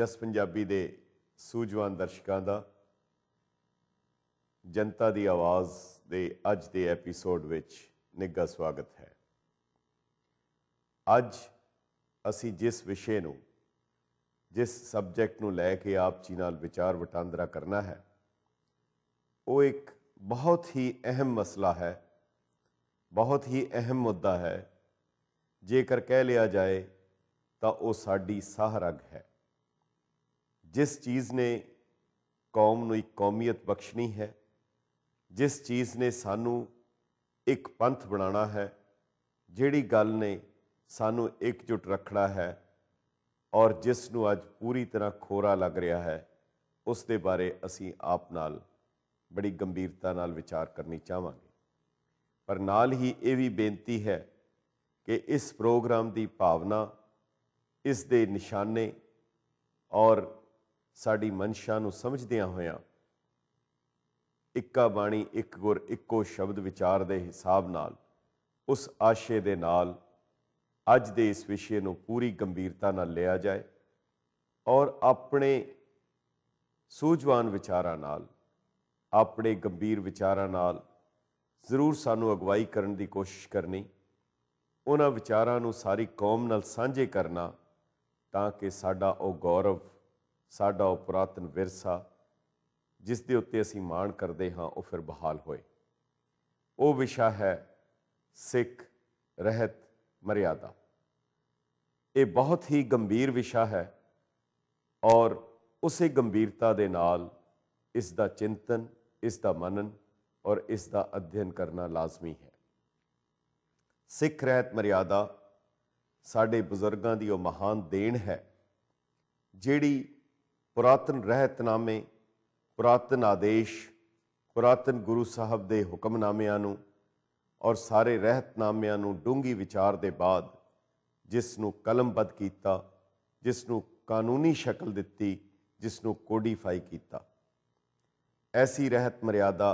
ਜਸ ਪੰਜਾਬੀ ਦੇ ਸੂਝਵਾਨ ਦਰਸ਼ਕਾਂ ਦਾ ਜਨਤਾ ਦੀ ਆਵਾਜ਼ ਦੇ ਅੱਜ ਦੇ ਐਪੀਸੋਡ ਵਿੱਚ ਨਿੱਘਾ ਸਵਾਗਤ ਹੈ ਅੱਜ ਅਸੀਂ ਜਿਸ ਵਿਸ਼ੇ ਨੂੰ ਜਿਸ ਸਬਜੈਕਟ ਨੂੰ ਲੈ ਕੇ ਆਪ ਜੀ ਨਾਲ ਵਿਚਾਰ ਵਟਾਂਦਰਾ ਕਰਨਾ ਹੈ ਉਹ ਇੱਕ ਬਹੁਤ ਹੀ ਅਹਿਮ ਮਸਲਾ ਹੈ ਬਹੁਤ ਹੀ ਅਹਿਮ ਮੁੱਦਾ ਹੈ ਜੇਕਰ ਕਹਿ ਲਿਆ ਜਾਏ ਤਾਂ ਉਹ ਸਾਡੀ ਰਗ ਹੈ ਜਿਸ ਚੀਜ਼ ਨੇ ਕੌਮ ਨੂੰ ਇੱਕ ਕੌਮੀਅਤ ਬਖਸ਼ਣੀ ਹੈ ਜਿਸ ਚੀਜ਼ ਨੇ ਸਾਨੂੰ ਇੱਕ ਪੰਥ ਬਣਾਉਣਾ ਹੈ ਜਿਹੜੀ ਗੱਲ ਨੇ ਸਾਨੂੰ ਇਕਜੁੱਟ ਰੱਖਣਾ ਹੈ ਔਰ ਜਿਸ ਨੂੰ ਅੱਜ ਪੂਰੀ ਤਰ੍ਹਾਂ ਖੋਰਾ ਲੱਗ ਰਿਹਾ ਹੈ ਉਸ ਦੇ ਬਾਰੇ ਅਸੀਂ ਆਪ ਨਾਲ ਬੜੀ ਗੰਭੀਰਤਾ ਨਾਲ ਵਿਚਾਰ ਕਰਨੀ ਚਾਹਾਂਗੇ ਪਰ ਨਾਲ ਹੀ ਇਹ ਵੀ ਬੇਨਤੀ ਹੈ ਕਿ ਇਸ ਪ੍ਰੋਗਰਾਮ ਦੀ ਭਾਵਨਾ ਇਸ ਦੇ ਨਿਸ਼ਾਨੇ ਔਰ ਸਾਡੀ ਮਨਸ਼ਾ ਨੂੰ ਸਮਝਦਿਆਂ ਹੋਇਆਂ ਇੱਕਾ ਬਾਣੀ ਇੱਕ ਗੁਰ ਇੱਕੋ ਸ਼ਬਦ ਵਿਚਾਰ ਦੇ ਹਿਸਾਬ ਨਾਲ ਉਸ ਆਸ਼ੇ ਦੇ ਨਾਲ ਅੱਜ ਦੇ ਇਸ ਵਿਸ਼ੇ ਨੂੰ ਪੂਰੀ ਗੰਭੀਰਤਾ ਨਾਲ ਲਿਆ ਜਾਏ ਔਰ ਆਪਣੇ ਸੂਝਵਾਨ ਵਿਚਾਰਾਂ ਨਾਲ ਆਪਣੇ ਗੰਭੀਰ ਵਿਚਾਰਾਂ ਨਾਲ ਜ਼ਰੂਰ ਸਾਨੂੰ ਅਗਵਾਈ ਕਰਨ ਦੀ ਕੋਸ਼ਿਸ਼ ਕਰਨੀ ਉਹਨਾਂ ਵਿਚਾਰਾਂ ਨੂੰ ਸਾਰੀ ਕੌਮ ਨਾਲ ਸਾਂਝੇ ਕਰਨਾ ਤਾਂ ਕਿ ਸਾਡਾ ਉਹ ਗੌਰਵ ਸਾਡਾ ਉਹ ਪੁਰਾਤਨ ਵਿਰਸਾ ਜਿਸ ਦੇ ਉੱਤੇ ਅਸੀਂ ਮਾਣ ਕਰਦੇ ਹਾਂ ਉਹ ਫਿਰ ਬਹਾਲ ਹੋਏ ਉਹ ਵਿਸ਼ਾ ਹੈ ਸਿੱਖ ਰਹਿਤ ਮਰਿਆਦਾ ਇਹ ਬਹੁਤ ਹੀ ਗੰਭੀਰ ਵਿਸ਼ਾ ਹੈ ਔਰ ਉਸੇ ਗੰਭੀਰਤਾ ਦੇ ਨਾਲ ਇਸ ਦਾ ਚਿੰਤਨ ਇਸ ਦਾ ਮਨਨ ਔਰ ਇਸ ਦਾ ਅਧਿਐਨ ਕਰਨਾ ਲਾਜ਼ਮੀ ਹੈ ਸਿੱਖ ਰਹਿਤ ਮਰਿਆਦਾ ਸਾਡੇ ਬਜ਼ੁਰਗਾਂ ਦੀ ਉਹ ਮਹਾਨ ਦੇਣ ਹੈ ਜਿਹੜੀ ਪੁਰਾਤਨ ਰਹਿਤਨਾਮੇ ਪੁਰਾਤਨ ਆਦੇਸ਼ ਪੁਰਾਤਨ ਗੁਰੂ ਸਾਹਿਬ ਦੇ ਹੁਕਮਨਾਮਿਆਂ ਨੂੰ ਔਰ ਸਾਰੇ ਰਹਿਤਨਾਮਿਆਂ ਨੂੰ ਡੂੰਗੀ ਵਿਚਾਰ ਦੇ ਬਾਅਦ ਜਿਸ ਨੂੰ ਕਲਮਬੱਧ ਕੀਤਾ ਜਿਸ ਨੂੰ ਕਾਨੂੰਨੀ ਸ਼ਕਲ ਦਿੱਤੀ ਜਿਸ ਨੂੰ ਕੋਡੀਫਾਈ ਕੀਤਾ ਐਸੀ ਰਹਿਤ ਮਰਿਆਦਾ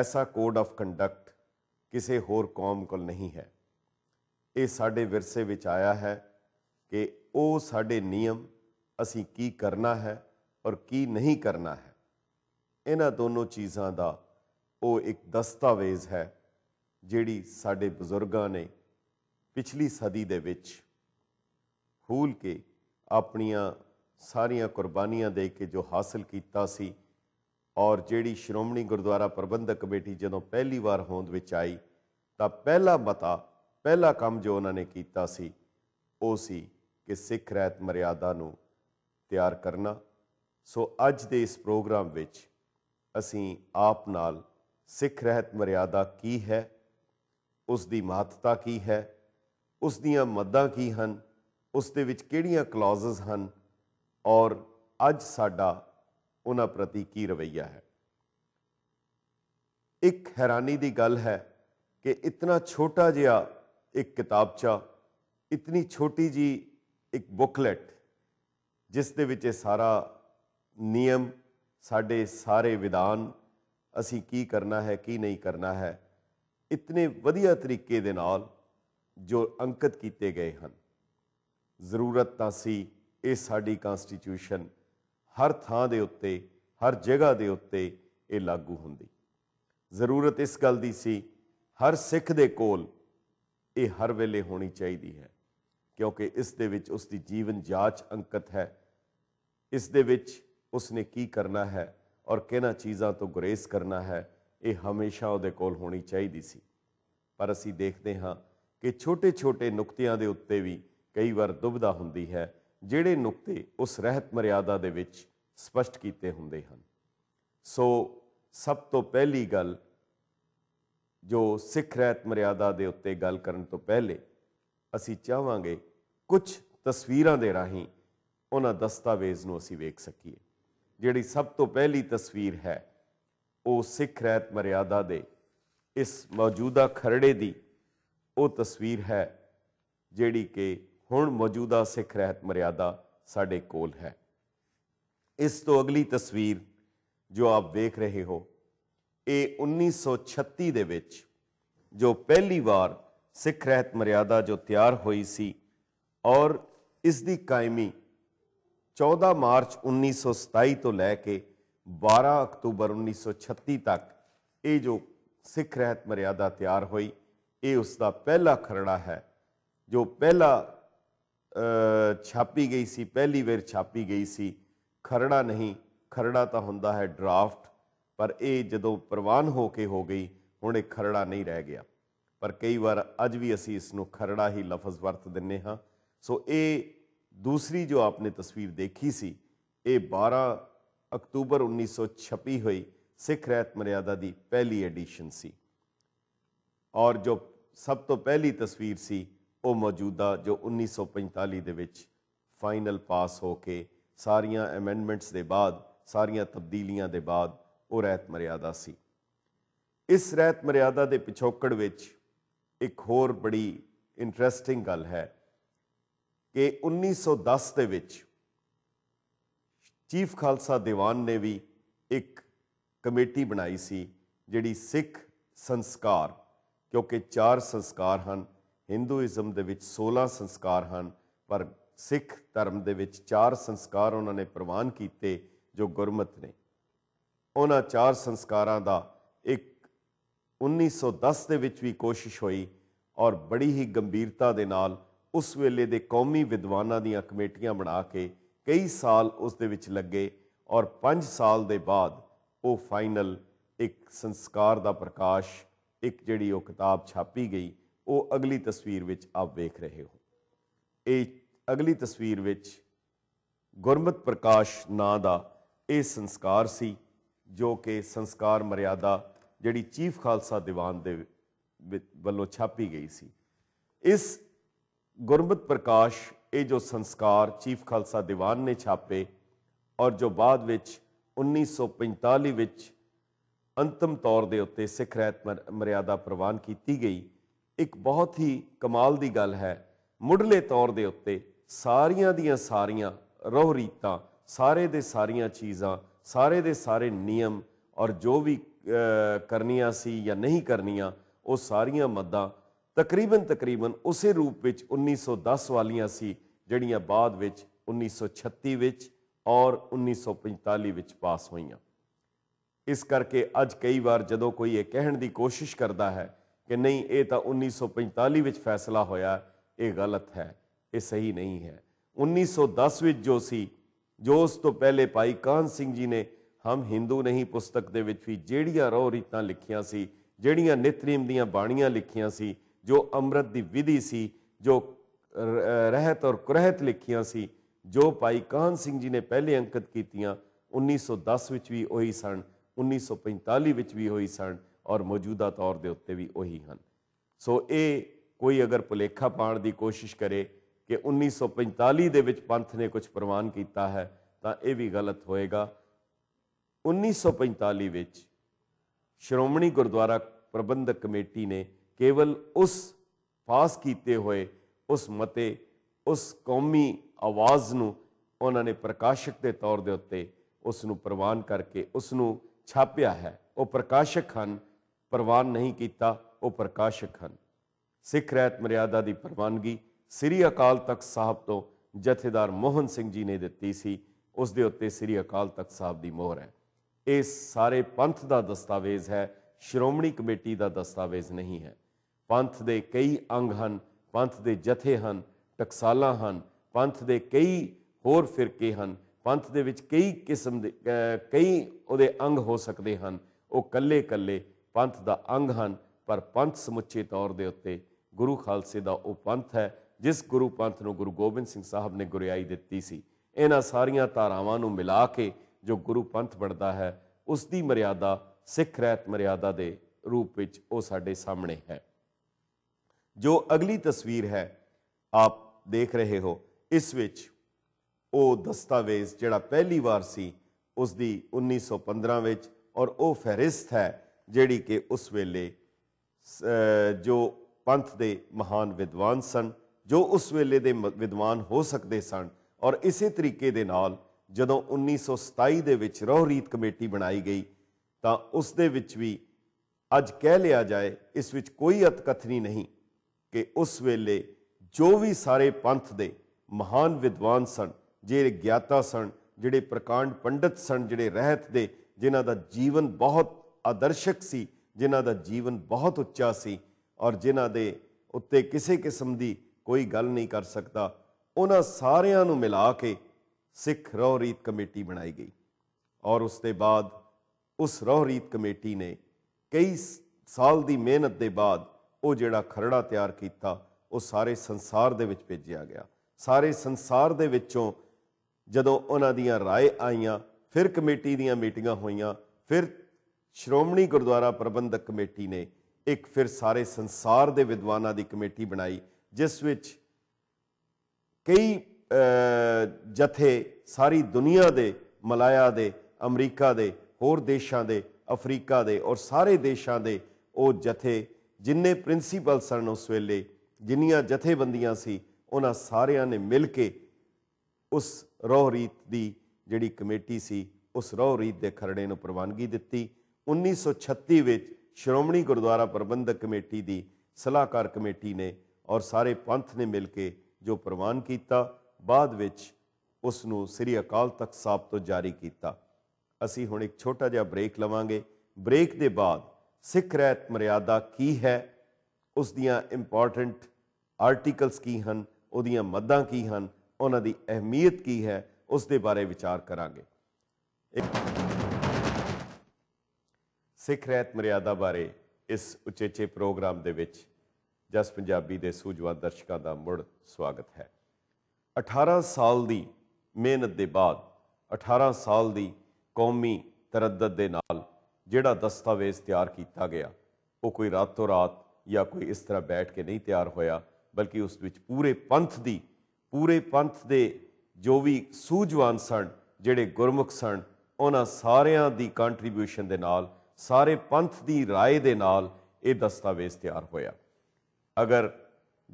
ਐਸਾ ਕੋਡ ਆਫ ਕੰਡਕਟ ਕਿਸੇ ਹੋਰ ਕੌਮ ਕੋਲ ਨਹੀਂ ਹੈ ਇਹ ਸਾਡੇ ਵਿਰਸੇ ਵਿੱਚ ਆਇਆ ਹੈ ਕਿ ਉਹ ਸਾਡੇ ਨਿਯਮ ਅਸੀਂ ਕੀ ਕਰਨਾ ਹੈ ਔਰ ਕੀ ਨਹੀਂ ਕਰਨਾ ਹੈ ਇਹਨਾਂ ਦੋਨੋਂ ਚੀਜ਼ਾਂ ਦਾ ਉਹ ਇੱਕ ਦਸਤਾਵੇਜ਼ ਹੈ ਜਿਹੜੀ ਸਾਡੇ ਬਜ਼ੁਰਗਾਂ ਨੇ ਪਿਛਲੀ ਸਦੀ ਦੇ ਵਿੱਚ ਹੂਲ ਕੇ ਆਪਣੀਆਂ ਸਾਰੀਆਂ ਕੁਰਬਾਨੀਆਂ ਦੇ ਕੇ ਜੋ ਹਾਸਲ ਕੀਤਾ ਸੀ ਔਰ ਜਿਹੜੀ ਸ਼੍ਰੋਮਣੀ ਗੁਰਦੁਆਰਾ ਪ੍ਰਬੰਧਕ ਕਮੇਟੀ ਜਦੋਂ ਪਹਿਲੀ ਵਾਰ ਹੋਂਦ ਵਿੱਚ ਆਈ ਤਾਂ ਪਹਿਲਾ ਮਤਾ ਪਹਿਲਾ ਕੰਮ ਜੋ ਉਹਨਾਂ ਨੇ ਕੀਤਾ ਸੀ ਉਹ ਸੀ ਕਿ ਸਿੱਖ ਰਹਿਤ ਮਰਿਆਦਾ ਨੂੰ ਤਿਆਰ ਕਰਨਾ ਸੋ ਅੱਜ ਦੇ ਇਸ ਪ੍ਰੋਗਰਾਮ ਵਿੱਚ ਅਸੀਂ ਆਪ ਨਾਲ ਸਿੱਖ ਰਹਿਤ ਮਰਿਆਦਾ ਕੀ ਹੈ ਉਸ ਦੀ ਮਹੱਤਤਾ ਕੀ ਹੈ ਉਸ ਦੀਆਂ ਮੱਦਾਂ ਕੀ ਹਨ ਉਸ ਦੇ ਵਿੱਚ ਕਿਹੜੀਆਂ ਕਲੌਜ਼ਸ ਹਨ ਔਰ ਅੱਜ ਸਾਡਾ ਉਹਨਾਂ ਪ੍ਰਤੀ ਕੀ ਰਵਈਆ ਹੈ ਇੱਕ ਹੈਰਾਨੀ ਦੀ ਗੱਲ ਹੈ ਕਿ ਇਤਨਾ ਛੋਟਾ ਜਿਹਾ ਇੱਕ ਕਿਤਾਬਚਾ ਇਤਨੀ ਛੋਟੀ ਜੀ ਇੱਕ ਬੁਕਲੈਟ ਜਿਸ ਦੇ ਵਿੱਚ ਇਹ ਸਾਰਾ ਨਿਯਮ ਸਾਡੇ ਸਾਰੇ ਵਿਧਾਨ ਅਸੀਂ ਕੀ ਕਰਨਾ ਹੈ ਕੀ ਨਹੀਂ ਕਰਨਾ ਹੈ ਇਤਨੇ ਵਧੀਆ ਤਰੀਕੇ ਦੇ ਨਾਲ ਜੋ ਅੰਕਿਤ ਕੀਤੇ ਗਏ ਹਨ ਜ਼ਰੂਰਤ ਤਾਂ ਸੀ ਇਹ ਸਾਡੀ ਕਨਸਟੀਟਿਊਸ਼ਨ ਹਰ ਥਾਂ ਦੇ ਉੱਤੇ ਹਰ ਜਗ੍ਹਾ ਦੇ ਉੱਤੇ ਇਹ ਲਾਗੂ ਹੁੰਦੀ ਜ਼ਰੂਰਤ ਇਸ ਗੱਲ ਦੀ ਸੀ ਹਰ ਸਿੱਖ ਦੇ ਕੋਲ ਇਹ ਹਰ ਵੇਲੇ ਹੋਣੀ ਚਾਹੀਦੀ ਹੈ ਕਿਉਂਕਿ ਇਸ ਦੇ ਵਿੱਚ ਉਸ ਦੀ ਜੀਵਨ ਜਾਂਚ ਅੰਕਿਤ ਹੈ ਇਸ ਦੇ ਵਿੱਚ ਉਸਨੇ ਕੀ ਕਰਨਾ ਹੈ ਔਰ ਕਿਹਨਾਂ ਚੀਜ਼ਾਂ ਤੋਂ ਗੁਰੇਜ਼ ਕਰਨਾ ਹੈ ਇਹ ਹਮੇਸ਼ਾ ਉਹਦੇ ਕੋਲ ਹੋਣੀ ਚਾਹੀਦੀ ਸੀ ਪਰ ਅਸੀਂ ਦੇਖਦੇ ਹਾਂ ਕਿ ਛੋਟੇ-ਛੋਟੇ ਨੁਕਤਿਆਂ ਦੇ ਉੱਤੇ ਵੀ ਕਈ ਵਾਰ ਦੁਬਦਾ ਹੁੰਦੀ ਹੈ ਜਿਹੜੇ ਨੁਕਤੇ ਉਸ ਰਹਿਤ ਮਰਿਆਦਾ ਦੇ ਵਿੱਚ ਸਪਸ਼ਟ ਕੀਤੇ ਹੁੰਦੇ ਹਨ ਸੋ ਸਭ ਤੋਂ ਪਹਿਲੀ ਗੱਲ ਜੋ ਸਿੱਖ ਰਹਿਤ ਮਰਿਆਦਾ ਦੇ ਉੱਤੇ ਗੱਲ ਕਰਨ ਤੋਂ ਪਹਿਲੇ ਅਸੀਂ ਚਾਹਾਂਗੇ ਕੁਝ ਤਸਵੀਰਾਂ ਦੇ ਰਾਹੀਂ ਉਹਨਾਂ ਦਸਤਾਵੇਜ਼ ਨੂੰ ਅਸੀਂ ਵੇਖ ਸਕੀਏ ਜਿਹੜੀ ਸਭ ਤੋਂ ਪਹਿਲੀ ਤਸਵੀਰ ਹੈ ਉਹ ਸਿੱਖ ਰਹਿਤ ਮਰਿਆਦਾ ਦੇ ਇਸ ਮੌਜੂਦਾ ਖਰੜੇ ਦੀ ਉਹ ਤਸਵੀਰ ਹੈ ਜਿਹੜੀ ਕਿ ਹੁਣ ਮੌਜੂਦਾ ਸਿੱਖ ਰਹਿਤ ਮਰਿਆਦਾ ਸਾਡੇ ਕੋਲ ਹੈ ਇਸ ਤੋਂ ਅਗਲੀ ਤਸਵੀਰ ਜੋ ਆਪ ਵੇਖ ਰਹੇ ਹੋ ਇਹ 1936 ਦੇ ਵਿੱਚ ਜੋ ਪਹਿਲੀ ਵਾਰ ਸਿੱਖ ਰਹਿਤ ਮਰਿਆਦਾ ਜੋ ਤਿਆਰ ਹੋਈ ਸੀ ਔਰ ਇਸ ਦੀ ਕਾਇਮੀ 14 ਮਾਰਚ 1927 ਤੋਂ ਲੈ ਕੇ 12 ਅਕਤੂਬਰ 1936 ਤੱਕ ਇਹ ਜੋ ਸਿੱਖ ਰਹਿਤ ਮਰਿਆਦਾ ਤਿਆਰ ਹੋਈ ਇਹ ਉਸ ਦਾ ਪਹਿਲਾ ਖਰੜਾ ਹੈ ਜੋ ਪਹਿਲਾ ਛਾਪੀ ਗਈ ਸੀ ਪਹਿਲੀ ਵਾਰ ਛਾਪੀ ਗਈ ਸੀ ਖਰੜਾ ਨਹੀਂ ਖਰੜਾ ਤਾਂ ਹੁੰਦਾ ਹੈ ਡਰਾਫਟ ਪਰ ਇਹ ਜਦੋਂ ਪ੍ਰਵਾਨ ਹੋ ਕੇ ਹੋ ਗਈ ਹੁਣ ਇਹ ਖਰੜਾ ਨਹੀਂ ਰਹਿ ਗਿਆ ਪਰ ਕਈ ਵਾਰ ਅੱਜ ਵੀ ਅਸੀਂ ਇਸ ਨੂੰ ਖਰੜਾ ਹੀ ਲਫ਼ਜ਼ ਵਰਤ ਦਿੰਨੇ ਹਾਂ ਸੋ ਇਹ ਦੂਸਰੀ ਜੋ ਆਪਨੇ ਤਸਵੀਰ ਦੇਖੀ ਸੀ ਇਹ 12 ਅਕਤੂਬਰ 1926 ਹੋਈ ਸਿੱਖ ਰਹਿਤ ਮਰਿਆਦਾ ਦੀ ਪਹਿਲੀ ਐਡੀਸ਼ਨ ਸੀ ਔਰ ਜੋ ਸਭ ਤੋਂ ਪਹਿਲੀ ਤਸਵੀਰ ਸੀ ਉਹ ਮੌਜੂਦਾ ਜੋ 1945 ਦੇ ਵਿੱਚ ਫਾਈਨਲ ਪਾਸ ਹੋ ਕੇ ਸਾਰੀਆਂ ਐਮੈਂਡਮੈਂਟਸ ਦੇ ਬਾਅਦ ਸਾਰੀਆਂ ਤਬਦੀਲੀਆਂ ਦੇ ਬਾਅਦ ਉਹ ਰਹਿਤ ਮਰਿਆਦਾ ਸੀ ਇਸ ਰਹਿਤ ਮਰਿਆਦਾ ਦੇ ਪਿਛੋਕੜ ਵਿੱਚ ਇੱਕ ਹੋਰ ਬੜੀ ਇੰਟਰਸਟਿੰਗ ਗੱਲ ਹੈ ਕਿ 1910 ਦੇ ਵਿੱਚ ਚੀਫ ਖਾਲਸਾ ਦੀਵਾਨ ਨੇ ਵੀ ਇੱਕ ਕਮੇਟੀ ਬਣਾਈ ਸੀ ਜਿਹੜੀ ਸਿੱਖ ਸੰਸਕਾਰ ਕਿਉਂਕਿ ਚਾਰ ਸੰਸਕਾਰ ਹਨ ਹਿੰਦੂਇਜ਼ਮ ਦੇ ਵਿੱਚ 16 ਸੰਸਕਾਰ ਹਨ ਪਰ ਸਿੱਖ ਧਰਮ ਦੇ ਵਿੱਚ ਚਾਰ ਸੰਸਕਾਰ ਉਹਨਾਂ ਨੇ ਪ੍ਰਵਾਨ ਕੀਤੇ ਜੋ ਗੁਰਮਤ ਨੇ ਉਹਨਾਂ ਚਾਰ ਸੰਸਕਾਰਾਂ ਦਾ ਇੱਕ 1910 ਦੇ ਵਿੱਚ ਵੀ ਕੋਸ਼ਿਸ਼ ਹੋਈ ਔਰ ਬੜੀ ਹੀ ਗੰਭੀਰਤਾ ਦੇ ਨਾਲ ਉਸ ਵੇਲੇ ਦੇ ਕੌਮੀ ਵਿਦਵਾਨਾਂ ਦੀਆਂ ਕਮੇਟੀਆਂ ਬਣਾ ਕੇ ਕਈ ਸਾਲ ਉਸ ਦੇ ਵਿੱਚ ਲੱਗੇ ਔਰ 5 ਸਾਲ ਦੇ ਬਾਅਦ ਉਹ ਫਾਈਨਲ ਇੱਕ ਸੰਸਕਾਰ ਦਾ ਪ੍ਰਕਾਸ਼ ਇੱਕ ਜਿਹੜੀ ਉਹ ਕਿਤਾਬ ਛਾਪੀ ਗਈ ਉਹ ਅਗਲੀ ਤਸਵੀਰ ਵਿੱਚ ਆਪ ਵੇਖ ਰਹੇ ਹੋ ਇਹ ਅਗਲੀ ਤਸਵੀਰ ਵਿੱਚ ਗੁਰਮਤ ਪ੍ਰਕਾਸ਼ ਨਾਂ ਦਾ ਇਹ ਸੰਸਕਾਰ ਸੀ ਜੋ ਕਿ ਸੰਸਕਾਰ ਮਰਿਆਦਾ ਜਿਹੜੀ ਚੀਫ ਖਾਲਸਾ ਦੀਵਾਨ ਦੇ ਵੱਲੋਂ ਛਾਪੀ ਗਈ ਸੀ ਇਸ ਗੁਰਮਤ ਪ੍ਰਕਾਸ਼ ਇਹ ਜੋ ਸੰਸਕਾਰ ਚੀਫ ਖਾਲਸਾ ਦੀਵਾਨ ਨੇ ਛਾਪੇ ਔਰ ਜੋ ਬਾਅਦ ਵਿੱਚ 1945 ਵਿੱਚ ਅੰਤਮ ਤੌਰ ਦੇ ਉੱਤੇ ਸਿੱਖ ਰਹਿਤ ਮਰਿਆਦਾ ਪ੍ਰਵਾਨ ਕੀਤੀ ਗਈ ਇੱਕ ਬਹੁਤ ਹੀ ਕਮਾਲ ਦੀ ਗੱਲ ਹੈ ਮੁੱਢਲੇ ਤੌਰ ਦੇ ਉੱਤੇ ਸਾਰੀਆਂ ਦੀਆਂ ਸਾਰੀਆਂ ਰੋਹ ਰੀਤਾਂ ਸਾਰੇ ਦੇ ਸਾਰੀਆਂ ਚੀਜ਼ਾਂ ਸਾਰੇ ਦੇ ਸਾਰੇ ਨਿਯਮ ਔਰ ਜੋ ਵੀ ਕਰਨੀਆਂ ਸੀ ਜਾਂ ਨਹੀਂ ਕਰਨੀਆਂ ਉਹ ਸਾਰੀਆਂ ਮੱਦਾਂ ਤਕਰੀਬਨ ਤਕਰੀਬਨ ਉਸੇ ਰੂਪ ਵਿੱਚ 1910 ਵਾਲੀਆਂ ਸੀ ਜਿਹੜੀਆਂ ਬਾਅਦ ਵਿੱਚ 1936 ਵਿੱਚ ਔਰ 1945 ਵਿੱਚ ਪਾਸ ਹੋਈਆਂ ਇਸ ਕਰਕੇ ਅੱਜ ਕਈ ਵਾਰ ਜਦੋਂ ਕੋਈ ਇਹ ਕਹਿਣ ਦੀ ਕੋਸ਼ਿਸ਼ ਕਰਦਾ ਹੈ ਕਿ ਨਹੀਂ ਇਹ ਤਾਂ 1945 ਵਿੱਚ ਫੈਸਲਾ ਹੋਇਆ ਇਹ ਗਲਤ ਹੈ ਇਹ ਸਹੀ ਨਹੀਂ ਹੈ 1910 ਵਿੱਚ ਜੋ ਸੀ ਜੋ ਉਸ ਤੋਂ ਪਹਿਲੇ ਭਾਈ ਕਾਨ ਸਿੰਘ ਜੀ ਨੇ ਹਮ ਹਿੰਦੂ ਨਹੀਂ ਪੁਸਤਕ ਦੇ ਵਿੱਚ ਵੀ ਜਿਹੜੀਆਂ ਰੋ ਰੀਤਾਂ ਲਿਖੀਆਂ ਸੀ ਜਿਹੜੀਆਂ ਨਿਤਰੀਮ ਦੀਆਂ ਬਾਣੀਆਂ ਲਿਖੀਆਂ ਸੀ ਜੋ ਅੰਮ੍ਰਿਤ ਦੀ ਵਿਧੀ ਸੀ ਜੋ ਰਹਿਤ ਔਰ ਕੁਰਹਿਤ ਲਿਖੀਆਂ ਸੀ ਜੋ ਭਾਈ ਕਾਹਨ ਸਿੰਘ ਜੀ ਨੇ ਪਹਿਲੇ ਅੰਕਿਤ ਕੀਤੀਆਂ 1910 ਵਿੱਚ ਵੀ ਉਹੀ ਸਨ 1945 ਵਿੱਚ ਵੀ ਹੋਈ ਸਨ ਔਰ ਮੌਜੂਦਾ ਤੌਰ ਦੇ ਉੱਤੇ ਵੀ ਉਹੀ ਹਨ ਸੋ ਇਹ ਕੋਈ ਅਗਰ ਪੁਲੇਖਾ ਪਾਣ ਦੀ ਕੋਸ਼ਿਸ਼ ਕਰੇ ਕਿ 1945 ਦੇ ਵਿੱਚ ਪੰਥ ਨੇ ਕੁਝ ਪ੍ਰਵਾਨ ਕੀਤਾ ਹੈ ਤਾਂ ਇਹ ਵੀ ਗਲਤ ਹੋਏਗਾ 1945 ਵਿੱਚ ਸ਼੍ਰੋਮਣੀ ਗੁਰਦੁਆਰਾ ਪ੍ਰਬੰਧਕ ਕਮੇਟੀ ਨੇ ਕੇਵਲ ਉਸ ਪਾਸ ਕੀਤੇ ਹੋਏ ਉਸ ਮਤੇ ਉਸ ਕੌਮੀ ਆਵਾਜ਼ ਨੂੰ ਉਹਨਾਂ ਨੇ ਪ੍ਰਕਾਸ਼ਕ ਦੇ ਤੌਰ ਦੇ ਉੱਤੇ ਉਸ ਨੂੰ ਪ੍ਰਵਾਨ ਕਰਕੇ ਉਸ ਨੂੰ ਛਾਪਿਆ ਹੈ ਉਹ ਪ੍ਰਕਾਸ਼ਕ ਹਨ ਪ੍ਰਵਾਨ ਨਹੀਂ ਕੀਤਾ ਉਹ ਪ੍ਰਕਾਸ਼ਕ ਹਨ ਸਿੱਖ ਰਹਿਤ ਮਰਿਆਦਾ ਦੀ ਪ੍ਰਵਾਨਗੀ ਸ੍ਰੀ ਅਕਾਲ ਤਖਤ ਸਾਹਿਬ ਤੋਂ ਜਥੇਦਾਰ ਮੋਹਨ ਸਿੰਘ ਜੀ ਨੇ ਦਿੱਤੀ ਸੀ ਉਸ ਦੇ ਉੱਤੇ ਸ੍ਰੀ ਅਕਾਲ ਤਖਤ ਸਾਹਿਬ ਦੀ ਮੋਹਰ ਹੈ ਇਹ ਸਾਰੇ ਪੰਥ ਦਾ ਦਸਤਾਵੇਜ਼ ਹੈ ਸ਼੍ਰੋਮਣੀ ਕਮੇਟੀ ਦਾ ਦਸਤਾਵੇਜ਼ ਨਹੀਂ ਹੈ ਪੰਥ ਦੇ ਕਈ ਅੰਗ ਹਨ ਪੰਥ ਦੇ ਜਥੇ ਹਨ ਟਕਸਾਲਾਂ ਹਨ ਪੰਥ ਦੇ ਕਈ ਹੋਰ ਫਿਰਕੇ ਹਨ ਪੰਥ ਦੇ ਵਿੱਚ ਕਈ ਕਿਸਮ ਦੇ ਕਈ ਉਹਦੇ ਅੰਗ ਹੋ ਸਕਦੇ ਹਨ ਉਹ ਕੱਲੇ-ਕੱਲੇ ਪੰਥ ਦਾ ਅੰਗ ਹਨ ਪਰ ਪੰਥ ਸਮੁੱਚੇ ਤੌਰ ਦੇ ਉੱਤੇ ਗੁਰੂ ਖਾਲਸੇ ਦਾ ਉਹ ਪੰਥ ਹੈ ਜਿਸ ਗੁਰੂ ਪੰਥ ਨੂੰ ਗੁਰੂ ਗੋਬਿੰਦ ਸਿੰਘ ਸਾਹਿਬ ਨੇ ਗੁਰਿਆਈ ਦਿੱਤੀ ਸੀ ਇਹਨਾਂ ਸਾਰੀਆਂ ਧਾਰਾਵਾਂ ਨੂੰ ਮਿਲਾ ਕੇ ਜੋ ਗੁਰੂ ਪੰਥ ਬਣਦਾ ਹੈ ਉਸ ਦੀ ਮਰਿਆਦਾ ਸਿੱਖ ਰਹਿਤ ਮਰਿਆਦਾ ਦੇ ਰੂਪ ਵਿੱਚ ਉਹ ਸਾਡੇ ਸਾਹਮਣੇ ਹੈ ਜੋ ਅਗਲੀ ਤਸਵੀਰ ਹੈ ਆਪ ਦੇਖ ਰਹੇ ਹੋ ਇਸ ਵਿੱਚ ਉਹ ਦਸਤਾਵੇਜ਼ ਜਿਹੜਾ ਪਹਿਲੀ ਵਾਰ ਸੀ ਉਸ ਦੀ 1915 ਵਿੱਚ ਔਰ ਉਹ ਫਹਿਰਿਸਤ ਹੈ ਜਿਹੜੀ ਕਿ ਉਸ ਵੇਲੇ ਜੋ ਪੰਥ ਦੇ ਮਹਾਨ ਵਿਦਵਾਨ ਸਨ ਜੋ ਉਸ ਵੇਲੇ ਦੇ ਵਿਦਵਾਨ ਹੋ ਸਕਦੇ ਸਨ ਔਰ ਇਸੇ ਤਰੀਕੇ ਦੇ ਨਾਲ ਜਦੋਂ 1927 ਦੇ ਵਿੱਚ ਰੋਹਰੀਤ ਕਮੇਟੀ ਬਣਾਈ ਗਈ ਤਾਂ ਉਸ ਦੇ ਵਿੱਚ ਵੀ ਅੱਜ ਕਹਿ ਲਿਆ ਜਾਏ ਇਸ ਵਿੱਚ ਕੋਈ ਅਤਕਥਨੀ ਨਹੀਂ ਕਿ ਉਸ ਵੇਲੇ ਜੋ ਵੀ ਸਾਰੇ ਪੰਥ ਦੇ ਮਹਾਨ ਵਿਦਵਾਨ ਸਨ ਜਿਹੜੇ ਗਿਆਤਾ ਸਨ ਜਿਹੜੇ ਪ੍ਰਕਾਂਡ ਪੰਡਤ ਸਨ ਜਿਹੜੇ ਰਹਿਤ ਦੇ ਜਿਨ੍ਹਾਂ ਦਾ ਜੀਵਨ ਬਹੁਤ ਆਦਰਸ਼ਕ ਸੀ ਜਿਨ੍ਹਾਂ ਦਾ ਜੀਵਨ ਬਹੁਤ ਉੱਚਾ ਸੀ ਔਰ ਜਿਨ੍ਹਾਂ ਦੇ ਉੱਤੇ ਕਿਸੇ ਕਿਸਮ ਦੀ ਕੋਈ ਗੱਲ ਨਹੀਂ ਕਰ ਸਕਦਾ ਉਹਨਾਂ ਸਾਰਿਆਂ ਨੂੰ ਮਿਲਾ ਕੇ ਸਿੱਖ ਰੋਹ ਰੀਤ ਕਮੇਟੀ ਬਣਾਈ ਗਈ ਔਰ ਉਸ ਦੇ ਬਾਅਦ ਉਸ ਰੋਹ ਰੀਤ ਕਮੇਟੀ ਨੇ ਕਈ ਸਾਲ ਦੀ ਮਿਹਨਤ ਦੇ ਬਾਅਦ ਉਹ ਜਿਹੜਾ ਖਰੜਾ ਤਿਆਰ ਕੀਤਾ ਉਹ ਸਾਰੇ ਸੰਸਾਰ ਦੇ ਵਿੱਚ ਭੇਜਿਆ ਗਿਆ ਸਾਰੇ ਸੰਸਾਰ ਦੇ ਵਿੱਚੋਂ ਜਦੋਂ ਉਹਨਾਂ ਦੀਆਂ رائے ਆਈਆਂ ਫਿਰ ਕਮੇਟੀ ਦੀਆਂ ਮੀਟਿੰਗਾਂ ਹੋਈਆਂ ਫਿਰ ਸ਼੍ਰੋਮਣੀ ਗੁਰਦੁਆਰਾ ਪ੍ਰਬੰਧਕ ਕਮੇਟੀ ਨੇ ਇੱਕ ਫਿਰ ਸਾਰੇ ਸੰਸਾਰ ਦੇ ਵਿਦਵਾਨਾਂ ਦੀ ਕਮੇਟੀ ਬਣਾਈ ਜਿਸ ਵਿੱਚ ਕਈ ਜਥੇ ਸਾਰੀ ਦੁਨੀਆ ਦੇ ਮਲਾਇਆ ਦੇ ਅਮਰੀਕਾ ਦੇ ਹੋਰ ਦੇਸ਼ਾਂ ਦੇ ਅਫਰੀਕਾ ਦੇ ਔਰ ਸਾਰੇ ਦੇਸ਼ਾਂ ਦੇ ਉਹ ਜਥੇ ਜਿੰਨੇ ਪ੍ਰਿੰਸੀਪਲ ਸਨ ਉਸ ਵੇਲੇ ਜਿੰਨੀਆਂ ਜਥੇਬੰਦੀਆਂ ਸੀ ਉਹਨਾਂ ਸਾਰਿਆਂ ਨੇ ਮਿਲ ਕੇ ਉਸ ਰੋਹ ਰੀਤ ਦੀ ਜਿਹੜੀ ਕਮੇਟੀ ਸੀ ਉਸ ਰੋਹ ਰੀਤ ਦੇ ਖਰੜੇ ਨੂੰ ਪ੍ਰਵਾਨਗੀ ਦਿੱਤੀ 1936 ਵਿੱਚ ਸ਼੍ਰੋਮਣੀ ਗੁਰਦੁਆਰਾ ਪ੍ਰਬੰਧਕ ਕਮੇਟੀ ਦੀ ਸਲਾਹਕਾਰ ਕਮੇਟੀ ਨੇ ਔਰ ਸਾਰੇ ਪੰਥ ਨੇ ਮਿਲ ਕੇ ਜੋ ਪ੍ਰਵਾਨ ਕੀਤਾ ਬਾਅਦ ਵਿੱਚ ਉਸ ਨੂੰ ਸ੍ਰੀ ਅਕਾਲ ਤਖਤ ਸਾਹਿਬ ਤੋਂ ਜਾਰੀ ਕੀਤਾ ਅਸੀਂ ਹੁਣ ਇੱਕ ਛੋਟਾ ਜਿਹਾ ਬ੍ਰੇਕ ਲਵਾਂਗੇ ਬ੍ਰੇਕ ਦੇ ਬਾਅਦ ਸਿੱਖ ਰਹਿਤ ਮਰਿਆਦਾ ਕੀ ਹੈ ਉਸ ਦੀਆਂ ਇੰਪੋਰਟੈਂਟ ਆਰਟੀਕਲਸ ਕੀ ਹਨ ਉਹਦੀਆਂ ਮੱਦਾਂ ਕੀ ਹਨ ਉਹਨਾਂ ਦੀ ਅਹਿਮੀਅਤ ਕੀ ਹੈ ਉਸ ਦੇ ਬਾਰੇ ਵਿਚਾਰ ਕਰਾਂਗੇ ਸਿੱਖ ਰਹਿਤ ਮਰਿਆਦਾ ਬਾਰੇ ਇਸ ਉਚੇਚੇ ਪ੍ਰੋਗਰਾਮ ਦੇ ਵਿੱਚ ਜਸ ਪੰਜਾਬੀ ਦੇ ਸੂਝਵਾਨ ਦਰਸ਼ਕਾਂ ਦਾ ਮੁੜ ਸਵਾਗਤ ਹੈ 18 ਸਾਲ ਦੀ ਮਿਹਨਤ ਦੇ ਬਾਅਦ 18 ਸਾਲ ਦੀ ਕੌਮੀ ਤਰੱਦਦ ਦੇ ਨਾਲ ਜਿਹੜਾ ਦਸਤਾਵੇਜ਼ ਤਿਆਰ ਕੀਤਾ ਗਿਆ ਉਹ ਕੋਈ ਰਾਤੋਂ ਰਾਤ ਜਾਂ ਕੋਈ ਇਸ ਤਰ੍ਹਾਂ ਬੈਠ ਕੇ ਨਹੀਂ ਤਿਆਰ ਹੋਇਆ ਬਲਕਿ ਉਸ ਵਿੱਚ ਪੂਰੇ ਪੰਥ ਦੀ ਪੂਰੇ ਪੰਥ ਦੇ ਜੋ ਵੀ ਸੂਝਵਾਨ ਸਣ ਜਿਹੜੇ ਗੁਰਮੁਖ ਸਣ ਉਹਨਾਂ ਸਾਰਿਆਂ ਦੀ ਕੰਟਰੀਬਿਊਸ਼ਨ ਦੇ ਨਾਲ ਸਾਰੇ ਪੰਥ ਦੀ رائے ਦੇ ਨਾਲ ਇਹ ਦਸਤਾਵੇਜ਼ ਤਿਆਰ ਹੋਇਆ ਅਗਰ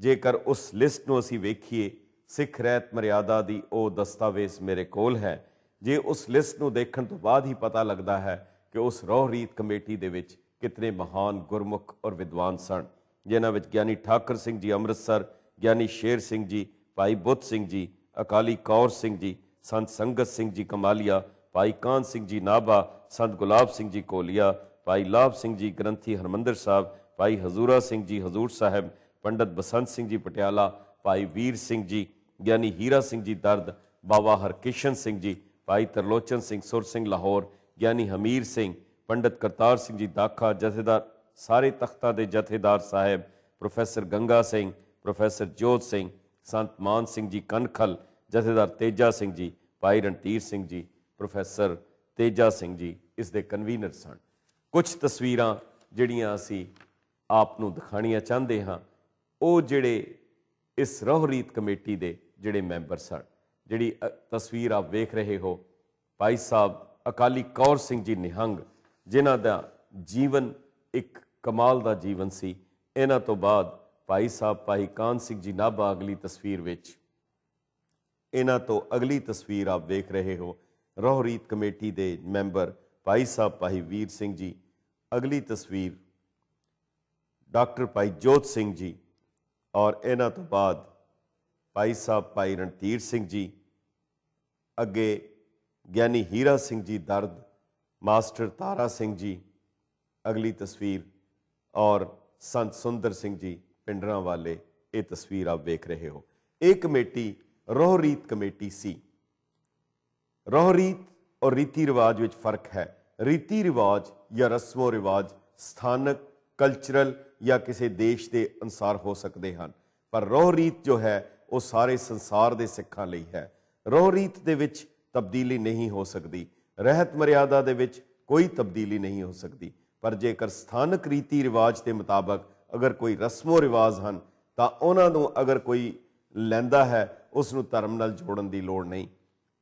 ਜੇਕਰ ਉਸ ਲਿਸਟ ਨੂੰ ਅਸੀਂ ਵੇਖੀਏ ਸਿੱਖ ਰਹਿਤ ਮਰਿਆਦਾ ਦੀ ਉਹ ਦਸਤਾਵੇਜ਼ ਮੇਰੇ ਕੋਲ ਹੈ ਜੇ ਉਸ ਲਿਸਟ ਨੂੰ ਦੇਖਣ ਤੋਂ ਬਾਅਦ ਹੀ ਪਤਾ ਲੱਗਦਾ ਹੈ ਕਿ ਉਸ ਰੋਹ ਰੀਤ ਕਮੇਟੀ ਦੇ ਵਿੱਚ ਕਿਤਨੇ ਮਹਾਨ ਗੁਰਮੁਖ ਔਰ ਵਿਦਵਾਨ ਸਨ ਜਿਨ੍ਹਾਂ ਵਿੱਚ ਗਿਆਨੀ ਠਾਕਰ ਸਿੰਘ ਜੀ ਅੰਮ੍ਰਿਤਸਰ ਗਿਆਨੀ ਸ਼ੇਰ ਸਿੰਘ ਜੀ ਭਾਈ ਬੁੱਧ ਸਿੰਘ ਜੀ ਅਕਾਲੀ ਕੌਰ ਸਿੰਘ ਜੀ ਸੰਤ ਸੰਗਤ ਸਿੰਘ ਜੀ ਕਮਾਲੀਆ ਭਾਈ ਕਾਨ ਸਿੰਘ ਜੀ ਨਾਭਾ ਸੰਤ ਗੁਲਾਬ ਸਿੰਘ ਜੀ ਕੋਲੀਆ ਭਾਈ ਲਾਭ ਸਿੰਘ ਜੀ ਗ੍ਰੰਥੀ ਹਰਮੰਦਰ ਸਾਹਿਬ ਭਾਈ ਹਜ਼ੂਰਾ ਸਿੰਘ ਜੀ ਹਜ਼ੂਰ ਸਾਹਿਬ ਪੰਡਤ ਬਸੰਤ ਸਿੰਘ ਜੀ ਪਟਿਆਲਾ ਭਾਈ ਵੀਰ ਸਿੰਘ ਜੀ ਗਿਆਨੀ ਹੀਰਾ ਸਿੰਘ ਜੀ ਦਰਦ ਬਾਬਾ ਹਰਕਿਸ਼ਨ ਸਿੰਘ ਜੀ ਭਾਈ ਤਰਲੋਚਨ ਸਿੰਘ ਸੁਰ ਸਿੰਘ ਲਾਹੌਰ ਗਿਆਨੀ ਹਮੀਰ ਸਿੰਘ ਪੰਡਤ ਕਰਤਾਰ ਸਿੰਘ ਜੀ ਦਾਖਾ ਜਥੇਦਾਰ ਸਾਰੇ ਤਖਤਾ ਦੇ ਜਥੇਦਾਰ ਸਾਹਿਬ ਪ੍ਰੋਫੈਸਰ ਗੰਗਾ ਸਿੰਘ ਪ੍ਰੋਫੈਸਰ ਜੋਤ ਸਿੰਘ ਸੰਤ ਮਾਨ ਸਿੰਘ ਜੀ ਕਨਖਲ ਜਥੇਦਾਰ ਤੇਜਾ ਸਿੰਘ ਜੀ ਭਾਈ ਰਣਤੀਰ ਸਿੰਘ ਜੀ ਪ੍ਰੋਫੈਸਰ ਤੇਜਾ ਸਿੰਘ ਜੀ ਇਸ ਦੇ ਕਨਵੀਨਰ ਸਨ ਕੁਝ ਤਸਵੀਰਾਂ ਜਿਹੜੀਆਂ ਅਸੀਂ ਆਪ ਨੂੰ ਦਿਖਾਣੀਆਂ ਚਾਹੁੰਦੇ ਹਾਂ ਉਹ ਜਿਹੜੇ ਇਸ ਰੋਹਰੀਤ ਕਮੇਟੀ ਦੇ ਜਿਹੜੇ ਮੈਂਬਰ ਸਨ ਜਿਹੜੀ ਤਸਵੀਰ ਆਪ ਵੇਖ ਰਹੇ ਹੋ ਭਾਈ ਸਾਹਿਬ ਅਕਾਲੀ ਕੌਰ ਸਿੰਘ ਜੀ ਨਿਹੰਗ ਜਿਨ੍ਹਾਂ ਦਾ ਜੀਵਨ ਇੱਕ ਕਮਾਲ ਦਾ ਜੀਵਨ ਸੀ ਇਹਨਾਂ ਤੋਂ ਬਾਅਦ ਭਾਈ ਸਾਹਿਬ ਭਾਈ ਕਾਨ ਸਿੰਘ ਜੀ ਨਾਭਾ ਅਗਲੀ ਤਸਵੀਰ ਵਿੱਚ ਇਹਨਾਂ ਤੋਂ ਅਗਲੀ ਤਸਵੀਰ ਆਪ ਵੇਖ ਰਹੇ ਹੋ ਰੋਹਰੀਤ ਕਮੇਟੀ ਦੇ ਮੈਂਬਰ ਭਾਈ ਸਾਹਿਬ ਭਾਈ ਵੀਰ ਸਿੰਘ ਜੀ ਅਗਲੀ ਤਸਵੀਰ ਡਾਕਟਰ ਭਾਈ ਜੋਤ ਸਿੰਘ ਜੀ ਔਰ ਇਹਨਾਂ ਤੋਂ ਬਾਅਦ ਭਾਈ ਸਾਹਿਬ ਭਾਈ ਰਣਧੀਰ ਸਿੰਘ ਜੀ ਅੱਗੇ ਗਿਆਨੀ ਹੀਰਾ ਸਿੰਘ ਜੀ ਦਰਦ ਮਾਸਟਰ ਤਾਰਾ ਸਿੰਘ ਜੀ ਅਗਲੀ ਤਸਵੀਰ ਔਰ ਸੰਤ ਸੁੰਦਰ ਸਿੰਘ ਜੀ ਪਿੰਡਰਾਂ ਵਾਲੇ ਇਹ ਤਸਵੀਰ ਆਪ ਵੇਖ ਰਹੇ ਹੋ ਇਹ ਕਮੇਟੀ ਰੋਹਰੀਤ ਕਮੇਟੀ ਸੀ ਰੋਹਰੀਤ ਔਰ ਰੀਤੀ ਰਿਵਾਜ ਵਿੱਚ ਫਰਕ ਹੈ ਰੀਤੀ ਰਿਵਾਜ ਜਾਂ ਰਸਮੋ ਰਿਵਾਜ ਸਥਾਨਕ ਕਲਚਰਲ ਜਾਂ ਕਿਸੇ ਦੇਸ਼ ਦੇ ਅਨਸਾਰ ਹੋ ਸਕਦੇ ਹਨ ਪਰ ਰੋਹਰੀਤ ਜੋ ਹੈ ਉਹ ਸਾਰੇ ਸੰਸਾਰ ਦੇ ਸਿੱਖਾਂ ਲਈ ਹੈ ਰੋਹਰੀਤ ਦੇ ਵਿੱਚ ਤਬਦੀਲੀ ਨਹੀਂ ਹੋ ਸਕਦੀ ਰਹਿਤ ਮਰਿਆਦਾ ਦੇ ਵਿੱਚ ਕੋਈ ਤਬਦੀਲੀ ਨਹੀਂ ਹੋ ਸਕਦੀ ਪਰ ਜੇਕਰ ਸਥਾਨਕ ਰੀਤੀ ਰਿਵਾਜ ਦੇ ਮੁਤਾਬਕ ਅਗਰ ਕੋਈ ਰਸਮੋ ਰਿਵਾਜ ਹਨ ਤਾਂ ਉਹਨਾਂ ਨੂੰ ਅਗਰ ਕੋਈ ਲੈਂਦਾ ਹੈ ਉਸ ਨੂੰ ਧਰਮ ਨਾਲ ਜੋੜਨ ਦੀ ਲੋੜ ਨਹੀਂ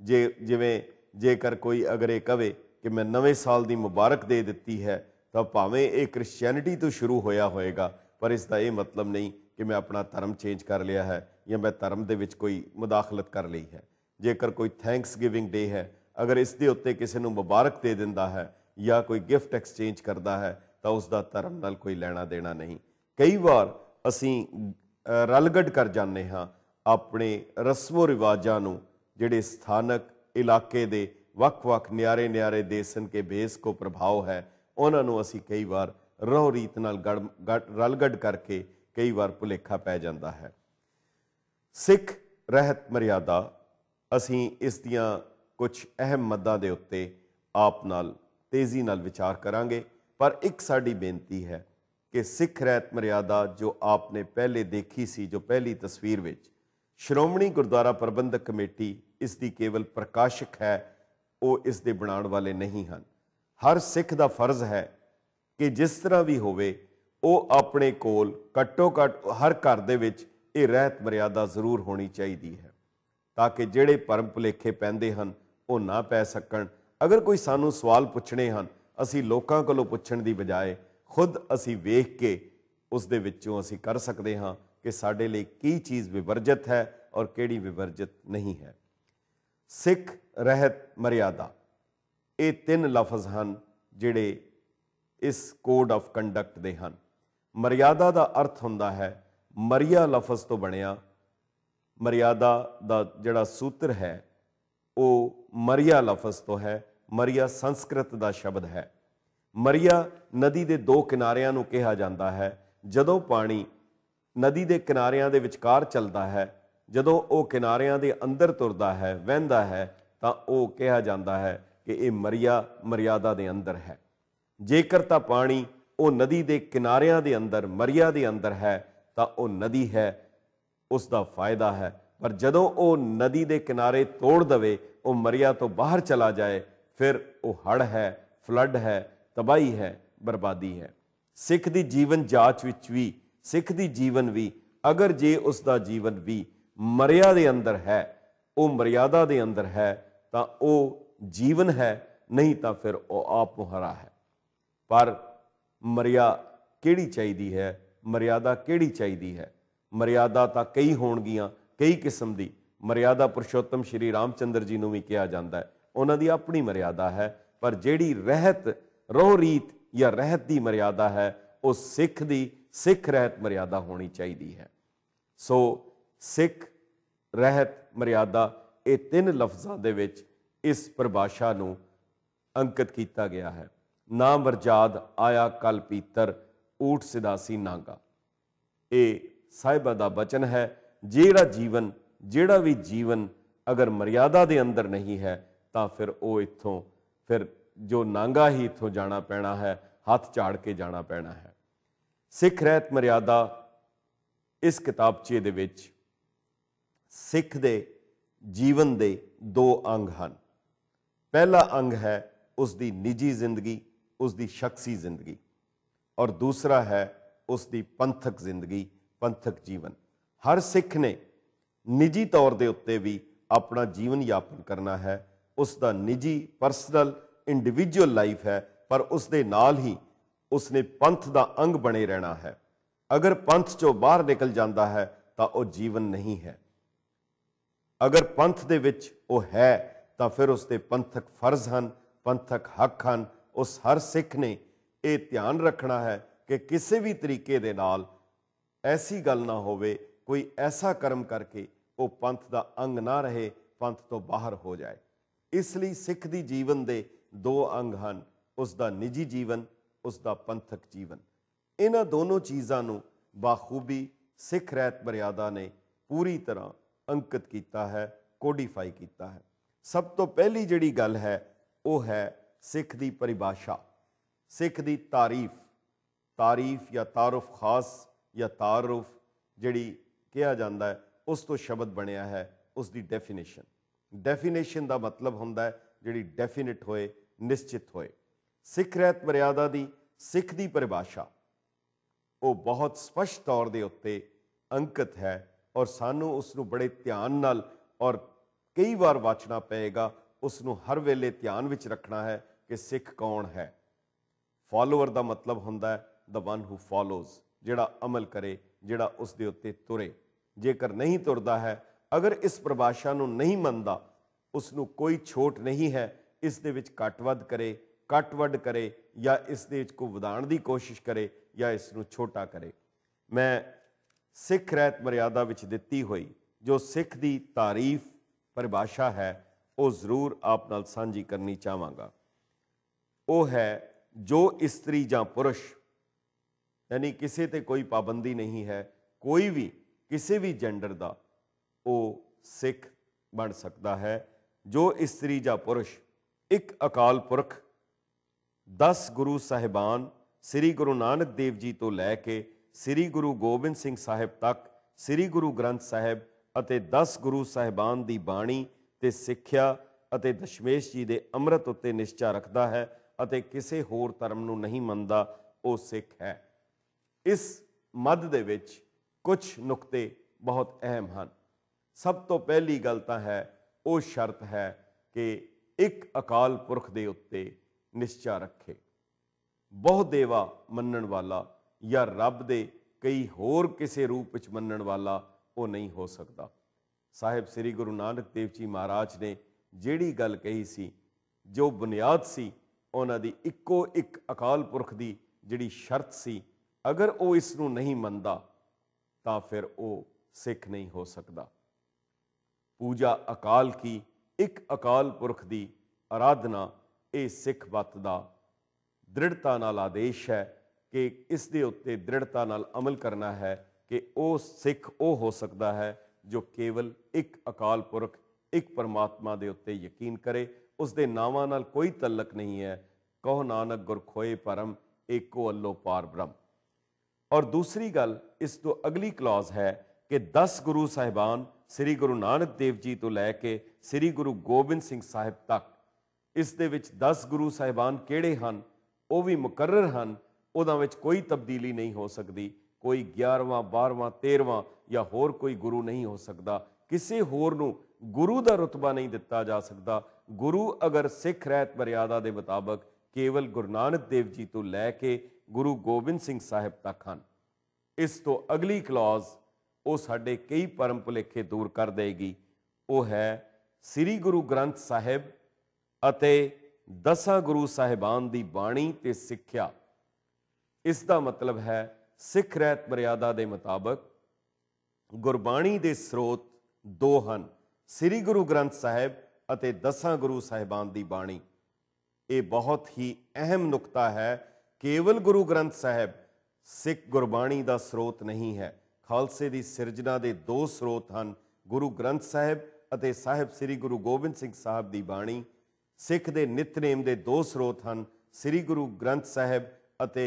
ਜੇ ਜਿਵੇਂ ਜੇਕਰ ਕੋਈ ਅਗਰ ਇਹ ਕਵੇ ਕਿ ਮੈਂ ਨਵੇਂ ਸਾਲ ਦੀ ਮੁਬਾਰਕ ਦੇ ਦਿੱਤੀ ਹੈ ਤਾਂ ਭਾਵੇਂ ਇਹ ਕ੍ਰਿਸਚੀਅਨਿਟੀ ਤੋਂ ਸ਼ੁਰੂ ਹੋਇਆ ਹੋਵੇਗਾ ਪਰ ਇਸ ਦਾ ਇਹ ਮਤਲਬ ਨਹੀਂ ਕਿ ਮੈਂ ਆਪਣਾ ਧਰਮ ਚੇਂਜ ਕਰ ਲਿਆ ਹੈ ਜਾਂ ਮੈਂ ਧਰਮ ਦੇ ਵਿੱਚ ਕੋਈ ਮੁਦਾਖਲਤ ਕਰ ਲਈ ਹੈ ਜੇਕਰ ਕੋਈ ਥੈਂਕਸ ਗਿਵਿੰਗ ਡੇ ਹੈ ਅਗਰ ਇਸ ਦੇ ਉੱਤੇ ਕਿਸੇ ਨੂੰ ਮੁਬਾਰਕ ਦੇ ਦਿੰਦਾ ਹੈ ਜਾਂ ਕੋਈ ਗਿਫਟ ਐਕਸਚੇਂਜ ਕਰਦਾ ਹੈ ਤਾਂ ਉਸ ਦਾ ਧਰਮ ਨਾਲ ਕੋਈ ਲੈਣਾ ਦੇਣਾ ਨਹੀਂ ਕਈ ਵਾਰ ਅਸੀਂ ਰਲਗੜ ਕਰ ਜਾਂਦੇ ਹਾਂ ਆਪਣੇ ਰਸਮੋ ਰਿਵਾਜਾਂ ਨੂੰ ਜਿਹੜੇ ਸਥਾਨਕ ਇਲਾਕੇ ਦੇ ਵੱਖ-ਵੱਖ ਨਿਆਰੇ-ਨਿਆਰੇ ਦੇਸਨ ਕੇ ਬੇਸ ਕੋ ਪ੍ਰਭਾਵ ਹੈ ਉਹਨਾਂ ਨੂੰ ਅਸੀਂ ਕਈ ਵਾਰ ਰੋ ਰੀਤ ਨਾਲ ਰਲਗੜ ਕਰਕੇ ਕਈ ਵਾਰ ਭੁਲੇਖਾ ਪੈ ਜਾਂਦਾ ਹੈ ਸਿੱਖ ਰਹਿਤ ਮਰਿਆਦਾ ਅਸੀਂ ਇਸ ਦੀਆਂ ਕੁਝ ਅਹਿਮ ਮੱਦਾਂ ਦੇ ਉੱਤੇ ਆਪ ਨਾਲ ਤੇਜ਼ੀ ਨਾਲ ਵਿਚਾਰ ਕਰਾਂਗੇ ਪਰ ਇੱਕ ਸਾਡੀ ਬੇਨਤੀ ਹੈ ਕਿ ਸਿੱਖ ਰਹਿਤ ਮਰਿਆਦਾ ਜੋ ਆਪ ਨੇ ਪਹਿਲੇ ਦੇਖੀ ਸੀ ਜੋ ਪਹਿਲੀ ਤਸਵੀਰ ਵਿੱਚ ਸ਼੍ਰੋਮਣੀ ਗੁਰਦੁਆਰਾ ਪ੍ਰਬੰਧਕ ਕਮੇਟੀ ਇਸ ਦੀ ਕੇਵਲ ਪ੍ਰਕਾਸ਼ਕ ਹੈ ਉਹ ਇਸ ਦੇ ਬਣਾਉਣ ਵਾਲੇ ਨਹੀਂ ਹਨ ਹਰ ਸਿੱਖ ਦਾ ਫਰਜ਼ ਹੈ ਕਿ ਜਿਸ ਤਰ੍ਹਾਂ ਵੀ ਹੋਵੇ ਉਹ ਆਪਣੇ ਕੋਲ ਘੱਟੋ ਘੱਟ ਹਰ ਘਰ ਦੇ ਵਿੱਚ ਇਹ ਰਹਿਤ ਮਰਿਆਦਾ ਜ਼ਰੂਰ ਹੋਣੀ ਚਾਹੀਦੀ ਹੈ ਤਾਂ ਕਿ ਜਿਹੜੇ ਪਰਮ ਭੁਲੇਖੇ ਪੈਂਦੇ ਹਨ ਉਹ ਨਾ ਪੈ ਸਕਣ ਅਗਰ ਕੋਈ ਸਾਨੂੰ ਸਵਾਲ ਪੁੱਛਣੇ ਹਨ ਅਸੀਂ ਲੋਕਾਂ ਕੋਲੋਂ ਪੁੱਛਣ ਦੀ ਬਜਾਏ ਖੁਦ ਅਸੀਂ ਵੇਖ ਕੇ ਉਸ ਦੇ ਵਿੱਚੋਂ ਅਸੀਂ ਕਰ ਸਕਦੇ ਹਾਂ ਕਿ ਸਾਡੇ ਲਈ ਕੀ ਚੀਜ਼ ਵਿਵਰਜਿਤ ਹੈ ਔਰ ਕਿਹੜੀ ਵਿਵਰਜਿਤ ਨਹੀਂ ਹੈ ਸਿੱਖ ਰਹਿਤ ਮਰਿਆਦਾ ਇਹ ਤਿੰਨ ਲਫ਼ਜ਼ ਹਨ ਜਿਹੜੇ ਇਸ ਕੋਡ ਆਫ ਕੰਡਕਟ ਦੇ ਹਨ ਮਰਿਆਦਾ ਦਾ ਅਰਥ ਹੁੰਦਾ ਹੈ ਮਰੀਆ ਲਫ਼ਜ਼ ਤੋਂ ਬਣਿਆ ਮਰਿਆਦਾ ਦਾ ਜਿਹੜਾ ਸੂਤਰ ਹੈ ਉਹ ਮਰਿਆ ਲਫ਼ਜ਼ ਤੋਂ ਹੈ ਮਰਿਆ ਸੰਸਕ੍ਰਿਤ ਦਾ ਸ਼ਬਦ ਹੈ ਮਰਿਆ ਨਦੀ ਦੇ ਦੋ ਕਿਨਾਰਿਆਂ ਨੂੰ ਕਿਹਾ ਜਾਂਦਾ ਹੈ ਜਦੋਂ ਪਾਣੀ ਨਦੀ ਦੇ ਕਿਨਾਰਿਆਂ ਦੇ ਵਿਚਕਾਰ ਚੱਲਦਾ ਹੈ ਜਦੋਂ ਉਹ ਕਿਨਾਰਿਆਂ ਦੇ ਅੰਦਰ ਤੁਰਦਾ ਹੈ ਵਹਿੰਦਾ ਹੈ ਤਾਂ ਉਹ ਕਿਹਾ ਜਾਂਦਾ ਹੈ ਕਿ ਇਹ ਮਰਿਆ ਮਰਿਆਦਾ ਦੇ ਅੰਦਰ ਹੈ ਜੇਕਰ ਤਾਂ ਪਾਣੀ ਉਹ ਨਦੀ ਦੇ ਕਿਨਾਰਿਆਂ ਦੇ ਅੰਦਰ ਮਰਿਆ ਦੇ ਅੰਦਰ ਹੈ ਤਾਂ ਉਹ ਨਦੀ ਹੈ ਉਸ ਦਾ ਫਾਇਦਾ ਹੈ ਪਰ ਜਦੋਂ ਉਹ ਨਦੀ ਦੇ ਕਿਨਾਰੇ ਤੋੜ ਦਵੇ ਉਹ ਮਰਿਆ ਤੋਂ ਬਾਹਰ ਚਲਾ ਜਾਏ ਫਿਰ ਉਹ ਹੜ ਹੈ ਫਲੱਡ ਹੈ ਤਬਾਈ ਹੈ ਬਰਬਾਦੀ ਹੈ ਸਿੱਖ ਦੀ ਜੀਵਨ ਜਾਂਚ ਵਿੱਚ ਵੀ ਸਿੱਖ ਦੀ ਜੀਵਨ ਵੀ ਅਗਰ ਜੇ ਉਸ ਦਾ ਜੀਵਨ ਵੀ ਮਰਿਆ ਦੇ ਅੰਦਰ ਹੈ ਉਹ ਮਰਿਆਦਾ ਦੇ ਅੰਦਰ ਹੈ ਤਾਂ ਉਹ ਜੀਵਨ ਹੈ ਨਹੀਂ ਤਾਂ ਫਿਰ ਉਹ ਆਪ ਮੁਹਰਾ ਹੈ ਪਰ ਮਰਿਆ ਕਿਹੜੀ ਚਾਹੀਦੀ ਹੈ ਮਰਿਆਦਾ ਕਿਹੜੀ ਚਾਹੀਦੀ ਹੈ ਮਰਿਆਦਾ ਤਾਂ ਕਈ ਹੋਣਗੀਆਂ ਕਈ ਕਿਸਮ ਦੀ ਮਰਿਆਦਾ ਪੁਰਸ਼ੋਤਮ ਸ਼੍ਰੀ ਰਾਮਚੰਦਰ ਜੀ ਨੂੰ ਵੀ ਕਿਹਾ ਜਾਂਦਾ ਹੈ ਉਹਨਾਂ ਦੀ ਆਪਣੀ ਮਰਿਆਦਾ ਹੈ ਪਰ ਜਿਹੜੀ ਰਹਿਤ ਰੋਹ ਰੀਤ ਜਾਂ ਰਹਿਤ ਦੀ ਮਰਿਆਦਾ ਹੈ ਉਹ ਸਿੱਖ ਦੀ ਸਿੱਖ ਰਹਿਤ ਮਰਿਆਦਾ ਹੋਣੀ ਚਾਹੀਦੀ ਹੈ ਸੋ ਸਿੱਖ ਰਹਿਤ ਮਰਿਆਦਾ ਇਹ ਤਿੰਨ ਲਫ਼ਜ਼ਾਂ ਦੇ ਵਿੱਚ ਇਸ ਪਰਿਭਾਸ਼ਾ ਨੂੰ ਅੰਕਿਤ ਕੀਤਾ ਗਿਆ ਹੈ ਨਾ ਵਰਜਾਦ ਆਇਆ ਕਲ ਪੀਤਰ ਊਠ ਸਿਦਾਸੀ ਨਾਗਾ ਇਹ ਸਾਹਿਬਾ ਦਾ ਬਚਨ ਹੈ ਜਿਹੜਾ ਜੀਵਨ ਜਿਹੜਾ ਵੀ ਜੀਵਨ ਅਗਰ ਮਰਿਆਦਾ ਦੇ ਅੰਦਰ ਨਹੀਂ ਹੈ ਤਾਂ ਫਿਰ ਉਹ ਇੱਥੋਂ ਫਿਰ ਜੋ ਨਾਂਗਾ ਹੀ ਇੱਥੋਂ ਜਾਣਾ ਪੈਣਾ ਹੈ ਹੱਥ ਝਾੜ ਕੇ ਜਾਣਾ ਪੈਣਾ ਹੈ ਸਿੱਖ ਰਹਿਤ ਮਰਿਆਦਾ ਇਸ ਕਿਤਾਬਚੇ ਦੇ ਵਿੱਚ ਸਿੱਖ ਦੇ ਜੀਵਨ ਦੇ ਦੋ ਅੰਗ ਹਨ ਪਹਿਲਾ ਅੰਗ ਹੈ ਉਸ ਦੀ ਨਿੱਜੀ ਜ਼ਿੰਦਗੀ ਉਸ ਦੀ ਸ਼ਖਸੀ ਜ਼ਿੰਦਗੀ ਔਰ ਦੂਸਰਾ ਹੈ ਉਸ ਦੀ ਪੰਥਕ ਜ਼ਿੰਦਗੀ ਪੰਥਕ ਜੀਵਨ ਹਰ ਸਿੱਖ ਨੇ ਨਿੱਜੀ ਤੌਰ ਦੇ ਉੱਤੇ ਵੀ ਆਪਣਾ ਜੀਵਨ ਯਾਪਨ ਕਰਨਾ ਹੈ ਉਸ ਦਾ ਨਿੱਜੀ ਪਰਸਨਲ ਇੰਡੀਵਿਜੂਅਲ ਲਾਈਫ ਹੈ ਪਰ ਉਸ ਦੇ ਨਾਲ ਹੀ ਉਸ ਨੇ ਪੰਥ ਦਾ ਅੰਗ ਬਣੇ ਰਹਿਣਾ ਹੈ ਅਗਰ ਪੰਥ ਚੋਂ ਬਾਹਰ ਨਿਕਲ ਜਾਂਦਾ ਹੈ ਤਾਂ ਉਹ ਜੀਵਨ ਨਹੀਂ ਹੈ ਅਗਰ ਪੰਥ ਦੇ ਵਿੱਚ ਉਹ ਹੈ ਤਾਂ ਫਿਰ ਉਸ ਦੇ ਪੰਥਕ ਫਰਜ਼ ਹਨ ਪੰਥਕ ਹੱਕ ਹਨ ਉਸ ਹਰ ਸਿੱਖ ਨੇ ਇਹ ਧਿਆਨ ਰੱਖਣਾ ਹੈ ਕਿ ਕਿਸੇ ਵੀ ਤਰੀਕੇ ਦੇ ਨਾਲ ਐਸੀ ਗੱਲ ਨਾ ਹੋਵੇ ਕੋਈ ਐਸਾ ਕਰਮ ਕਰਕੇ ਉਹ ਪੰਥ ਦਾ ਅੰਗ ਨਾ ਰਹੇ ਪੰਥ ਤੋਂ ਬਾਹਰ ਹੋ ਜਾਏ ਇਸ ਲਈ ਸਿੱਖ ਦੀ ਜੀਵਨ ਦੇ ਦੋ ਅੰਗ ਹਨ ਉਸ ਦਾ ਨਿੱਜੀ ਜੀਵਨ ਉਸ ਦਾ ਪੰਥਕ ਜੀਵਨ ਇਹਨਾਂ ਦੋਨੋਂ ਚੀਜ਼ਾਂ ਨੂੰ ਬਾਖੂਬੀ ਸਿੱਖ ਰਹਿਤ ਮਰਿਆਦਾ ਨੇ ਪੂਰੀ ਤਰ੍ਹਾਂ ਅੰਕਿਤ ਕੀਤਾ ਹੈ ਕੋਡੀਫਾਈ ਕੀਤਾ ਹੈ ਸਭ ਤੋਂ ਪਹਿਲੀ ਜਿਹੜੀ ਗੱਲ ਹੈ ਉਹ ਹੈ ਸਿੱਖ ਦੀ ਪਰਿਭਾਸ਼ਾ ਸਿੱਖ ਦੀ ਤਾਰੀਫ ਤਾਰੀਫ ਜਾਂ ਤਾਰਫ ਖਾਸ ਜਾਂ ਤਾਰਫ ਜਿਹੜੀ ਕਿਹਾ ਜਾਂਦਾ ਹੈ ਉਸ ਤੋਂ ਸ਼ਬਦ ਬਣਿਆ ਹੈ ਉਸ ਦੀ ਡੈਫੀਨੇਸ਼ਨ ਡੈਫੀਨੇਸ਼ਨ ਦਾ ਮਤਲਬ ਹੁੰਦਾ ਹੈ ਜਿਹੜੀ ਡੈਫੀਨਿਟ ਹੋਏ ਨਿਸ਼ਚਿਤ ਹੋਏ ਸਿੱਖ ਰਹਿਤ ਮਰਿਆਦਾ ਦੀ ਸਿੱਖ ਦੀ ਪਰਿਭਾਸ਼ਾ ਉਹ ਬਹੁਤ ਸਪਸ਼ਟ ਤੌਰ ਦੇ ਉੱਤੇ ਅੰਕਿਤ ਹੈ ਔਰ ਸਾਨੂੰ ਉਸ ਨੂੰ ਬੜੇ ਧਿਆਨ ਨਾਲ ਔਰ ਕਈ ਵਾਰ ਵਾਚਣਾ ਪਏਗਾ ਉਸ ਨੂੰ ਹਰ ਵੇਲੇ ਧਿਆਨ ਵਿੱਚ ਰੱਖਣਾ ਹੈ ਕਿ ਸਿੱਖ ਕੌਣ ਹੈ ਫਾਲੋਅਰ ਦਾ ਮਤਲਬ ਹੁੰਦਾ ਹੈ ਦ ਵਨ ਹੂ ਫਾਲੋਜ਼ ਜਿਹੜਾ ਅਮਲ ਕਰੇ ਜਿਹੜਾ ਉਸ ਦੇ ਉੱਤੇ ਤੁਰੇ ਜੇਕਰ ਨਹੀਂ ਤੁਰਦਾ ਹੈ ਅਗਰ ਇਸ ਪਰਿਭਾਸ਼ਾ ਨੂੰ ਨਹੀਂ ਮੰਨਦਾ ਉਸ ਨੂੰ ਕੋਈ ਛੋਟ ਨਹੀਂ ਹੈ ਇਸ ਦੇ ਵਿੱਚ ਕਟਵੱਦ ਕਰੇ ਕਟਵੱਡ ਕਰੇ ਜਾਂ ਇਸ ਦੇ ਵਿੱਚ ਕੋ ਵਿਧਾਨ ਦੀ ਕੋਸ਼ਿਸ਼ ਕਰੇ ਜਾਂ ਇਸ ਨੂੰ ਛੋਟਾ ਕਰੇ ਮੈਂ ਸਿੱਖ ਰਹਿਤ ਮਰਿਆਦਾ ਵਿੱਚ ਦਿੱਤੀ ਹੋਈ ਜੋ ਸਿੱਖ ਦੀ ਤਾਰੀਫ ਪਰਿਭਾਸ਼ਾ ਹੈ ਉਹ ਜ਼ਰੂਰ ਆਪ ਨਾਲ ਸਾਂਝੀ ਕਰਨੀ ਚਾਹਾਂਗਾ ਉਹ ਹੈ ਜੋ ਇਸਤਰੀ ਜਾਂ ਪੁਰਸ਼ ਯਾਨੀ ਕਿਸੇ ਤੇ ਕੋਈ ਪਾਬੰਦੀ ਨਹੀਂ ਹੈ ਕੋਈ ਵੀ ਕਿਸੇ ਵੀ ਜੈਂਡਰ ਦਾ ਉਹ ਸਿੱਖ ਬਣ ਸਕਦਾ ਹੈ ਜੋ ਇਸਤਰੀ ਜਾਂ ਪੁਰਸ਼ ਇੱਕ ਅਕਾਲ ਪੁਰਖ 10 ਗੁਰੂ ਸਾਹਿਬਾਨ ਸ੍ਰੀ ਗੁਰੂ ਨਾਨਕ ਦੇਵ ਜੀ ਤੋਂ ਲੈ ਕੇ ਸ੍ਰੀ ਗੁਰੂ ਗੋਬਿੰਦ ਸਿੰਘ ਸਾਹਿਬ ਤੱਕ ਸ੍ਰੀ ਗੁਰੂ ਗ੍ਰੰਥ ਸਾਹਿਬ ਅਤੇ 10 ਗੁਰੂ ਸਾਹਿਬਾਨ ਦੀ ਬਾਣੀ ਤੇ ਸਿੱਖਿਆ ਅਤੇ ਦਸ਼ਮੇਸ਼ ਜੀ ਦੇ ਅੰਮ੍ਰਿਤ ਉੱਤੇ ਨਿਸ਼ਚਾ ਰੱਖਦਾ ਹੈ ਅਤੇ ਕਿਸੇ ਹੋਰ ਧਰਮ ਨੂੰ ਨਹੀਂ ਮੰਨਦਾ ਉਹ ਸਿੱਖ ਹੈ ਇਸ ਮਦ ਦੇ ਵਿੱਚ ਕੁਝ ਨੁਕਤੇ ਬਹੁਤ ਅਹਿਮ ਹਨ ਸਭ ਤੋਂ ਪਹਿਲੀ ਗੱਲ ਤਾਂ ਹੈ ਉਹ ਸ਼ਰਤ ਹੈ ਕਿ ਇੱਕ ਅਕਾਲ ਪੁਰਖ ਦੇ ਉੱਤੇ ਨਿਸ਼ਚਾ ਰੱਖੇ ਬਹੁ ਦੇਵਾ ਮੰਨਣ ਵਾਲਾ ਜਾਂ ਰੱਬ ਦੇ ਕਈ ਹੋਰ ਕਿਸੇ ਰੂਪ ਵਿੱਚ ਮੰਨਣ ਵਾਲਾ ਉਹ ਨਹੀਂ ਹੋ ਸਕਦਾ ਸਾਹਿਬ ਸ੍ਰੀ ਗੁਰੂ ਨਾਨਕ ਦੇਵ ਜੀ ਮਹਾਰਾਜ ਨੇ ਜਿਹੜੀ ਗੱਲ ਕਹੀ ਸੀ ਜੋ ਬੁਨਿਆਦ ਸੀ ਉਹਨਾਂ ਦੀ ਇੱਕੋ ਇੱਕ ਅਕਾਲ ਪੁਰਖ ਦੀ ਜਿਹੜੀ ਸ਼ਰਤ ਸੀ ਅਗਰ ਉਹ ਇਸ ਨੂੰ ਨਹੀਂ ਮੰਨਦਾ ਤਾਂ ਫਿਰ ਉਹ ਸਿੱਖ ਨਹੀਂ ਹੋ ਸਕਦਾ ਪੂਜਾ ਅਕਾਲ ਕੀ ਇੱਕ ਅਕਾਲ ਪੁਰਖ ਦੀ ਆਰਾਧਨਾ ਇਹ ਸਿੱਖ ਮਤ ਦਾ ਦ੍ਰਿੜਤਾ ਨਾਲ ਆਦੇਸ਼ ਹੈ ਕਿ ਇਸ ਦੇ ਉੱਤੇ ਦ੍ਰਿੜਤਾ ਨਾਲ ਅਮਲ ਕਰਨਾ ਹੈ ਕਿ ਉਹ ਸਿੱਖ ਉਹ ਹੋ ਸਕਦਾ ਹੈ ਜੋ ਕੇਵਲ ਇੱਕ ਅਕਾਲ ਪੁਰਖ ਇੱਕ ਪਰਮਾਤਮਾ ਦੇ ਉੱਤੇ ਯਕੀਨ ਕਰੇ ਉਸ ਦੇ ਨਾਵਾਂ ਨਾਲ ਕੋਈ ਤਲਕ ਨਹੀਂ ਹੈ ਕਹੋ ਨਾਨਕ ਗੁਰ ਖੋਏ ਪਰਮ ਏਕੋ ਅੱਲੋ ਪਾਰ ਬ੍ਰਹਮ ਔਰ ਦੂਸਰੀ ਗੱਲ ਇਸ ਤੋਂ ਅਗਲੀ ਕਲੌਜ਼ ਹੈ ਕਿ 10 ਗੁਰੂ ਸਾਹਿਬਾਨ ਸ੍ਰੀ ਗੁਰੂ ਨਾਨਕ ਦੇਵ ਜੀ ਤੋਂ ਲੈ ਕੇ ਸ੍ਰੀ ਗੁਰੂ ਗੋਬਿੰਦ ਸਿੰਘ ਸਾਹਿਬ ਤੱਕ ਇਸ ਦੇ ਵਿੱਚ 10 ਗੁਰੂ ਸਾਹਿਬਾਨ ਕਿਹੜੇ ਹਨ ਉਹ ਵੀ ਮੁਕਰਰ ਹਨ ਉਹਦਾ ਵਿੱਚ ਕੋਈ ਤਬਦੀਲੀ ਨਹੀਂ ਹੋ ਸਕਦੀ ਕੋਈ 11ਵਾਂ 12ਵਾਂ 13ਵਾਂ ਜਾਂ ਹੋਰ ਕੋਈ ਗੁਰੂ ਨਹੀਂ ਹੋ ਸਕਦਾ ਕਿਸੇ ਹੋਰ ਨੂੰ ਗੁਰੂ ਦਾ ਰਤਬਾ ਨਹੀਂ ਦਿੱਤਾ ਜਾ ਸਕਦਾ ਗੁਰੂ ਅਗਰ ਸਿੱਖ ਰਹਿਤ ਮਰਿਆਦਾ ਦੇ ਮੁਤਾਬਕ ਕੇਵਲ ਗੁਰੂ ਨਾਨਕ ਦੇਵ ਜੀ ਤੋਂ ਲੈ ਕੇ ਗੁਰੂ ਗੋਬਿੰਦ ਸਿੰਘ ਸਾਹਿਬ ਤੱਕ ਹਨ ਇਸ ਤੋਂ ਅਗਲੀ ਕਲੌਜ਼ ਉਹ ਸਾਡੇ ਕਈ ਪਰਮ ਭੁਲੇਖੇ ਦੂਰ ਕਰ ਦੇਗੀ ਉਹ ਹੈ ਸ੍ਰੀ ਗੁਰੂ ਗ੍ਰੰਥ ਸਾਹਿਬ ਅਤੇ ਦਸਾਂ ਗੁਰੂ ਸਾਹਿਬਾਨ ਦੀ ਬਾਣੀ ਤੇ ਸਿੱਖਿਆ ਇਸ ਦਾ ਮਤਲਬ ਹੈ ਸਿੱਖ ਰਹਿਤ ਮਰਿਆਦਾ ਦੇ ਮੁਤਾਬਕ ਗੁਰਬਾਣੀ ਦੇ ਸਰੋਤ ਦੋ ਹਨ ਸ੍ਰੀ ਗੁਰੂ ਗ੍ਰੰਥ ਸਾਹਿਬ ਅਤੇ ਦਸਾਂ ਗੁਰੂ ਸਾਹਿਬਾਨ ਦੀ ਬਾਣੀ ਇਹ ਬਹੁਤ ਹੀ ਅਹਿਮ ਨੁਕਤਾ ਹੈ ਕੇਵਲ ਗੁਰੂ ਗ੍ਰੰਥ ਸਾਹਿਬ ਸਿੱਖ ਗੁਰਬਾਣੀ ਦਾ ਸਰੋਤ ਨਹੀਂ ਹੈ ਖਾਲਸੇ ਦੀ ਸਿਰਜਣਾ ਦੇ ਦੋ ਸਰੋਤ ਹਨ ਗੁਰੂ ਗ੍ਰੰਥ ਸਾਹਿਬ ਅਤੇ ਸਾਹਿਬ ਸ੍ਰੀ ਗੁਰੂ ਗੋਬਿੰਦ ਸਿੰਘ ਸਾਹਿਬ ਦੀ ਬਾਣੀ ਸਿੱਖ ਦੇ ਨਿਤਨੇਮ ਦੇ ਦੋ ਸਰੋਤ ਹਨ ਸ੍ਰੀ ਗੁਰੂ ਗ੍ਰੰਥ ਸਾਹਿਬ ਅਤੇ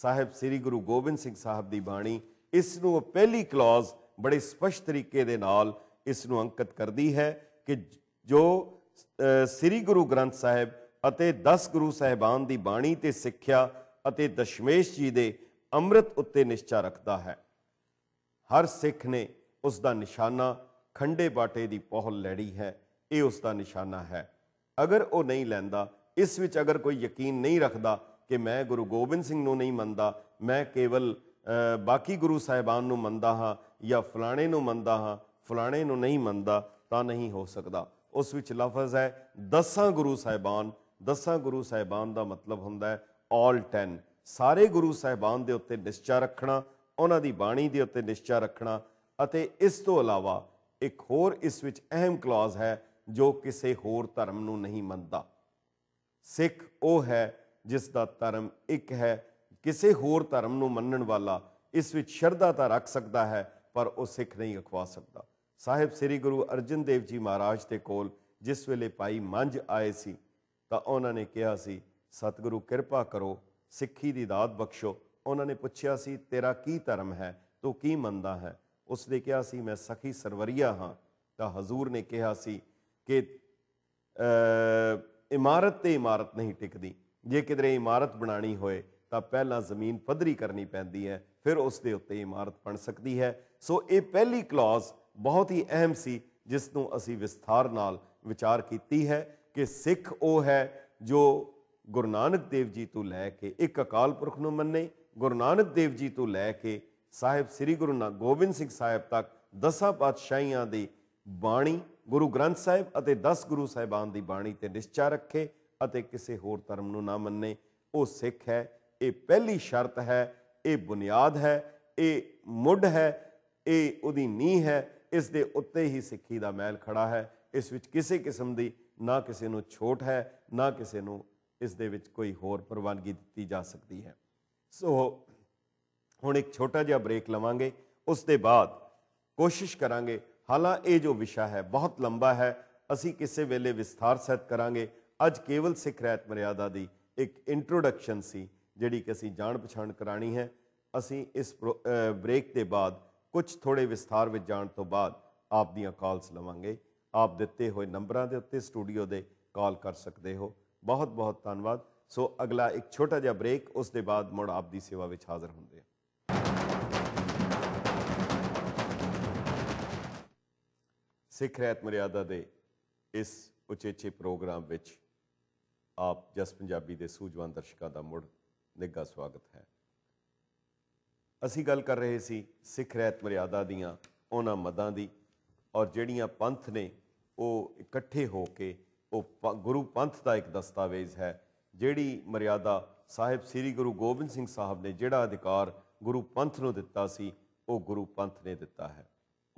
ਸਾਹਿਬ ਸ੍ਰੀ ਗੁਰੂ ਗੋਬਿੰਦ ਸਿੰਘ ਸਾਹਿਬ ਦੀ ਬਾਣੀ ਇਸ ਨੂੰ ਪਹਿਲੀ ਕਲੌਜ਼ ਬੜੇ ਸਪਸ਼ਟ ਤਰੀਕੇ ਦੇ ਨਾਲ ਇਸ ਨੂੰ ਅੰਕਿਤ ਕਰਦੀ ਹੈ ਕਿ ਜੋ ਸ੍ਰੀ ਗੁਰੂ ਗ੍ਰੰਥ ਸਾਹਿਬ ਅਤੇ 10 ਗੁਰੂ ਸਹਿਬਾਨ ਦੀ ਬਾਣੀ ਤੇ ਸਿੱਖਿਆ ਅਤੇ ਦਸ਼ਮੇਸ਼ ਜੀ ਦੇ ਅੰਮ੍ਰਿਤ ਉੱਤੇ ਨਿਸ਼ਚਾ ਰੱਖਦਾ ਹੈ ਹਰ ਸਿੱਖ ਨੇ ਉਸ ਦਾ ਨਿਸ਼ਾਨਾ ਖੰਡੇ ਬਾਟੇ ਦੀ ਪਹੁਲ ਲੈਣੀ ਹੈ ਇਹ ਉਸ ਦਾ ਨਿਸ਼ਾਨਾ ਹੈ ਅਗਰ ਉਹ ਨਹੀਂ ਲੈਂਦਾ ਇਸ ਵਿੱਚ ਅਗਰ ਕੋਈ ਯਕੀਨ ਨਹੀਂ ਰੱਖਦਾ ਕਿ ਮੈਂ ਗੁਰੂ ਗੋਬਿੰਦ ਸਿੰਘ ਨੂੰ ਨਹੀਂ ਮੰਨਦਾ ਮੈਂ ਕੇਵਲ ਬਾਕੀ ਗੁਰੂ ਸਾਹਿਬਾਨ ਨੂੰ ਮੰਨਦਾ ਹਾਂ ਜਾਂ ਫਲਾਣੇ ਨੂੰ ਮੰਨਦਾ ਹਾਂ ਫਲਾਣੇ ਨੂੰ ਨਹੀਂ ਮੰਨਦਾ ਤਾਂ ਨਹੀਂ ਹੋ ਸਕਦਾ ਉਸ ਵਿੱਚ ਲਫ਼ਜ਼ ਹੈ ਦਸਾਂ ਗੁਰੂ ਸਾਹਿਬਾਨ ਦਸਾਂ ਗੁਰੂ ਸਾਹਿਬਾਨ ਦਾ ਮਤਲਬ ਹੁੰਦਾ ਹੈ ਆਲ 10 ਸਾਰੇ ਗੁਰੂ ਸਾਹਿਬਾਨ ਦੇ ਉੱਤੇ ਨਿਸ਼ਚਾ ਰੱਖਣਾ ਉਹਨਾਂ ਦੀ ਬਾਣੀ ਦੇ ਉੱਤੇ ਨਿਸ਼ਚਾ ਰੱਖਣਾ ਅਤੇ ਇਸ ਤੋਂ ਇਲਾਵਾ ਇੱਕ ਹੋਰ ਇਸ ਵਿੱਚ ਅਹਿਮ ਕਲੌਜ਼ ਹੈ ਜੋ ਕਿਸੇ ਹੋਰ ਧਰਮ ਨੂੰ ਨਹੀਂ ਮੰਨਦਾ ਸਿੱਖ ਉਹ ਹੈ ਜਿਸ ਦਾ ਧਰਮ ਇੱਕ ਹੈ ਕਿਸੇ ਹੋਰ ਧਰਮ ਨੂੰ ਮੰਨਣ ਵਾਲਾ ਇਸ ਵਿੱਚ ਸ਼ਰਧਾ ਤਾਂ ਰੱਖ ਸਕਦਾ ਹੈ ਪਰ ਉਹ ਸਿੱਖ ਨਹੀਂ ਅਖਵਾ ਸਕਦਾ ਸਾਹਿਬ ਸ੍ਰੀ ਗੁਰੂ ਅਰਜਨ ਦੇਵ ਜੀ ਮਹਾਰਾਜ ਦੇ ਕੋਲ ਜਿਸ ਵੇਲੇ ਪਾਈ ਮੰਝ ਆਏ ਸੀ ਤਾਂ ਉਹਨਾਂ ਨੇ ਕਿਹਾ ਸੀ ਸਤਿਗੁਰੂ ਕਿਰਪਾ ਕਰੋ ਸਿੱਖੀ ਦੀ ਦਾਤ ਬਖਸ਼ੋ ਉਹਨਾਂ ਨੇ ਪੁੱਛਿਆ ਸੀ ਤੇਰਾ ਕੀ ਧਰਮ ਹੈ ਤੂੰ ਕੀ ਮੰਨਦਾ ਹੈ ਉਸ ਨੇ ਕਿਹਾ ਸੀ ਮੈਂ ਸਖੀ ਸਰਵਰੀਆ ਹਾਂ ਤਾਂ ਹਜ਼ੂਰ ਨੇ ਕਿਹਾ ਸੀ ਕਿ ਇਮਾਰਤ ਤੇ ਇਮਾਰਤ ਨਹੀਂ ਟਿਕਦੀ ਜੇ ਕਿਦਰੇ ਇਮਾਰਤ ਬਣਾਣੀ ਹੋਏ ਤਾਂ ਪਹਿਲਾਂ ਜ਼ਮੀਨ ਪੱਧਰੀ ਕਰਨੀ ਪੈਂਦੀ ਹੈ ਫਿਰ ਉਸ ਦੇ ਉੱਤੇ ਇਮਾਰਤ ਬਣ ਸਕਦੀ ਹੈ ਸੋ ਇਹ ਪਹਿਲੀ ਕਲੌਜ਼ ਬਹੁਤ ਹੀ ਅਹਿਮ ਸੀ ਜਿਸ ਨੂੰ ਅਸੀਂ ਵਿਸਥਾਰ ਨਾਲ ਵਿਚਾਰ ਕੀਤੀ ਹੈ ਕਿ ਸਿੱਖ ਉਹ ਹੈ ਜੋ ਗੁਰੂ ਨਾਨਕ ਦੇਵ ਜੀ ਤੋਂ ਲੈ ਕੇ ਇੱਕ ਅਕਾਲ ਪੁਰਖ ਨੂੰ ਮੰਨੇ ਗੁਰੂ ਨਾਨਕ ਦੇਵ ਜੀ ਤੋਂ ਲੈ ਕੇ ਸਾਹਿਬ ਸ੍ਰੀ ਗੁਰੂ ਨਾਨਕ ਗੋਬਿੰਦ ਸਿੰਘ ਸਾਹਿਬ ਤੱਕ ਦਸਾਂ ਪਾਤਸ਼ਾਹੀਆਂ ਦੀ ਬਾਣੀ ਗੁਰੂ ਗ੍ਰੰਥ ਸਾਹਿਬ ਅਤੇ 10 ਗੁਰੂ ਸਾਹਿਬਾਨ ਦੀ ਬਾਣੀ ਤੇ ਨਿਸ਼ਚਾ ਰੱਖੇ ਅਤੇ ਕਿਸੇ ਹੋਰ ਧਰਮ ਨੂੰ ਨਾ ਮੰਨੇ ਉਹ ਸਿੱਖ ਹੈ ਇਹ ਪਹਿਲੀ ਸ਼ਰਤ ਹੈ ਇਹ ਬੁਨਿਆਦ ਹੈ ਇਹ ਮੁੱਢ ਹੈ ਇਹ ਉਹਦੀ ਨੀਂਹ ਹੈ ਇਸ ਦੇ ਉੱਤੇ ਹੀ ਸਿੱਖੀ ਦਾ ਮਹਿਲ ਖੜਾ ਹੈ ਇਸ ਵਿੱਚ ਕਿਸੇ ਕਿਸਮ ਦੀ ਨਾ ਕਿਸੇ ਨੂੰ ਛੋਟ ਹੈ ਨਾ ਕਿਸੇ ਨੂੰ ਇਸ ਦੇ ਵਿੱਚ ਕੋਈ ਹੋਰ ਪ੍ਰਵਾਨਗੀ ਦਿੱਤੀ ਜਾ ਸਕਦੀ ਹੈ ਸੋ ਹੁਣ ਇੱਕ ਛੋਟਾ ਜਿਹਾ ਬ੍ਰੇਕ ਲਵਾਂਗੇ ਉਸ ਦੇ ਬਾਅਦ ਕੋਸ਼ਿਸ਼ ਕਰਾਂਗੇ ਹਾਲਾਂ ਇਹ ਜੋ ਵਿਸ਼ਾ ਹੈ ਬਹੁਤ ਲੰਬਾ ਹੈ ਅਸੀਂ ਕਿਸੇ ਵੇਲੇ ਵਿਸਥਾਰ ਸਹਿਤ ਕਰਾਂਗੇ ਅੱਜ ਕੇਵਲ ਸਿੱਖ ਰਹਿਤ ਮਰਿਆਦਾ ਦੀ ਇੱਕ ਇੰਟਰੋਡਕਸ਼ਨ ਸੀ ਜਿਹੜੀ ਕਿ ਅਸੀਂ ਜਾਣ ਪਛਾਣ ਕਰਾਣੀ ਹੈ ਅਸੀਂ ਇਸ ਬ੍ਰੇਕ ਦੇ ਬਾਅਦ ਕੁਝ ਥੋੜੇ ਵਿਸਥਾਰ ਵਿੱਚ ਜਾਣ ਤੋਂ ਬਾਅਦ ਆਪ ਦੀਆਂ ਕਾਲਸ ਲਵਾਂਗੇ ਆਪ ਦਿੱਤੇ ਹੋਏ ਨੰਬਰਾਂ ਦੇ ਉੱਤੇ ਸਟੂਡੀਓ ਦੇ ਕਾਲ ਕਰ ਸਕਦੇ ਹੋ ਬਹੁਤ ਬਹੁਤ ਧੰਨਵਾਦ ਸੋ ਅਗਲਾ ਇੱਕ ਛੋਟਾ ਜਿਹਾ ਬ੍ਰੇਕ ਉਸ ਦੇ ਬਾਅਦ ਮੁੜ ਆਪ ਦੀ ਸੇਵਾ ਵਿੱਚ ਹਾਜ਼ਰ ਹੁੰਦੇ ਹਾਂ ਸਿੱਖ ਰਹਿਤ ਮਰਿਆਦਾ ਦੇ ਇਸ ਉਚੇਚੇ ਪ੍ਰੋਗਰਾਮ ਵਿੱਚ ਆਪ ਜਸ ਪੰਜਾਬੀ ਦੇ ਸੂਝਵਾਨ ਦਰਸ਼ਕਾਂ ਦਾ ਮੁੜ ਨਿੱਘਾ ਸਵਾਗਤ ਹੈ ਅਸੀਂ ਗੱਲ ਕਰ ਰਹੇ ਸੀ ਸਿੱਖ ਰਹਿਤ ਮਰਿਆਦਾ ਦੀਆਂ ਉਹਨਾਂ ਮਦਾਂ ਦੀ ਔਰ ਜਿਹੜੀਆਂ ਪੰਥ ਨੇ ਉਹ ਇਕੱਠੇ ਹੋ ਕੇ ਉਹ ਗੁਰੂ ਪੰਥ ਦਾ ਇੱਕ ਦਸਤਾਵੇਜ਼ ਹੈ ਜਿਹੜੀ ਮਰਿਆਦਾ ਸਾਹਿਬ ਸ੍ਰੀ ਗੁਰੂ ਗੋਬਿੰਦ ਸਿੰਘ ਸਾਹਿਬ ਨੇ ਜਿਹੜਾ ਅਧਿਕਾਰ ਗੁਰੂ ਪੰਥ ਨੂੰ ਦਿੱਤਾ ਸੀ ਉਹ ਗੁਰੂ ਪੰਥ ਨੇ ਦਿੱਤਾ ਹੈ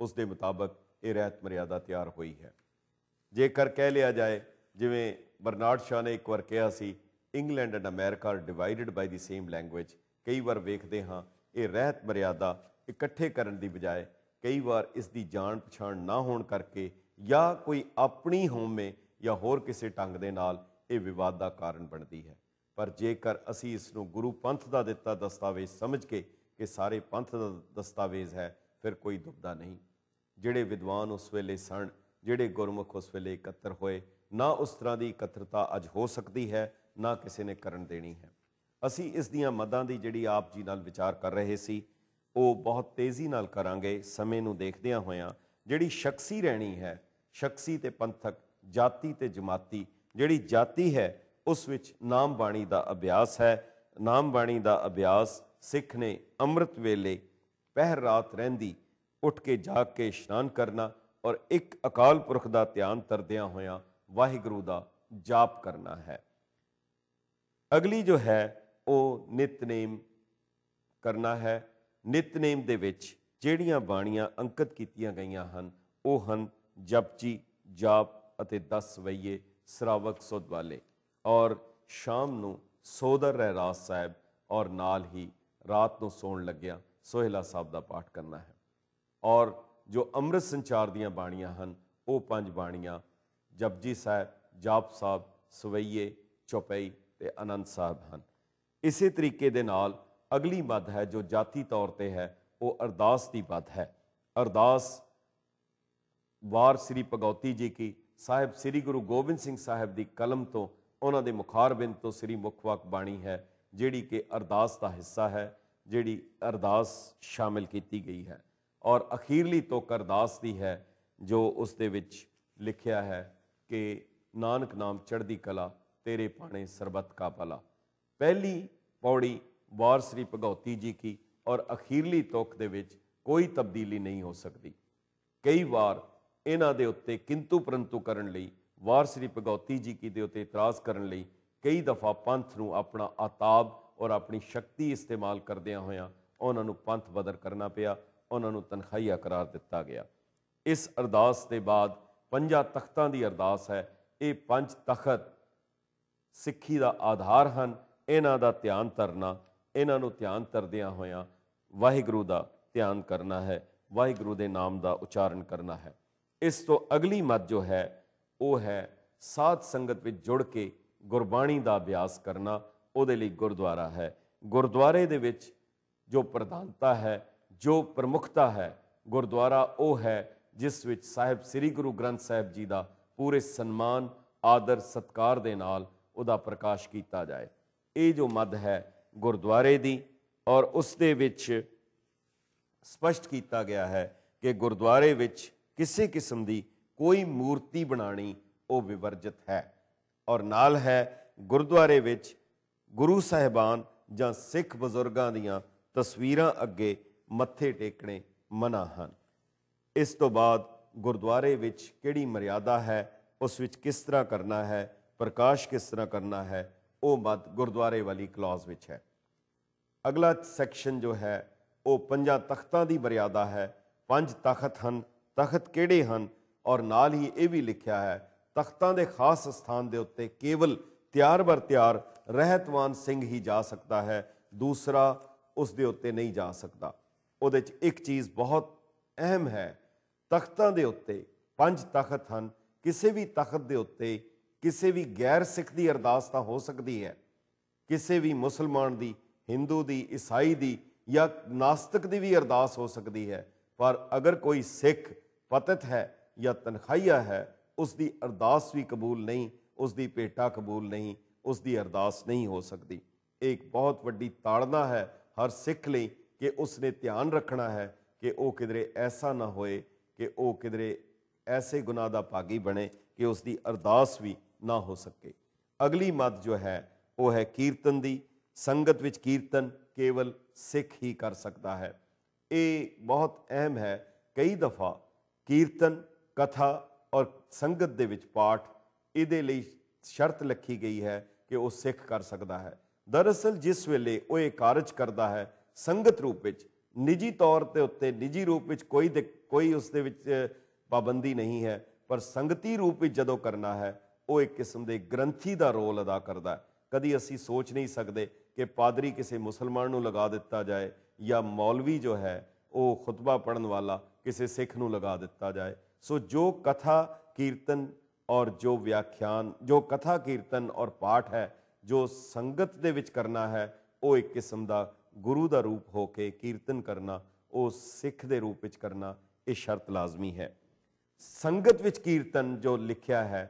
ਉਸ ਦੇ ਮੁਤਾਬਕ ਇਹ ਰਹਿਤ ਮਰਿਆਦਾ ਤਿਆਰ ਹੋਈ ਹੈ ਜੇਕਰ ਕਹਿ ਲਿਆ ਜਾਏ ਜਿਵੇਂ ਬਰਨਾਰਡ ਸ਼ਾ ਨੇ ਇੱਕ ਵਾਰ ਕਿਹਾ ਸੀ England and America are divided by the same language ਕਈ ਵਾਰ ਵੇਖਦੇ ਹਾਂ ਇਹ ਰਹਿਤ ਮਰਿਆਦਾ ਇਕੱਠੇ ਕਰਨ ਦੀ ਬਜਾਏ ਕਈ ਵਾਰ ਇਸ ਦੀ ਜਾਣ ਪਛਾਣ ਨਾ ਹੋਣ ਕਰਕੇ ਜਾਂ ਕੋਈ ਆਪਣੀ ਹੋਮੇ ਜਾਂ ਹੋਰ ਕਿਸੇ ਢੰਗ ਦੇ ਨਾਲ ਇਹ ਵਿਵਾਦ ਦਾ ਕਾਰਨ ਬਣਦੀ ਹੈ ਪਰ ਜੇਕਰ ਅਸੀਂ ਇਸ ਨੂੰ ਗੁਰੂ ਪੰਥ ਦਾ ਦਿੱਤਾ ਦਸਤਾਵੇਜ਼ ਸਮਝ ਕੇ ਕਿ ਸਾਰੇ ਪੰਥ ਦਾ ਦਸਤਾਵੇਜ਼ ਹੈ ਫਿਰ ਕੋਈ ਦੁਬਦਾ ਨਹੀਂ ਜਿਹੜੇ ਵਿਦਵਾਨ ਉਸ ਵੇਲੇ ਸਣ ਜਿਹੜੇ ਗੁਰਮੁਖ ਉਸ ਵੇਲੇ ਇਕੱਤਰ ਹੋਏ ਨਾ ਉਸ ਤਰ੍ਹਾਂ ਦੀ ਇਕੱਤਰਤਾ ਅੱਜ ਹੋ ਸਕਦੀ ਹੈ ਨਾ ਕਿਸੇ ਨੇ ਕਰਨ ਦੇਣੀ ਹੈ ਅਸੀਂ ਇਸ ਦੀਆਂ ਮਦਾਂ ਦੀ ਜਿਹੜੀ ਆਪ ਜੀ ਨਾਲ ਵਿਚਾਰ ਕਰ ਰਹੇ ਸੀ ਉਹ ਬਹੁਤ ਤੇਜ਼ੀ ਨਾਲ ਕਰਾਂਗੇ ਸਮੇਂ ਨੂੰ ਦੇਖਦਿਆਂ ਹੋਇਆਂ ਜਿਹੜੀ ਸ਼ਖਸੀ ਰਹਿਣੀ ਹੈ ਸ਼ਖਸੀ ਤੇ ਪੰਥਕ ਜਾਤੀ ਤੇ ਜਮਾਤੀ ਜਿਹੜੀ ਜਾਤੀ ਹੈ ਉਸ ਵਿੱਚ ਨਾਮ ਬਾਣੀ ਦਾ ਅਭਿਆਸ ਹੈ ਨਾਮ ਬਾਣੀ ਦਾ ਅਭਿਆਸ ਸਿੱਖ ਨੇ ਅੰਮ੍ਰਿਤ ਵੇਲੇ ਪਹਿਰ ਰਾਤ ਰਹਿੰਦੀ ਉੱਠ ਕੇ ਜਾ ਕੇ ਇਸ਼ਨਾਨ ਕਰਨਾ ਔਰ ਇੱਕ ਅਕਾਲ ਪੁਰਖ ਦਾ ਧਿਆਨ ਤਰਦਿਆਂ ਹੋਇਆਂ ਵਾਹਿਗੁਰੂ ਦਾ ਜਾਪ ਕਰਨਾ ਹੈ ਅਗਲੀ ਜੋ ਹੈ ਉਹ ਨਿਤਨੇਮ ਕਰਨਾ ਹੈ ਨਿਤਨੇਮ ਦੇ ਵਿੱਚ ਜਿਹੜੀਆਂ ਬਾਣੀਆਂ ਅੰਕਿਤ ਕੀਤੀਆਂ ਗਈਆਂ ਹਨ ਉਹ ਹਨ ਜਪਜੀ ਜਾਪ ਅਤੇ 10 ਵਈਏ ਸਰਾਵਕ ਸੁਧ ਵਾਲੇ ਔਰ ਸ਼ਾਮ ਨੂੰ ਸੋਦਰ ਰਹਿਰਾਸ ਸਾਹਿਬ ਔਰ ਨਾਲ ਹੀ ਰਾਤ ਨੂੰ ਸੌਣ ਲੱਗਿਆ ਸੋਹਿਲਾ ਸਾਹਿਬ ਦਾ ਪਾਠ ਕਰਨਾ ਹੈ ਔਰ ਜੋ ਅੰਮ੍ਰਿਤ ਸੰਚਾਰ ਦੀਆਂ ਬਾਣੀਆਂ ਹਨ ਉਹ ਪੰਜ ਬਾਣੀਆਂ ਜਪਜੀ ਸਾਹਿਬ ਜਾਪ ਸਾਹਿਬ ਸਵਈਏ ਚੋਪਈ ਤੇ ਅਨੰਦ ਸਾਹਿਬ ਹਨ ਇਸੇ ਤਰੀਕੇ ਦੇ ਨਾਲ ਅਗਲੀ ਮੱਧ ਹੈ ਜੋ ਜਾਤੀ ਤੌਰ ਤੇ ਹੈ ਉਹ ਅਰਦਾਸ ਦੀ ਬਾਤ ਹੈ ਅਰਦਾਸ ਵਾਰ ਸ੍ਰੀ ਭਗਉਤੀ ਜੀ ਕੀ ਸਾਹਿਬ ਸ੍ਰੀ ਗੁਰੂ ਗੋਬਿੰਦ ਸਿੰਘ ਸਾਹਿਬ ਦੀ ਕਲਮ ਤੋਂ ਉਹਨਾਂ ਦੇ ਮੁਖਾਰਬਿੰਦ ਤੋਂ ਸ੍ਰੀ ਮੁਖਵਾਕ ਬਾਣੀ ਹੈ ਜਿਹੜੀ ਕਿ ਅਰਦਾਸ ਦਾ ਹਿੱਸਾ ਹੈ ਜਿਹੜੀ ਅਰਦਾਸ ਸ਼ਾਮਿਲ ਕੀਤੀ ਗਈ ਹੈ ਔਰ ਅਖੀਰਲੀ ਤੋਕ ਅਰਦਾਸ ਦੀ ਹੈ ਜੋ ਉਸ ਦੇ ਵਿੱਚ ਲਿਖਿਆ ਹੈ ਕਿ ਨਾਨਕ ਨਾਮ ਚੜ੍ਹਦੀ ਕਲਾ ਤੇਰੇ ਪਾਣੇ ਸਰਬਤ ਕਾ ਪਲਾ ਪਹਿਲੀ ਪੌੜੀ ਵਾਰ ਸ੍ਰੀ ਭਗਉਤੀ ਜੀ ਕੀ ਔਰ ਅਖੀਰਲੀ ਤੋਕ ਦੇ ਵਿੱਚ ਕੋਈ ਤਬਦੀਲੀ ਨਹੀਂ ਹੋ ਸਕਦੀ ਕਈ ਵਾਰ ਇਹਨਾਂ ਦੇ ਉੱਤੇ ਕਿੰਤੂ ਪਰੰਤੂ ਕਰਨ ਲਈ ਵਾਰ ਸ੍ਰੀ ਭਗਉਤੀ ਜੀ ਕੀ ਦੇ ਉੱਤੇ ਇਤਰਾਜ਼ ਕਰਨ ਲਈ ਕਈ ਦਫਾ ਪੰਥ ਨੂੰ ਆਪਣਾ ਆਤਾਬ ਔਰ ਆਪਣੀ ਸ਼ਕਤੀ ਇਸਤੇਮਾਲ ਕਰਦਿਆਂ ਹੋਇਆਂ ਉਹਨਾਂ ਨੂੰ ਪੰਥ ਬਦਰ ਕਰਨਾ ਪਿਆ ਉਹਨਾਂ ਨੂੰ ਤਨਖਾਈਆ ਕਰਾਰ ਦਿੱਤਾ ਗਿਆ ਇਸ ਅਰਦਾਸ ਦੇ ਬਾਅਦ ਪੰਜਾਂ ਤਖਤਾਂ ਦੀ ਅਰਦਾਸ ਹੈ ਇਹ ਪੰਜ ਤਖਤ ਸਿੱਖੀ ਦਾ ਆਧਾਰ ਹਨ ਇਹਨਾਂ ਦਾ ਧਿਆਨ ਧਰਨਾ ਇਹਨਾਂ ਨੂੰ ਧਿਆਨ ਧਰਦਿਆਂ ਹੋਇਆਂ ਵਾਹਿਗੁਰੂ ਦਾ ਧਿਆਨ ਕਰਨਾ ਹੈ ਵਾਹਿਗੁਰੂ ਦੇ ਨਾਮ ਦਾ ਉਚਾਰਨ ਕਰਨਾ ਹੈ ਇਸ ਤੋਂ ਅਗਲੀ ਮਤ ਜੋ ਹੈ ਉਹ ਹੈ ਸਾਧ ਸੰਗਤ ਵਿੱਚ ਜੁੜ ਕੇ ਗੁਰਬਾਣੀ ਦਾ ਅਭਿਆਸ ਕਰਨਾ ਉਹਦੇ ਲਈ ਗੁਰਦੁਆਰਾ ਹੈ ਗੁਰਦੁਆਰੇ ਦੇ ਵਿੱਚ ਜੋ ਪ੍ਰਧਾਨਤਾ ਹੈ ਜੋ ਪ੍ਰਮੁਖਤਾ ਹੈ ਗੁਰਦੁਆਰਾ ਉਹ ਹੈ ਜਿਸ ਵਿੱਚ ਸਾਹਿਬ ਸ੍ਰੀ ਗੁਰੂ ਗ੍ਰੰਥ ਸਾਹਿਬ ਜੀ ਦਾ ਪੂਰੇ ਸਨਮਾਨ ਆਦਰ ਸਤਕਾਰ ਦੇ ਨਾਲ ਉਹਦਾ ਪ੍ਰਕਾਸ਼ ਕੀਤਾ ਜਾਏ ਇਹ ਜੋ ਮਦ ਹੈ ਗੁਰਦੁਆਰੇ ਦੀ ਔਰ ਉਸ ਦੇ ਵਿੱਚ ਸਪਸ਼ਟ ਕੀਤਾ ਗਿਆ ਹੈ ਕਿ ਗੁਰਦੁਆਰੇ ਵਿੱਚ ਕਿਸੇ ਕਿਸਮ ਦੀ ਕੋਈ ਮੂਰਤੀ ਬਣਾਣੀ ਉਹ ਵਿਵਰਜਿਤ ਹੈ ਔਰ ਨਾਲ ਹੈ ਗੁਰਦੁਆਰੇ ਵਿੱਚ ਗੁਰੂ ਸਾਹਿਬਾਨ ਜਾਂ ਸਿੱਖ ਬਜ਼ੁਰਗਾਂ ਦੀਆਂ ਤਸਵੀਰਾਂ ਅੱਗੇ ਮੱਥੇ ਟੇਕਣੇ ਮਨਾ ਹਨ ਇਸ ਤੋਂ ਬਾਅਦ ਗੁਰਦੁਆਰੇ ਵਿੱਚ ਕਿਹੜੀ ਮਰਿਆਦਾ ਹੈ ਉਸ ਵਿੱਚ ਕਿਸ ਤਰ੍ਹਾਂ ਕਰਨਾ ਹੈ ਪ੍ਰਕਾਸ਼ ਕਿਸ ਤਰ੍ਹਾਂ ਕਰਨਾ ਹੈ ਉਹ ਮਤ ਗੁਰਦੁਆਰੇ ਵਾਲੀ ਕਲੌਜ਼ ਵਿੱਚ ਹੈ ਅਗਲਾ ਸੈਕਸ਼ਨ ਜੋ ਹੈ ਉਹ ਪੰਜਾਂ ਤਖਤਾਂ ਦੀ ਮਰਿਆਦਾ ਹੈ ਪੰਜ ਤਖਤ ਹਨ ਤਖਤ ਕਿਹੜੇ ਹਨ ਔਰ ਨਾਲ ਹੀ ਇਹ ਵੀ ਲਿਖਿਆ ਹੈ ਤਖਤਾਂ ਦੇ ਖਾਸ ਸਥਾਨ ਦੇ ਉੱਤੇ ਕੇਵਲ ਤਿਆਰ ਵਰ ਤਿਆਰ ਰਹਿਤਵਾਨ ਸਿੰਘ ਹੀ ਜਾ ਸਕਦਾ ਹੈ ਦੂਸਰਾ ਉਸ ਦੇ ਉੱਤੇ ਨਹੀਂ ਜਾ ਸਕਦਾ ਉਹਦੇ ਚ ਇੱਕ ਚੀਜ਼ ਬਹੁਤ ਅਹਿਮ ਹੈ ਤਖਤਾਂ ਦੇ ਉੱਤੇ ਪੰਜ ਤਖਤ ਹਨ ਕਿਸੇ ਵੀ ਤਖਤ ਦੇ ਉੱਤੇ ਕਿਸੇ ਵੀ ਗੈਰ ਸਿੱਖ ਦੀ ਅਰਦਾਸ ਤਾਂ ਹੋ ਸਕਦੀ ਹੈ ਕਿਸੇ ਵੀ ਮੁਸਲਮਾਨ ਦੀ ਹਿੰਦੂ ਦੀ ਈਸਾਈ ਦੀ ਜਾਂ ਨਾਸਤਿਕ ਦੀ ਵੀ ਅਰਦਾਸ ਹੋ ਸਕਦੀ ਹੈ ਪਰ ਅਗਰ ਕੋਈ ਸਿੱਖ ਵਤਤ ਹੈ ਜਾਂ ਤਨਖਾਈਆ ਹੈ ਉਸ ਦੀ ਅਰਦਾਸ ਵੀ ਕਬੂਲ ਨਹੀਂ ਉਸ ਦੀ ਭੇਟਾ ਕਬੂਲ ਨਹੀਂ ਉਸ ਦੀ ਅਰਦਾਸ ਨਹੀਂ ਹੋ ਸਕਦੀ ਇੱਕ ਬਹੁਤ ਵੱਡੀ ਤਾੜਨਾ ਹੈ ਹਰ ਸਿੱਖ ਲਈ ਕਿ ਉਸ ਨੇ ਧਿਆਨ ਰੱਖਣਾ ਹੈ ਕਿ ਉਹ ਕਿਦਰੇ ਐਸਾ ਨਾ ਹੋਏ ਕਿ ਉਹ ਕਿਦਰੇ ਐਸੇ ਗੁਨਾਹ ਦਾ ਭਾਗੀ ਬਣੇ ਕਿ ਉਸ ਦੀ ਅਰਦਾਸ ਵੀ ਨਾ ਹੋ ਸਕੇ ਅਗਲੀ ਮਤ ਜੋ ਹੈ ਉਹ ਹੈ ਕੀਰਤਨ ਦੀ ਸੰਗਤ ਵਿੱਚ ਕੀਰਤਨ ਕੇਵਲ ਸਿੱਖ ਹੀ ਕਰ ਸਕਦਾ ਹੈ ਇਹ ਬਹੁਤ ਅਹਿਮ ਹੈ ਕਈ ਦਫਾ ਕੀਰਤਨ ਕਥਾ ਔਰ ਸੰਗਤ ਦੇ ਵਿੱਚ ਪਾਠ ਇਹਦੇ ਲਈ ਸ਼ਰਤ ਲੱਖੀ ਗਈ ਹੈ ਕਿ ਉਹ ਸਿੱਖ ਕਰ ਸਕਦਾ ਹੈ ਦਰਅਸਲ ਜਿਸ ਵੇਲੇ ਉਹ ਇਹ ਕਾਰਜ ਕਰਦਾ ਹੈ ਸੰਗਤ ਰੂਪ ਵਿੱਚ ਨਿੱਜੀ ਤੌਰ ਤੇ ਉੱਤੇ ਨਿੱਜੀ ਰੂਪ ਵਿੱਚ ਕੋਈ ਕੋਈ ਉਸ ਦੇ ਵਿੱਚ ਪਾਬੰਦੀ ਨਹੀਂ ਹੈ ਪਰ ਸੰਗਤੀ ਰੂਪ ਵਿੱਚ ਜਦੋਂ ਕਰਨਾ ਹੈ ਉਹ ਇੱਕ ਕਿਸਮ ਦੇ ਗ੍ਰੰਥੀ ਦਾ ਰੋਲ ਅਦਾ ਕਰਦਾ ਹੈ ਕਦੀ ਅਸੀਂ ਸੋਚ ਨਹੀਂ ਸਕਦੇ ਕਿ ਪਾਦਰੀ ਕਿਸੇ ਮੁਸਲਮਾਨ ਨੂੰ ਲਗਾ ਦਿੱਤਾ ਜਾਏ ਜਾਂ ਮੌਲਵੀ ਜੋ ਹੈ ਉਹ ਖੁਤਬਾ ਪੜਨ ਵਾਲਾ ਕਿਸੇ ਸਿੱਖ ਨੂੰ ਲਗਾ ਦਿੱਤਾ ਜਾਏ ਸੋ ਜੋ ਕਥਾ ਕੀਰਤਨ ਔਰ ਜੋ ਵਿਆਖਿਆਨ ਜੋ ਕਥਾ ਕੀਰਤਨ ਔਰ ਪਾਠ ਹੈ ਜੋ ਸੰਗਤ ਦੇ ਵਿੱਚ ਕਰਨਾ ਹੈ ਉਹ ਇੱਕ ਕਿਸਮ ਦਾ ਗੁਰੂ ਦਾ ਰੂਪ ਹੋ ਕੇ ਕੀਰਤਨ ਕਰਨਾ ਉਹ ਸਿੱਖ ਦੇ ਰੂਪ ਵਿੱਚ ਕਰਨਾ ਇਹ ਸ਼ਰਤ ਲਾਜ਼ਮੀ ਹੈ ਸੰਗਤ ਵਿੱਚ ਕੀਰਤਨ ਜੋ ਲਿਖਿਆ ਹੈ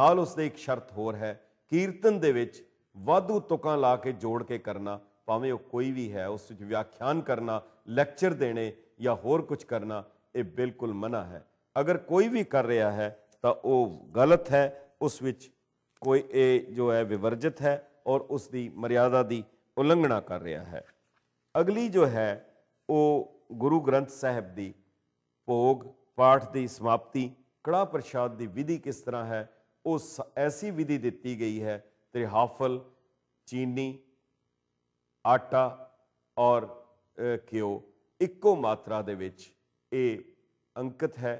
ਨਾਲ ਉਸ ਦੇ ਇੱਕ ਸ਼ਰਤ ਹੋਰ ਹੈ ਕੀਰਤਨ ਦੇ ਵਿੱਚ ਵਾਧੂ ਤੁਕਾਂ ਲਾ ਕੇ ਜੋੜ ਕੇ ਕਰਨਾ ਭਾਵੇਂ ਉਹ ਕੋਈ ਵੀ ਹੈ ਉਸ ਵਿੱਚ ਵਿਆਖਿਆਨ ਕਰਨਾ ਲੈਕਚਰ ਦੇਣੇ ਜਾਂ ਹੋਰ ਕੁਝ ਕਰਨਾ ਇਹ ਬਿਲਕੁਲ ਮਨਾ ਹੈ ਅਗਰ ਕੋਈ ਵੀ ਕਰ ਰਿਹਾ ਹੈ ਤਾਂ ਉਹ ਗਲਤ ਹੈ ਉਸ ਵਿੱਚ ਕੋਈ ਇਹ ਜੋ ਹੈ ਵਿਵਰਜਿਤ ਹੈ ਔਰ ਉਸ ਦੀ ਮਰਿਆਦਾ ਦੀ ਉਲੰਘਣਾ ਕਰ ਰਿਹਾ ਹੈ ਅਗਲੀ ਜੋ ਹੈ ਉਹ ਗੁਰੂ ਗ੍ਰੰਥ ਸਾਹਿਬ ਦੀ ਭੋਗ ਪਾਠ ਦੀ ਸਮਾਪਤੀ ਕੜਾ ਪ੍ਰਸ਼ਾਦ ਦੀ ਵਿਧੀ ਕਿਸ ਤਰ੍ਹਾਂ ਹੈ ਉਹ ਐਸੀ ਵਿਧੀ ਦਿੱਤੀ ਗਈ ਹੈ ਤੇ ਹਾਫਲ ਚੀਨੀ ਆਟਾ ਔਰ ਕਿਉ ਇੱਕੋ ਮਾਤਰਾ ਦੇ ਵਿੱਚ ਇਹ ਅੰਕਿਤ ਹੈ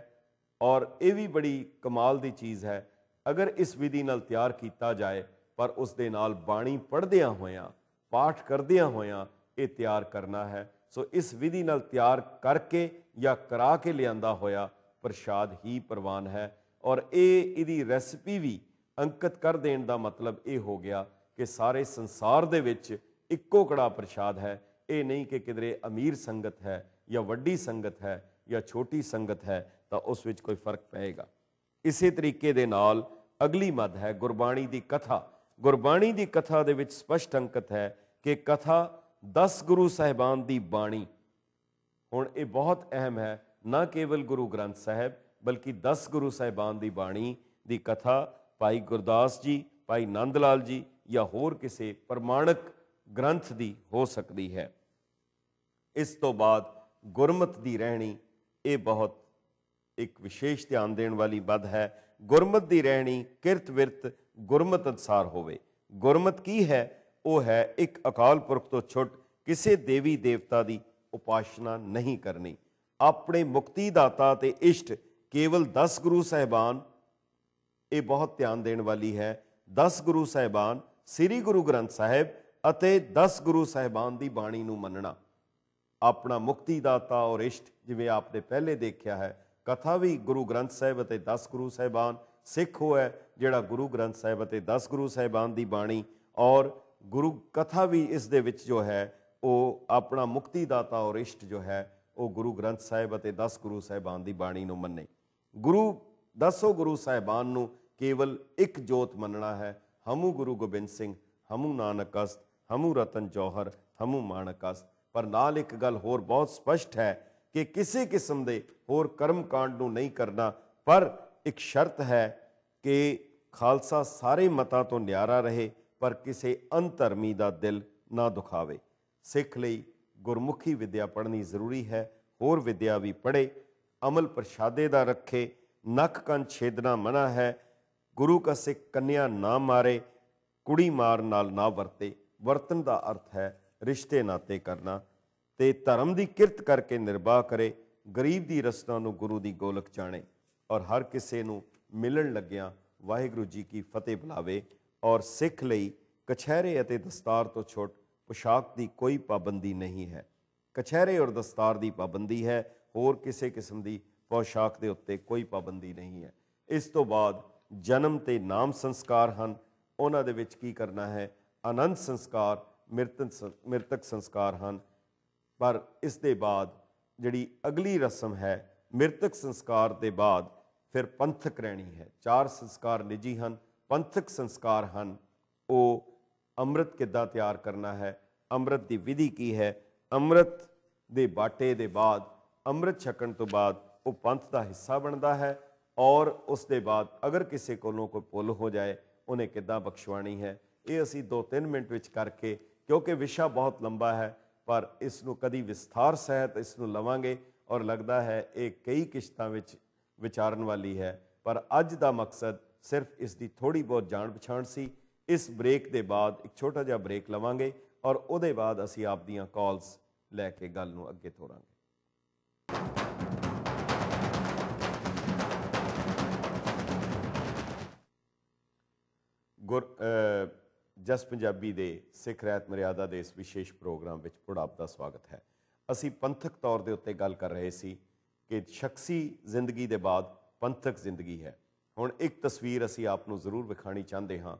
ਔਰ ਇਹ ਵੀ ਬੜੀ ਕਮਾਲ ਦੀ ਚੀਜ਼ ਹੈ ਅਗਰ ਇਸ ਵਿਧੀ ਨਾਲ ਤਿਆਰ ਕੀਤਾ ਜਾਏ ਪਰ ਉਸ ਦੇ ਨਾਲ ਬਾਣੀ ਪੜਦਿਆਂ ਹੋਇਆਂ ਪਾਠ ਕਰਦਿਆਂ ਹੋਇਆਂ ਇਹ ਤਿਆਰ ਕਰਨਾ ਹੈ ਸੋ ਇਸ ਵਿਧੀ ਨਾਲ ਤਿਆਰ ਕਰਕੇ ਜਾਂ ਕਰਾ ਕੇ ਲਿਆਂਦਾ ਹੋਇਆ ਪ੍ਰਸ਼ਾਦ ਹੀ ਪ੍ਰਵਾਨ ਹੈ ਔਰ ਇਹ ਇਹਦੀ ਰੈਸਪੀ ਵੀ ਅੰਕਿਤ ਕਰ ਦੇਣ ਦਾ ਮਤਲਬ ਇਹ ਹੋ ਗਿਆ ਕਿ ਸਾਰੇ ਸੰਸਾਰ ਦੇ ਵਿੱਚ ਇੱਕੋ ਕੜਾ ਪ੍ਰਸ਼ਾਦ ਹੈ ਇਹ ਨਹੀਂ ਕਿ ਕਿਦਰੇ ਅਮੀਰ ਸੰਗਤ ਹੈ ਜਾਂ ਵੱਡੀ ਸੰਗਤ ਹੈ ਜਾਂ ਛੋਟੀ ਸੰਗਤ ਹੈ ਤਾਂ ਉਸ ਵਿੱਚ ਕੋਈ ਫਰਕ ਪਏਗਾ ਇਸੇ ਤਰੀਕੇ ਦੇ ਨਾਲ ਅਗਲੀ ਮਦ ਹੈ ਗੁਰਬਾਣੀ ਦੀ ਕਥਾ ਗੁਰਬਾਣੀ ਦੀ ਕਥਾ ਦੇ ਵਿੱਚ ਸਪਸ਼ਟ ਅੰਕਤ ਹੈ ਕਿ ਕਥਾ 10 ਗੁਰੂ ਸਾਹਿਬਾਨ ਦੀ ਬਾਣੀ ਹੁਣ ਇਹ ਬਹੁਤ ਅਹਿਮ ਹੈ ਨਾ ਕੇਵਲ ਗੁਰੂ ਗ੍ਰੰਥ ਸਾਹਿਬ ਬਲਕਿ 10 ਗੁਰੂ ਸਾਹਿਬਾਨ ਦੀ ਬਾਣੀ ਦੀ ਕਥਾ ਭਾਈ ਗੁਰਦਾਸ ਜੀ ਭਾਈ ਨੰਦ ਲਾਲ ਜੀ ਜਾਂ ਹੋਰ ਕਿਸੇ ਪ੍ਰਮਾਣਕ ਗ੍ਰੰਥ ਦੀ ਹੋ ਸਕਦੀ ਹੈ ਇਸ ਤੋਂ ਬਾਅਦ ਗੁਰਮਤ ਦੀ ਰਹਿਣੀ ਇਹ ਬਹੁਤ ਇੱਕ ਵਿਸ਼ੇਸ਼ ਧਿਆਨ ਦੇਣ ਵਾਲੀ ਬਦ ਹੈ ਗੁਰਮਤ ਦੀ ਰਹਿਣੀ ਕਿਰਤ ਵਿਰਤ ਗੁਰਮਤ ਅਨਸਾਰ ਹੋਵੇ ਗੁਰਮਤ ਕੀ ਹੈ ਉਹ ਹੈ ਇੱਕ ਅਕਾਲ ਪੁਰਖ ਤੋਂ ਛੁੱਟ ਕਿਸੇ ਦੇਵੀ ਦੇਵਤਾ ਦੀ ਉਪਾਸ਼ਨਾ ਨਹੀਂ ਕਰਨੀ ਆਪਣੇ ਮੁਕਤੀ ਦਾਤਾ ਤੇ ਇਸ਼ਟ ਕੇਵਲ 10 ਗੁਰੂ ਸਹਿਬਾਨ ਇਹ ਬਹੁਤ ਧਿਆਨ ਦੇਣ ਵਾਲੀ ਹੈ 10 ਗੁਰੂ ਸਹਿਬਾਨ ਸ੍ਰੀ ਗੁਰੂ ਗ੍ਰੰਥ ਸਾਹਿਬ ਅਤੇ 10 ਗੁਰੂ ਸਹਿਬਾਨ ਦੀ ਬਾਣੀ ਨੂੰ ਮੰਨਣਾ ਆਪਣਾ ਮੁਕਤੀ ਦਾਤਾ ਔਰ ਇਸ਼ਟ ਜਿਵੇਂ ਆਪਨੇ ਪਹਿਲੇ ਦੇਖਿਆ ਹੈ ਕਥਾ ਵੀ ਗੁਰੂ ਗ੍ਰੰਥ ਸਾਹਿਬ ਅਤੇ 10 ਗੁਰੂ ਸਾਹਿਬਾਨ ਸਿੱਖ ਹੋਇਆ ਜਿਹੜਾ ਗੁਰੂ ਗ੍ਰੰਥ ਸਾਹਿਬ ਅਤੇ 10 ਗੁਰੂ ਸਾਹਿਬਾਨ ਦੀ ਬਾਣੀ ਔਰ ਗੁਰੂ ਕਥਾ ਵੀ ਇਸ ਦੇ ਵਿੱਚ ਜੋ ਹੈ ਉਹ ਆਪਣਾ ਮੁਕਤੀ ਦਾਤਾ ਔਰ ਇਸ਼ਟ ਜੋ ਹੈ ਉਹ ਗੁਰੂ ਗ੍ਰੰਥ ਸਾਹਿਬ ਅਤੇ 10 ਗੁਰੂ ਸਾਹਿਬਾਨ ਦੀ ਬਾਣੀ ਨੂੰ ਮੰਨੇ ਗੁਰੂ ਦਸੋ ਗੁਰੂ ਸਾਹਿਬਾਨ ਨੂੰ ਕੇਵਲ ਇੱਕ ਜੋਤ ਮੰਨਣਾ ਹੈ ਹਮੂ ਗੁਰੂ ਗੋਬਿੰਦ ਸਿੰਘ ਹਮੂ ਨਾਨਕ ਅਸਤ ਹਮੂ ਰਤਨ ਜੋਹਰ ਹਮੂ ਮਾਨਕ ਅਸਤ ਪਰ ਨਾਲ ਇੱਕ ਗੱਲ ਹੋਰ ਬਹੁਤ ਸਪਸ਼ਟ ਹੈ ਕਿ ਕਿਸੇ ਕਿਸਮ ਦੇ ਹੋਰ ਕਰਮ ਕਾਂਡ ਨੂੰ ਨਹੀਂ ਕਰਨਾ ਪਰ ਇੱਕ ਸ਼ਰਤ ਹੈ ਕਿ ਖਾਲਸਾ ਸਾਰੇ ਮਤਾਂ ਤੋਂ ਨਿਆਰਾ ਰਹੇ ਪਰ ਕਿਸੇ ਅੰਤਰਮੀ ਦਾ ਦਿਲ ਨਾ ਦੁਖਾਵੇ ਸਿੱਖ ਲਈ ਗੁਰਮੁਖੀ ਵਿਦਿਆ ਪੜ੍ਹਨੀ ਜ਼ਰੂਰੀ ਹੈ ਹੋਰ ਵਿਦਿਆ ਵੀ ਪੜ੍ਹੇ ਅਮਲ ਪ੍ਰਸ਼ਾਦੇ ਦਾ ਰੱਖੇ ਨੱਕ ਕੰਨ ਛੇਦਣਾ ਮਨਾ ਹੈ ਗੁਰੂ ਕਾ ਸਿੱਖ ਕੰਨਿਆ ਨਾ ਮਾਰੇ ਕੁੜੀ ਮਾਰ ਨਾਲ ਨਾ ਵਰਤੇ ਵਰਤਨ ਦਾ ਅਰਥ ਹੈ ਰਿਸ਼ਤੇ ਨਾਤੇ ਕਰਨਾ ਤੇ ਧਰਮ ਦੀ ਕਿਰਤ ਕਰਕੇ ਨਿਰਵਾਹ ਕਰੇ ਗਰੀਬ ਦੀ ਰਸਨਾ ਨੂੰ ਗੁਰੂ ਦੀ ਗੋਲਕ ਜਾਣੇ ਔਰ ਹਰ ਕਿਸੇ ਨੂੰ ਮਿਲਣ ਲੱਗਿਆਂ ਵਾਹਿਗੁਰੂ ਜੀ ਕੀ ਫਤਿਹ ਬੁਲਾਵੇ ਔਰ ਸਿੱਖ ਲਈ ਕਛਹਿਰੇ ਅਤੇ ਦਸਤਾਰ ਤੋਂ ਛੁੱਟ ਪੋਸ਼ਾਕ ਦੀ ਕੋਈ ਪਾਬੰਦੀ ਨਹੀਂ ਹੈ ਕਛਹਿਰੇ ਔਰ ਦਸਤਾਰ ਦੀ ਪਾਬੰਦੀ ਹੈ ਹੋਰ ਕਿਸੇ ਕਿਸਮ ਦੀ ਪੋਸ਼ਾਕ ਦੇ ਉੱਤੇ ਕੋਈ ਪਾਬੰਦੀ ਨਹੀਂ ਹੈ ਇਸ ਤੋਂ ਬਾਅਦ ਜਨਮ ਤੇ ਨਾਮ ਸੰਸਕਾਰ ਹਨ ਉਹਨਾਂ ਦੇ ਵਿੱਚ ਕੀ ਕਰਨਾ ਹੈ ਅਨੰਤ ਸੰਸਕਾਰ ਮਿਰਤਨ ਮਿਰਤਕ ਸੰਸਕਾਰ ਹਨ ਪਰ ਇਸ ਦੇ ਬਾਅਦ ਜਿਹੜੀ ਅਗਲੀ ਰਸਮ ਹੈ ਮਿਰਤਕ ਸੰਸਕਾਰ ਦੇ ਬਾਅਦ ਫਿਰ ਪੰਥਕ ਰਹਿਣੀ ਹੈ ਚਾਰ ਸੰਸਕਾਰ ਨਿੱਜੀ ਹਨ ਪੰਥਕ ਸੰਸਕਾਰ ਹਨ ਉਹ ਅੰਮ੍ਰਿਤ ਕਿੱਦਾਂ ਤਿਆਰ ਕਰਨਾ ਹੈ ਅੰਮ੍ਰਿਤ ਦੀ ਵਿਧੀ ਕੀ ਹੈ ਅੰਮ੍ਰਿਤ ਦੇ ਬਾਟੇ ਦੇ ਬਾਅਦ ਅੰਮ੍ਰਿਤ ਛਕਣ ਤੋਂ ਬਾਅਦ ਉਹ ਪੰਥ ਦਾ ਹਿੱਸਾ ਬਣਦਾ ਹੈ ਔਰ ਉਸ ਦੇ ਬਾਅਦ ਅਗਰ ਕਿਸੇ ਕੋਲੋਂ ਕੋਈ ਪੁੱਲ ਹੋ ਜਾਏ ਉਹਨੇ ਕਿੱਦਾਂ ਬਖਸ਼ਵਾਣੀ ਹੈ ਇਹ ਅਸੀਂ 2-3 ਮਿੰਟ ਵਿੱਚ ਕਰਕੇ ਕਿਉਂਕਿ ਵਿਸ਼ਾ ਬਹੁਤ ਲੰਬਾ ਹੈ ਪਰ ਇਸ ਨੂੰ ਕਦੀ ਵਿਸਥਾਰ ਸਹਿਤ ਇਸ ਨੂੰ ਲਵਾਂਗੇ ਔਰ ਲੱਗਦਾ ਹੈ ਇਹ ਕਈ ਕਿਸ਼ਤਾਂ ਵਿੱਚ ਵਿਚਾਰਨ ਵਾਲੀ ਹੈ ਪਰ ਅੱਜ ਦਾ ਮਕਸਦ ਸਿਰਫ ਇਸ ਦੀ ਥੋੜੀ ਬਹੁਤ ਜਾਣ ਪਛਾਣ ਸੀ ਇਸ ਬ੍ਰੇਕ ਦੇ ਬਾਅਦ ਇੱਕ ਛੋਟਾ ਜਿਹਾ ਬ੍ਰੇਕ ਲਵਾਂਗੇ ਔਰ ਉਹਦੇ ਬਾਅਦ ਅਸੀਂ ਆਪ ਦੀਆਂ ਕਾਲਸ ਲੈ ਕੇ ਗੱਲ ਨੂੰ ਅੱਗੇ ਤੋਰਾਂਗੇ ਗੁਰ ਜਸ ਪੰਜਾਬੀ ਦੇ ਸਿੱਖ ਰਹਿਤ ਮਰਿਆਦਾ ਦੇ ਇਸ ਵਿਸ਼ੇਸ਼ ਪ੍ਰੋਗਰਾਮ ਵਿੱਚ ਤੁਹਾਡਾ ਦਾ ਸਵਾਗਤ ਹੈ ਅਸੀਂ ਪੰਥਕ ਤੌਰ ਦੇ ਉੱਤੇ ਗੱਲ ਕਰ ਰਹੇ ਸੀ ਕਿ ਸ਼ਖਸੀ ਜ਼ਿੰਦਗੀ ਦੇ ਬਾਅਦ ਪੰਥਕ ਜ਼ਿੰਦਗੀ ਹੈ ਹੁਣ ਇੱਕ ਤਸਵੀਰ ਅਸੀਂ ਆਪ ਨੂੰ ਜ਼ਰੂਰ ਵਿਖਾਣੀ ਚਾਹੁੰਦੇ ਹਾਂ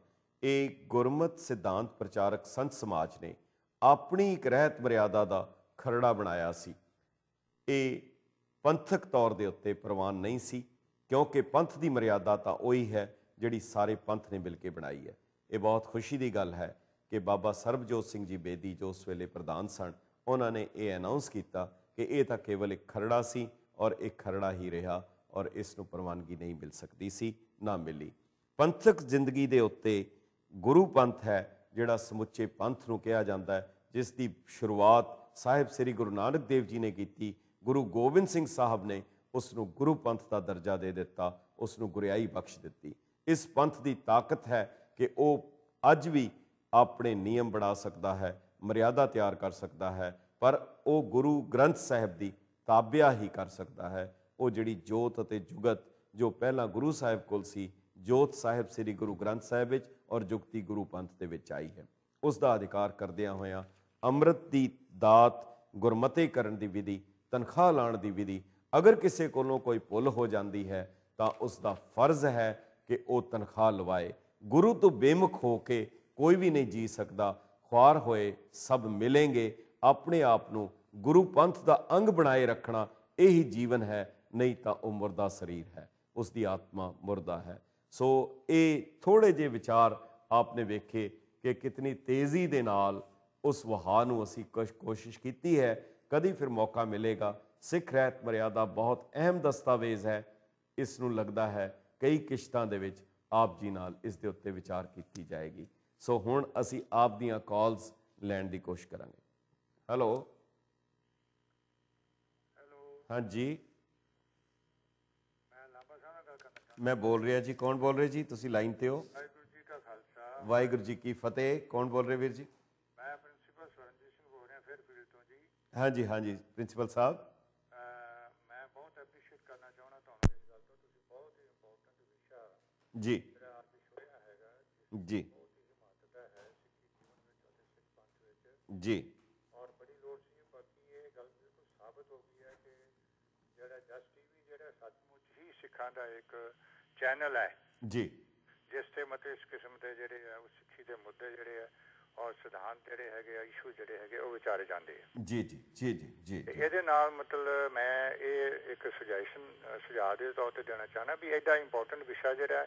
ਇਹ ਗੁਰਮਤ ਸਿਧਾਂਤ ਪ੍ਰਚਾਰਕ ਸੰਤ ਸਮਾਜ ਨੇ ਆਪਣੀ ਇੱਕ ਰਹਿਤ ਮਰਿਆਦਾ ਦਾ ਖਰੜਾ ਬਣਾਇਆ ਸੀ ਇਹ ਪੰਥਕ ਤੌਰ ਦੇ ਉੱਤੇ ਪ੍ਰਵਾਨ ਨਹੀਂ ਸੀ ਕਿਉਂਕਿ ਪੰਥ ਦੀ ਮਰਿਆਦਾ ਤਾਂ ਉਹੀ ਹੈ ਜਿਹੜੀ ਸਾਰੇ ਪੰਥ ਨੇ ਮਿਲ ਕੇ ਬਣਾਈ ਹੈ ਇਹ ਬਹੁਤ ਖੁਸ਼ੀ ਦੀ ਗੱਲ ਹੈ ਕਿ ਬਾਬਾ ਸਰਬਜੋਤ ਸਿੰਘ ਜੀ ਬੇਦੀ ਜੋ ਉਸ ਵੇਲੇ ਪ੍ਰਧਾਨ ਸਨ ਉਹਨਾਂ ਨੇ ਇਹ ਅਨਾਉਂਸ ਕੀਤਾ ਕਿ ਇਹ ਤਾਂ ਕੇਵਲ ਇੱਕ ਖਰੜਾ ਸੀ ਔਰ ਇੱਕ ਖਰੜਾ ਹੀ ਰਿਹਾ ਔਰ ਇਸ ਨੂੰ ਪ੍ਰਵਾਨਗੀ ਨਹੀਂ ਮਿਲ ਸਕਦੀ ਸੀ ਨਾ ਮਿਲੀ ਪੰਥਕ ਜ਼ਿੰਦਗੀ ਦੇ ਉੱਤੇ ਗੁਰੂ ਪੰਥ ਹੈ ਜਿਹੜਾ ਸਮੁੱਚੇ ਪੰਥ ਨੂੰ ਕਿਹਾ ਜਾਂਦਾ ਹੈ ਜਿਸ ਦੀ ਸ਼ੁਰੂਆਤ ਸਾਹਿਬ ਸ੍ਰੀ ਗੁਰੂ ਨਾਨਕ ਦੇਵ ਜੀ ਨੇ ਕੀਤੀ ਗੁਰੂ ਗੋਬਿੰਦ ਸਿੰਘ ਸਾਹਿਬ ਨੇ ਉਸ ਨੂੰ ਗੁਰੂ ਪੰਥ ਦਾ ਦਰਜਾ ਦੇ ਦਿੱਤਾ ਉਸ ਨੂੰ ਗੁਰਿਆਈ ਬਖਸ਼ ਦਿੱਤੀ ਇਸ ਪੰਥ ਦੀ ਤਾਕਤ ਹੈ ਕਿ ਉਹ ਅੱਜ ਵੀ ਆਪਣੇ ਨਿਯਮ ਬਣਾ ਸਕਦਾ ਹੈ ਮਰਿਆਦਾ ਤਿਆਰ ਕਰ ਸਕਦਾ ਹੈ ਪਰ ਉਹ ਗੁਰੂ ਗ੍ਰੰਥ ਸਾਹਿਬ ਦੀ ਤਾਬਿਆ ਹੀ ਕਰ ਸਕਦਾ ਹੈ ਉਹ ਜਿਹੜੀ ਜੋਤ ਅਤੇ ਜੁਗਤ ਜੋ ਪਹਿਲਾਂ ਗੁਰੂ ਸਾਹਿਬ ਕੋਲ ਸੀ ਜੋਤ ਸਾਹਿਬ ਸ੍ਰੀ ਗੁਰੂ ਗ੍ਰੰਥ ਸਾਹਿਬ ਵਿੱਚ ਔਰ ਜੁਗਤੀ ਗੁਰੂ ਪੰਥ ਦੇ ਵਿੱਚ ਆਈ ਹੈ ਉਸ ਦਾ ਅਧਿਕਾਰ ਕਰਦਿਆਂ ਹੋਇਆਂ ਅੰਮ੍ਰਿਤ ਦੀ ਦਾਤ ਗੁਰਮਤੇ ਕਰਨ ਦੀ ਵਿਧੀ ਤਨਖਾਹ ਲਾਣ ਦੀ ਵਿਧੀ ਅਗਰ ਕਿਸੇ ਕੋਲੋਂ ਕੋਈ ਭੁੱਲ ਹੋ ਜਾਂਦੀ ਹੈ ਤਾਂ ਉਸ ਦਾ ਫਰਜ਼ ਹੈ ਕਿ ਉਹ ਤਨਖਾਹ ਲਵਾਏ ਗੁਰੂ ਤੋਂ ਬੇਮੁਖ ਹੋ ਕੇ ਕੋਈ ਵੀ ਨਹੀਂ ਜੀ ਸਕਦਾ ਖੁਆਰ ਹੋਏ ਸਭ ਮਿਲेंगे ਆਪਣੇ ਆਪ ਨੂੰ ਗੁਰੂ ਪੰਥ ਦਾ ਅੰਗ ਬਣਾਏ ਰੱਖਣਾ ਇਹੀ ਜੀਵਨ ਹੈ ਨਹੀਂ ਤਾਂ ਉਮਰ ਦਾ ਸਰੀਰ ਹੈ ਉਸ ਦੀ ਆਤਮਾ ਮਰਦਾ ਹੈ ਸੋ ਇਹ ਥੋੜੇ ਜੇ ਵਿਚਾਰ ਆਪਨੇ ਵੇਖੇ ਕਿ ਕਿਤਨੀ ਤੇਜ਼ੀ ਦੇ ਨਾਲ ਉਸ ਵਹਾ ਨੂੰ ਅਸੀਂ ਕੁਝ ਕੋਸ਼ਿਸ਼ ਕੀਤੀ ਹੈ ਕਦੀ ਫਿਰ ਮੌਕਾ ਮਿਲੇਗਾ ਸਿੱਖ ਰਹਿਤ ਮਰਿਆਦਾ ਬਹੁਤ ਅਹਿਮ ਦਸਤਾਵੇਜ਼ ਹੈ ਇਸ ਨੂੰ ਲੱਗਦਾ ਹੈ ਕਈ ਕਿਸ਼ਤਾਂ ਦੇ ਵਿੱਚ ਆਪ ਜੀ ਨਾਲ ਇਸ ਦੇ ਉੱਤੇ ਵਿਚਾਰ ਕੀਤੀ ਜਾਏਗੀ ਸੋ ਹੁਣ ਅਸੀਂ ਆਪ ਦੀਆਂ ਕਾਲਸ ਲੈਣ ਦੀ ਕੋਸ਼ਿਸ਼ ਕਰਾਂਗੇ ਹੈਲੋ ਹੈਲੋ ਹਾਂਜੀ ਮੈਂ ਲਾਭਾ ਸਾਹਿਬ ਨਾਲ ਗੱਲ ਕਰਨਾ ਮੈਂ ਬੋਲ ਰਿਹਾ ਜੀ ਕੌਣ ਬੋਲ ਰਿਹਾ ਜੀ ਤੁਸੀਂ ਲਾਈਨ ਤੇ ਹੋ ਵਾਹਿਗੁਰੂ ਜੀ ਕਾ ਖਾਲਸਾ ਵਾਹਿਗੁਰੂ ਜੀ ਕੀ ਫਤਿਹ ਕੌਣ ਬੋਲ ਰਹੇ ਵੀਰ ਜੀ ਮੈਂ ਪ੍ਰਿੰਸੀਪਲ ਸਰਨਜੀਤ ਸਿੰਘ ਬੋਲ ਰਿਹਾ ਫਿਰ ਫੀਲਡ ਤੋਂ ਜੀ ਹਾਂਜੀ ਹਾਂਜੀ ਪ੍ਰਿੰਸੀਪਲ ਸਾਹਿਬ ਜੀ ਜੀ ਜੀ ਔਰ ਬੜੀ ਲੋੜ ਸੀ ਬਾਕੀ ਇਹ ਗੱਲ ਬਿਲਕੁਲ ਸਾਬਤ ਹੋ ਗਈ ਹੈ ਕਿ ਜਿਹੜਾ ਜਸ ਟੀਵੀ ਜਿਹੜਾ ਸੱਚਮੁੱਚ ਹੀ ਸਿੱਖਾਂ ਦਾ ਇੱਕ ਚੈਨਲ ਹੈ ਜੀ ਜਿਸ ਤੇ ਮਤੇ ਇਸ ਕਿਸਮ ਦੇ ਜਿਹੜੇ ਆ ਉਹ ਸਿੱਖੀ ਦੇ ਮੁੱਦੇ ਜਿਹੜੇ ਆ ਔਰ ਸਿਧਾਂਤ ਜਿਹੜੇ ਹੈਗੇ ਆ ਇਸ਼ੂ ਜਿਹੜੇ ਹੈਗੇ ਉਹ ਵਿਚਾਰੇ ਜਾਂਦੇ ਆ ਜੀ ਜੀ ਜੀ ਜੀ ਜੀ ਇਹਦੇ ਨਾਲ ਮਤਲਬ ਮੈਂ ਇਹ ਇੱਕ ਸੁਜੈਸ਼ਨ ਸੁਝਾਅ ਦੇ ਤੌਰ ਤੇ ਦੇਣਾ ਚਾਹਣਾ ਵੀ ਐਡਾ ਇੰਪੋਰਟੈਂਟ ਵਿਸ਼ਾ ਜਿਹੜਾ ਹੈ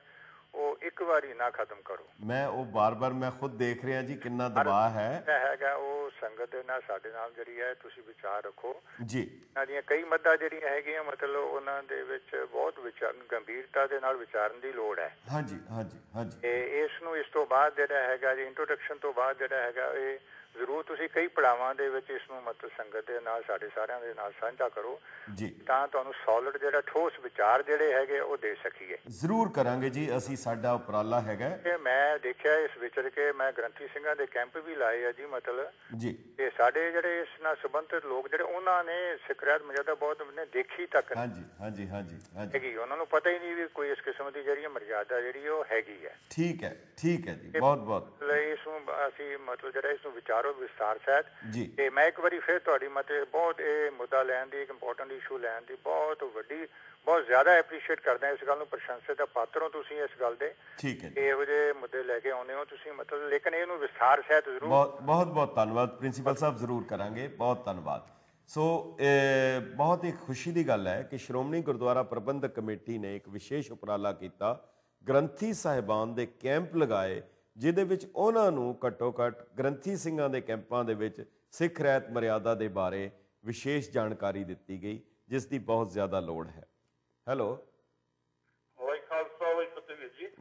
ਉਹ ਇੱਕ ਵਾਰੀ ਨਾ ਖਤਮ ਕਰੋ ਮੈਂ ਉਹ ਬਾਰ-ਬਾਰ ਮੈਂ ਖੁਦ ਦੇਖ ਰਿਹਾ ਜੀ ਕਿੰਨਾ ਦਬਾਅ ਹੈ ਹੈਗਾ ਉਹ ਸੰਗਤ ਦੇ ਨਾਲ ਸਾਡੇ ਨਾਲ ਜਿਹੜੀ ਹੈ ਤੁਸੀਂ ਵਿਚਾਰ ਰੱਖੋ ਜੀ ਸਾਡੀਆਂ ਕਈ ਮੱਦਾ ਜਿਹੜੀਆਂ ਹੈਗੀਆਂ ਮਤਲਬ ਉਹਨਾਂ ਦੇ ਵਿੱਚ ਬਹੁਤ ਵਿਚਾਰ ਗੰਭੀਰਤਾ ਦੇ ਨਾਲ ਵਿਚਾਰਨ ਦੀ ਲੋੜ ਹੈ ਹਾਂਜੀ ਹਾਂਜੀ ਹਾਂਜੀ ਇਹ ਇਸ ਨੂੰ ਇਸ ਤੋਂ ਬਾਅਦ ਜਿਹੜਾ ਹੈਗਾ ਜੀ ਇੰਟਰੋਡਕਸ਼ਨ ਤੋਂ ਬਾਅਦ ਜਿਹੜਾ ਹੈਗਾ ਇਹ ਜ਼ਰੂਰ ਤੁਸੀਂ ਕਈ ਪੜਾਵਾਂ ਦੇ ਵਿੱਚ ਇਸ ਨੂੰ ਮਤਲਬ ਸੰਗਤ ਦੇ ਨਾਲ ਸਾਡੇ ਸਾਰਿਆਂ ਦੇ ਨਾਲ ਸਾਂਝਾ ਕਰੋ ਜੀ ਤਾਂ ਤੁਹਾਨੂੰ ਸੋਲਿਡ ਜਿਹੜਾ ਠੋਸ ਵਿਚਾਰ ਜਿਹੜੇ ਹੈਗੇ ਉਹ ਦੇ ਸਕੀਏ ਜ਼ਰੂਰ ਕਰਾਂਗੇ ਜੀ ਅਸੀਂ ਸਾਡਾ ਉਪਰਾਲਾ ਹੈਗਾ ਕਿ ਮੈਂ ਦੇਖਿਆ ਇਸ ਵਿਚਰ ਕੇ ਮੈਂ ਗ੍ਰੰਥੀ ਸਿੰਘਾਂ ਦੇ ਕੈਂਪ ਵੀ ਲਾਏ ਆ ਜੀ ਮਤਲਬ ਜੀ ਤੇ ਸਾਡੇ ਜਿਹੜੇ ਇਸ ਨਾਲ ਸੰਬੰਧਿਤ ਲੋਕ ਜਿਹੜੇ ਉਹਨਾਂ ਨੇ ਸਿਕਰਤ ਮਜਦਾ ਬਹੁਤ ਨੇ ਦੇਖੀ ਤੱਕ ਹਾਂਜੀ ਹਾਂਜੀ ਹਾਂਜੀ ਹਾਂਜੀ ਕਿ ਉਹਨਾਂ ਨੂੰ ਪਤਾ ਹੀ ਨਹੀਂ ਵੀ ਕੋਈ ਇਸ ਕਿਸਮ ਦੀ ਜਿਹੜੀ ਮਰਜ਼ਾਦਾ ਜਿਹੜੀ ਉਹ ਹੈਗੀ ਹੈ ਠੀਕ ਹੈ ਠੀਕ ਹੈ ਜੀ ਬਹੁਤ ਬਹੁਤ ਇਸ ਨੂੰ ਅਸੀਂ ਮਤਲਬ ਜਿਹੜਾ ਇਸ ਨੂੰ ਵਿਚਾਰ ਕਰੋ ਵਿਸਤਾਰ ਸਹਿਤ ਤੇ ਮੈਂ ਇੱਕ ਵਾਰੀ ਫਿਰ ਤੁਹਾਡੀ ਮਤੇ ਬਹੁਤ ਇਹ ਮੁੱਦਾ ਲੈਣ ਦੀ ਇੱਕ ਇੰਪੋਰਟੈਂਟ ਇਸ਼ੂ ਲੈਣ ਦੀ ਬਹੁਤ ਵੱਡੀ ਬਹੁਤ ਜ਼ਿਆਦਾ ਐਪਰੀਸ਼ੀਏਟ ਕਰਦਾ ਇਸ ਗੱਲ ਨੂੰ ਪ੍ਰਸ਼ੰਸਾ ਦਾ ਪਾਤਰ ਹੋ ਤੁਸੀਂ ਇਸ ਗੱਲ ਦੇ ਠੀਕ ਹੈ ਇਹੋ ਜਿਹੇ ਮੁੱਦੇ ਲੈ ਕੇ ਆਉਂਦੇ ਹੋ ਤੁਸੀਂ ਮਤਲਬ ਲੇਕਿਨ ਇਹਨੂੰ ਵਿਸਤਾਰ ਸਹਿਤ ਜ਼ਰੂਰ ਬਹੁਤ ਬਹੁਤ ਧੰਨਵਾਦ ਪ੍ਰਿੰਸੀਪਲ ਸਾਹਿਬ ਜ਼ਰੂਰ ਕਰਾਂਗੇ ਬਹੁਤ ਧੰਨਵਾਦ ਸੋ ਬਹੁਤ ਹੀ ਖੁਸ਼ੀ ਦੀ ਗੱਲ ਹੈ ਕਿ ਸ਼੍ਰੋਮਣੀ ਗੁਰਦੁਆਰਾ ਪ੍ਰਬੰਧਕ ਕਮੇਟੀ ਨੇ ਇੱਕ ਵਿਸ਼ੇਸ਼ ਉਪਰਾਲਾ ਕੀਤਾ ਗ੍ਰੰਥੀ ਸਾਹਿਬਾਨ ਦੇ ਕੈਂਪ ਲਗਾਏ ਜਿਹਦੇ ਵਿੱਚ ਉਹਨਾਂ ਨੂੰ ਘੱਟੋ ਘੱਟ ਗ੍ਰੰਥੀ ਸਿੰਘਾਂ ਦੇ ਕੈਂਪਾਂ ਦੇ ਵਿੱਚ ਸਿੱਖ ਰਹਿਤ ਮਰਿਆਦਾ ਦੇ ਬਾਰੇ ਵਿਸ਼ੇਸ਼ ਜਾਣਕਾਰੀ ਦਿੱਤੀ ਗਈ ਜਿਸ ਦੀ ਬਹੁਤ ਜ਼ਿਆਦਾ ਲੋੜ ਹੈ ਹੈਲੋ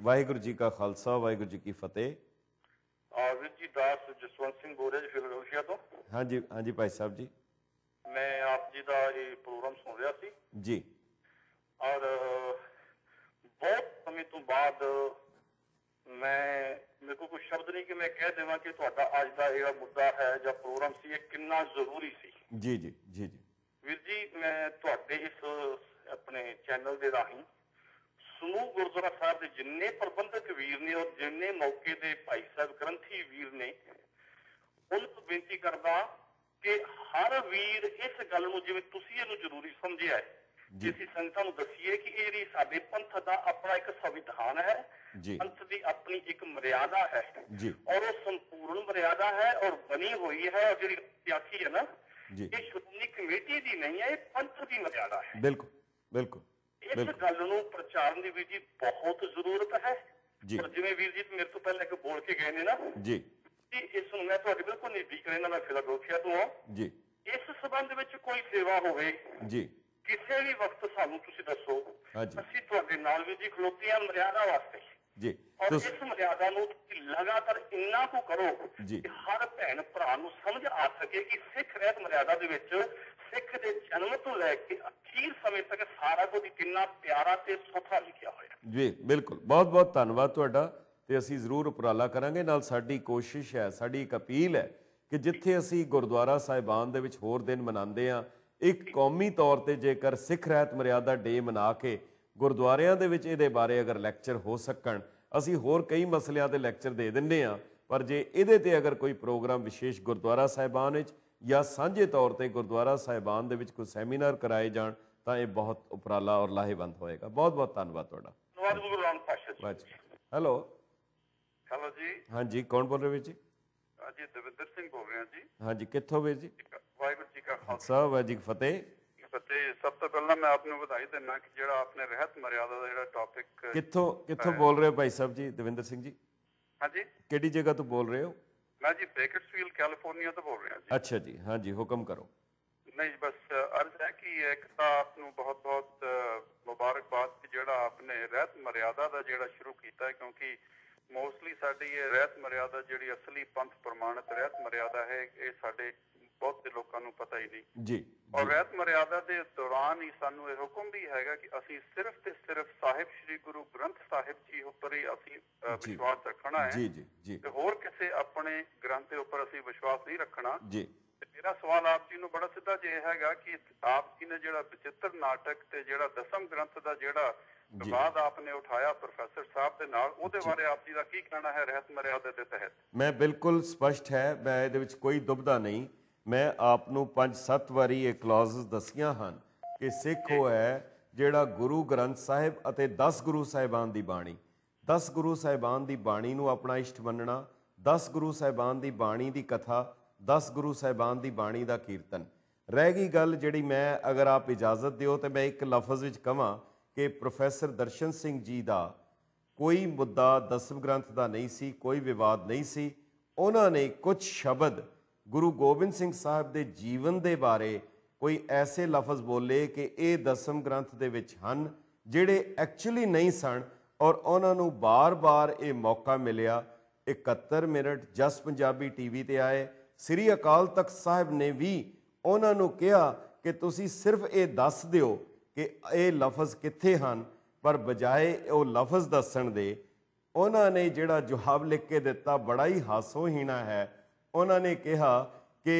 ਵਾਹਿਗੁਰੂ ਜੀ ਕਾ ਖਾਲਸਾ ਵਾਹਿਗੁਰੂ ਜੀ ਕੀ ਫਤਿਹ ਆਜ਼ਰ ਜੀ ਦਾਸ ਜਸਵੰਤ ਸਿੰਘ ਬੋਲ ਰਿਹਾ ਜੀ ਫਿਲਡੋਸ਼ੀਆ ਤੋਂ ਹਾਂਜੀ ਹਾਂਜੀ ਭਾਈ ਸਾਹਿਬ ਜੀ ਮੈਂ ਆਪ ਜੀ ਦਾ ਇਹ ਪ੍ਰੋਗਰਾਮ ਸੁਣ ਰਿਹਾ ਸੀ ਜੀ ਔਰ ਬਹੁਤ ਸਮੇਂ ਤੋਂ ਬਾਅਦ ਮੈਂ ਮੇਰੇ ਕੋਲ ਕੋਈ ਸ਼ਬਦ ਨਹੀਂ ਕਿ ਮੈਂ ਕਹਿ ਦੇਵਾਂ ਕਿ ਤੁਹਾਡਾ ਅੱਜ ਦਾ ਇਹ ਮੁੱਦਾ ਹੈ ਜਾਂ ਪ੍ਰੋਗਰਾਮ ਸੀ ਇਹ ਕਿੰਨਾ ਜ਼ਰੂਰੀ ਸੀ ਜੀ ਜੀ ਜੀ ਜੀ ਵੀਰ ਜੀ ਮੈਂ ਤੁਹਾਡੇ ਇਸ ਆਪਣੇ ਚੈਨਲ ਦੇ ਰਾਹੀਂ ਸਮੂਹ ਗੁਰਦੁਆਰਾ ਸਾਹਿਬ ਦੇ ਜਿੰਨੇ ਪ੍ਰਬੰਧਕ ਵੀਰ ਨੇ ਔਰ ਜਿੰਨੇ ਮੌਕੇ ਦੇ ਭਾਈ ਸਾਹਿਬ ਗ੍ਰੰਥੀ ਵੀਰ ਨੇ ਉਹਨਾਂ ਨੂੰ ਬੇਨਤੀ ਕਰਦਾ ਕਿ ਹਰ ਵੀਰ ਇਸ ਗੱਲ ਨੂੰ ਜਿਵੇਂ ਤੁਸੀਂ ਇਹਨੂੰ ਜ਼ਰੂਰੀ ਸਮਝਿਆ ਹੈ ਜੀ ਅਸੀਂ ਸੰਤਾਂ ਨੂੰ ਦੱਸੀਏ ਕਿ ਇਹ ਜਿਹੜੀ ਸਾਡੇ ਪੰਥ ਦਾ ਆਪਣਾ ਇੱਕ ਸੰਵਿਧਾਨ ਹੈ ਪੰਥ ਦੀ ਆਪਣੀ ਇੱਕ ਮਰਿਆਦਾ ਹੈ ਔਰ ਉਹ ਸੰਪੂਰਨ ਮਰਿਆਦਾ ਹੈ ਔਰ ਬਣੀ ਹੋਈ ਹੈ ਔਰ ਜਿਹੜੀ ਸਿਆਸੀ ਹੈ ਨਾ ਇਹ ਸ਼੍ਰੋਮਣੀ ਕਮੇਟੀ ਦੀ ਨਹੀਂ ਹੈ ਇਹ ਪੰਥ ਦੀ ਮਰਿਆਦਾ ਹੈ ਬਿਲਕੁਲ ਬਿਲਕੁਲ ਇਸ ਗੱਲ ਨੂੰ ਪ੍ਰਚਾਰਨ ਦੀ ਵੀ ਜੀ ਬਹੁਤ ਜ਼ਰੂਰਤ ਹੈ ਜੀ ਜਿਵੇਂ ਵੀਰ ਜੀ ਮੇਰੇ ਤੋਂ ਪਹਿਲਾਂ ਇੱਕ ਬੋਲ ਕੇ ਗਏ ਨੇ ਨਾ ਜੀ ਇਸ ਨੂੰ ਮੈਂ ਤੁਹਾਡੇ ਬਿਲਕੁਲ ਨਹੀਂ ਨਜ਼ਦੀਕ ਨਾ ਮੈਂ ਫਿਲਾਡੋਲਫੀਆ ਤੋਂ ਹਾਂ ਜੀ ਇਸ ਸਬੰਧ ਵਿੱਚ ਕੋਈ ਸੇਵਾ ਹੋਵੇ ਜੀ ਕਿਸੇ ਵੀ ਵਕਤ ਸਾਨੂੰ ਤੁਸੀਂ ਦੱਸੋ ਅਸੀਂ ਤੁਹਾਡੇ ਨਾਲ ਵੀ ਜੀ ਖਲੋਤੇ ਆ ਮਰਿਆਦਾ ਵਾਸਤੇ ਜੀ ਔਰ ਇਸ ਮਰਿਆਦਾ ਨੂੰ ਲਗਾਤਾਰ ਇੰਨਾ ਕੁ ਕਰੋ ਕਿ ਹਰ ਭੈਣ ਭਰਾ ਨੂੰ ਸਮਝ ਆ ਸਕੇ ਕਿ ਸਿੱਖ ਰਹਿਤ ਮਰਿਆਦਾ ਦੇ ਵਿੱਚ ਸਿੱਖ ਦੇ ਜਨਮ ਤੋਂ ਲੈ ਕੇ ਅਖੀਰ ਸਮੇਂ ਤੱਕ ਸਾਰਾ ਕੁਝ ਕਿੰਨਾ ਪਿਆਰਾ ਤੇ ਸੋਖਾ ਲਿਖਿਆ ਹੋਇਆ ਜੀ ਬਿਲਕੁਲ ਬਹੁਤ ਬਹੁਤ ਧੰਨਵਾਦ ਤੁਹਾਡਾ ਤੇ ਅਸੀਂ ਜ਼ਰੂਰ ਉਪਰਾਲਾ ਕਰਾਂਗੇ ਨਾਲ ਸਾਡੀ ਕੋਸ਼ਿਸ਼ ਹੈ ਸਾਡੀ ਇੱਕ ਅਪੀਲ ਹੈ ਕਿ ਜਿੱਥੇ ਅਸੀਂ ਗੁਰਦੁਆਰਾ ਸਾਹਿਬਾਨ ਦੇ ਵਿੱਚ ਹੋਰ ਦਿਨ ਮਨਾਉਂਦੇ ਆ ਇੱਕ ਕੌਮੀ ਤੌਰ ਤੇ ਜੇਕਰ ਸਿੱਖ ਰਹਿਤ ਮਰਿਆਦਾ ਡੇ ਮਨਾ ਕੇ ਗੁਰਦੁਆਰਿਆਂ ਦੇ ਵਿੱਚ ਇਹਦੇ ਬਾਰੇ ਅਗਰ ਲੈਕਚਰ ਹੋ ਸਕਣ ਅਸੀਂ ਹੋਰ ਕਈ ਮਸਲਿਆਂ ਤੇ ਲੈਕਚਰ ਦੇ ਦਿੰਨੇ ਆ ਪਰ ਜੇ ਇਹਦੇ ਤੇ ਅਗਰ ਕੋਈ ਪ੍ਰੋਗਰਾਮ ਵਿਸ਼ੇਸ਼ ਗੁਰਦੁਆਰਾ ਸਾਹਿਬਾਨ ਵਿੱਚ ਜਾਂ ਸਾਂਝੇ ਤੌਰ ਤੇ ਗੁਰਦੁਆਰਾ ਸਾਹਿਬਾਨ ਦੇ ਵਿੱਚ ਕੋਈ ਸੈਮੀਨਾਰ ਕਰਾਏ ਜਾਣ ਤਾਂ ਇਹ ਬਹੁਤ ਉਪਰਾਲਾ ਔਰ ਲਾਹੇਵੰਦ ਹੋਏਗਾ ਬਹੁਤ ਬਹੁਤ ਧੰਨਵਾਦ ਤੁਹਾਡਾ ਧੰਨਵਾਦ ਗੁਰਦੁਆਰਾ ਸਾਹਿਬ ਜੀ ਹੈਲੋ ਹੈਲੋ ਜੀ ਹਾਂਜੀ ਕੌਣ ਬੋਲ ਰਹੇ ਵੀ ਜੀ ਜੀ ਦਵਿੰਦਰ ਸਿੰਘ ਬੋਲ ਰਿਹਾ ਜੀ ਹਾਂਜੀ ਕਿੱਥੋਂ ਵੀਰ ਜੀ ਵਾਹਿਗੁਰੂ ਜੀ ਕਾ ਖਾਲਸਾ ਵਾਹਿਗੁਰੂ ਜੀ ਫਤਿਹ ਫਤਿਹ ਸਭ ਤੋਂ ਪਹਿਲਾਂ ਮੈਂ ਆਪ ਨੂੰ ਵਧਾਈ ਦਿੰਨਾ ਕਿ ਜਿਹੜਾ ਆਪਨੇ ਰਹਿਤ ਮਰਿਆਦਾ ਦਾ ਜਿਹੜਾ ਟੌਪਿਕ ਕਿੱਥੋਂ ਕਿੱਥੋਂ ਬੋਲ ਰਹੇ ਹੋ ਭਾਈ ਸਾਹਿਬ ਜੀ ਦਵਿੰਦਰ ਸਿੰਘ ਜੀ ਹਾਂਜੀ ਕਿਹੜੀ ਜਗ੍ਹਾ ਤੋਂ ਬੋਲ ਰਹੇ ਹੋ ਮੈਂ ਜੀ ਬੇਕਰਸਫੀਲਡ ਕੈਲੀਫੋਰਨੀਆ ਤੋਂ ਬੋਲ ਰਿਹਾ ਜੀ ਅੱਛਾ ਜੀ ਹਾਂਜੀ ਹੁਕਮ ਕਰੋ ਨਹੀਂ ਬਸ ਅਰਜ਼ ਹੈ ਕਿ ਇੱਕ ਤਾਂ ਆਪ ਨੂੰ ਬਹੁਤ-ਬਹੁਤ ਮੁਬਾਰਕਬਾਦ ਕਿ ਜਿਹੜਾ ਆਪਨੇ ਰਹਿਤ ਮਰਿਆਦਾ ਦਾ ਜਿਹੜਾ ਸ਼ੁਰੂ ਕੀਤਾ ਕਿਉਂਕਿ ਮੋਸਟਲੀ ਸਾਡੀ ਇਹ ਰਹਿਤ ਮਰਿਆਦਾ ਜਿਹੜੀ ਅਸਲੀ ਪੰਥ ਪ੍ਰਮਾਣਿਤ ਰਹਿਤ ਮਰਿਆਦਾ ਹੈ ਇਹ ਸਾਡੇ ਬਹੁਤੇ ਲੋਕਾਂ ਨੂੰ ਪਤਾ ਹੀ ਨਹੀਂ ਜੀ ਔਰ ਰਹਿਤ ਮਰਿਆਦਾ ਦੇ ਦੌਰਾਨ ਹੀ ਸਾਨੂੰ ਇਹ ਹੁਕਮ ਵੀ ਹੈਗਾ ਕਿ ਅਸੀਂ ਸਿਰਫ ਤੇ ਸਿਰਫ ਸਾਹਿਬ ਸ੍ਰੀ ਗੁਰੂ ਗ੍ਰੰਥ ਸਾਹਿਬ ਜੀ ਉੱਪਰ ਹੀ ਅਸੀਂ ਵਿਸ਼ਵਾਸ ਰੱਖਣਾ ਹੈ ਜੀ ਜੀ ਜੀ ਤੇ ਹੋਰ ਕਿਸੇ ਆਪਣੇ ਗ੍ਰੰਥ ਦੇ ਉੱਪਰ ਅਸੀਂ ਵਿਸ਼ਵਾਸ ਨਹੀਂ ਰੱਖਣਾ ਜੀ ਮੇਰਾ ਸਵਾਲ ਆਪ ਜੀ ਨੂੰ ਬੜਾ ਸਿੱਧਾ ਜਿਹਾ ਹੈਗਾ ਕਿ ਆਪ ਜੀ ਨੇ ਜਿਹੜਾ ਵਿਚਿੱਤਰ ਨਾਟਕ ਤੇ ਜਿਹੜਾ ਦਸਮ ਗ੍ਰੰਥ ਦਾ ਜਿਹੜਾ ਬਾਅਦ ਆਪਨੇ ਉਠਾਇਆ ਪ੍ਰੋਫੈਸਰ ਸਾਹਿਬ ਦੇ ਨਾਲ ਉਹਦੇ ਬਾਰੇ ਆਪ ਜੀ ਦਾ ਕੀ ਕਹਿਣਾ ਹੈ ਰਹਿਤ ਮਰਿਆਦਾ ਦੇ ਤਹਿਤ ਮੈਂ ਬਿਲਕੁਲ ਸਪਸ਼ਟ ਹੈ ਮੈਂ ਇਹਦੇ ਵਿੱਚ ਕੋਈ ਦੁਬਧਾ ਨਹੀਂ ਮੈਂ ਆਪ ਨੂੰ ਪੰਜ ਸੱਤ ਵਾਰੀ ਇਹ ਕਲੌਜ਼ਸ ਦਸੀਆਂ ਹਨ ਕਿ ਸਿੱਖ ਉਹ ਹੈ ਜਿਹੜਾ ਗੁਰੂ ਗ੍ਰੰਥ ਸਾਹਿਬ ਅਤੇ 10 ਗੁਰੂ ਸਾਹਿਬਾਨ ਦੀ ਬਾਣੀ 10 ਗੁਰੂ ਸਾਹਿਬਾਨ ਦੀ ਬਾਣੀ ਨੂੰ ਆਪਣਾ ਇਸ਼ਟ ਮੰਨਣਾ 10 ਗੁਰੂ ਸਾਹਿਬਾਨ ਦੀ ਬਾਣੀ ਦੀ ਕਥਾ 10 ਗੁਰੂ ਸਾਹਿਬਾਨ ਦੀ ਬਾਣੀ ਦਾ ਕੀਰਤਨ ਰਹਿ ਗਈ ਗੱਲ ਜਿਹੜੀ ਮੈਂ ਅਗਰ ਆਪ ਇਜਾਜ਼ਤ ਦਿਓ ਤੇ ਮੈਂ ਇੱਕ ਲਫ਼ਜ਼ ਵਿੱਚ ਕਹਾਂ ਕਿ ਪ੍ਰੋਫੈਸਰ ਦਰਸ਼ਨ ਸਿੰਘ ਜੀ ਦਾ ਕੋਈ ਮੁੱਦਾ ਦਸਮ ਗ੍ਰੰਥ ਦਾ ਨਹੀਂ ਸੀ ਕੋਈ ਵਿਵਾਦ ਨਹੀਂ ਸੀ ਉਹਨਾਂ ਨੇ ਕੁਝ ਸ਼ਬਦ ਗੁਰੂ ਗੋਬਿੰਦ ਸਿੰਘ ਸਾਹਿਬ ਦੇ ਜੀਵਨ ਦੇ ਬਾਰੇ ਕੋਈ ਐਸੇ ਲਫ਼ਜ਼ ਬੋਲੇ ਕਿ ਇਹ ਦਸਮ ਗ੍ਰੰਥ ਦੇ ਵਿੱਚ ਹਨ ਜਿਹੜੇ ਐਕਚੁਅਲੀ ਨਹੀਂ ਸਨ ਔਰ ਉਹਨਾਂ ਨੂੰ ਬਾਰ-ਬਾਰ ਇਹ ਮੌਕਾ ਮਿਲਿਆ 71 ਮਿੰਟ ਜਸ ਪੰਜਾਬੀ ਟੀਵੀ ਤੇ ਆਏ ਸ੍ਰੀ ਅਕਾਲ ਤਖਤ ਸਾਹਿਬ ਨੇ ਵੀ ਉਹਨਾਂ ਨੂੰ ਕਿਹਾ ਕਿ ਤੁਸੀਂ ਸਿਰਫ ਇਹ ਦੱਸ ਦਿਓ ਕਿ ਇਹ ਲਫ਼ਜ਼ ਕਿੱਥੇ ਹਨ ਪਰ ਬਜਾਏ ਉਹ ਲਫ਼ਜ਼ ਦੱਸਣ ਦੇ ਉਹਨਾਂ ਨੇ ਜਿਹੜਾ ਜਵਾਬ ਲਿਖ ਕੇ ਦਿੱਤਾ ਬੜਾ ਹੀ ਹਾਸੋਹੀਣਾ ਹੈ ਉਹਨਾਂ ਨੇ ਕਿਹਾ ਕਿ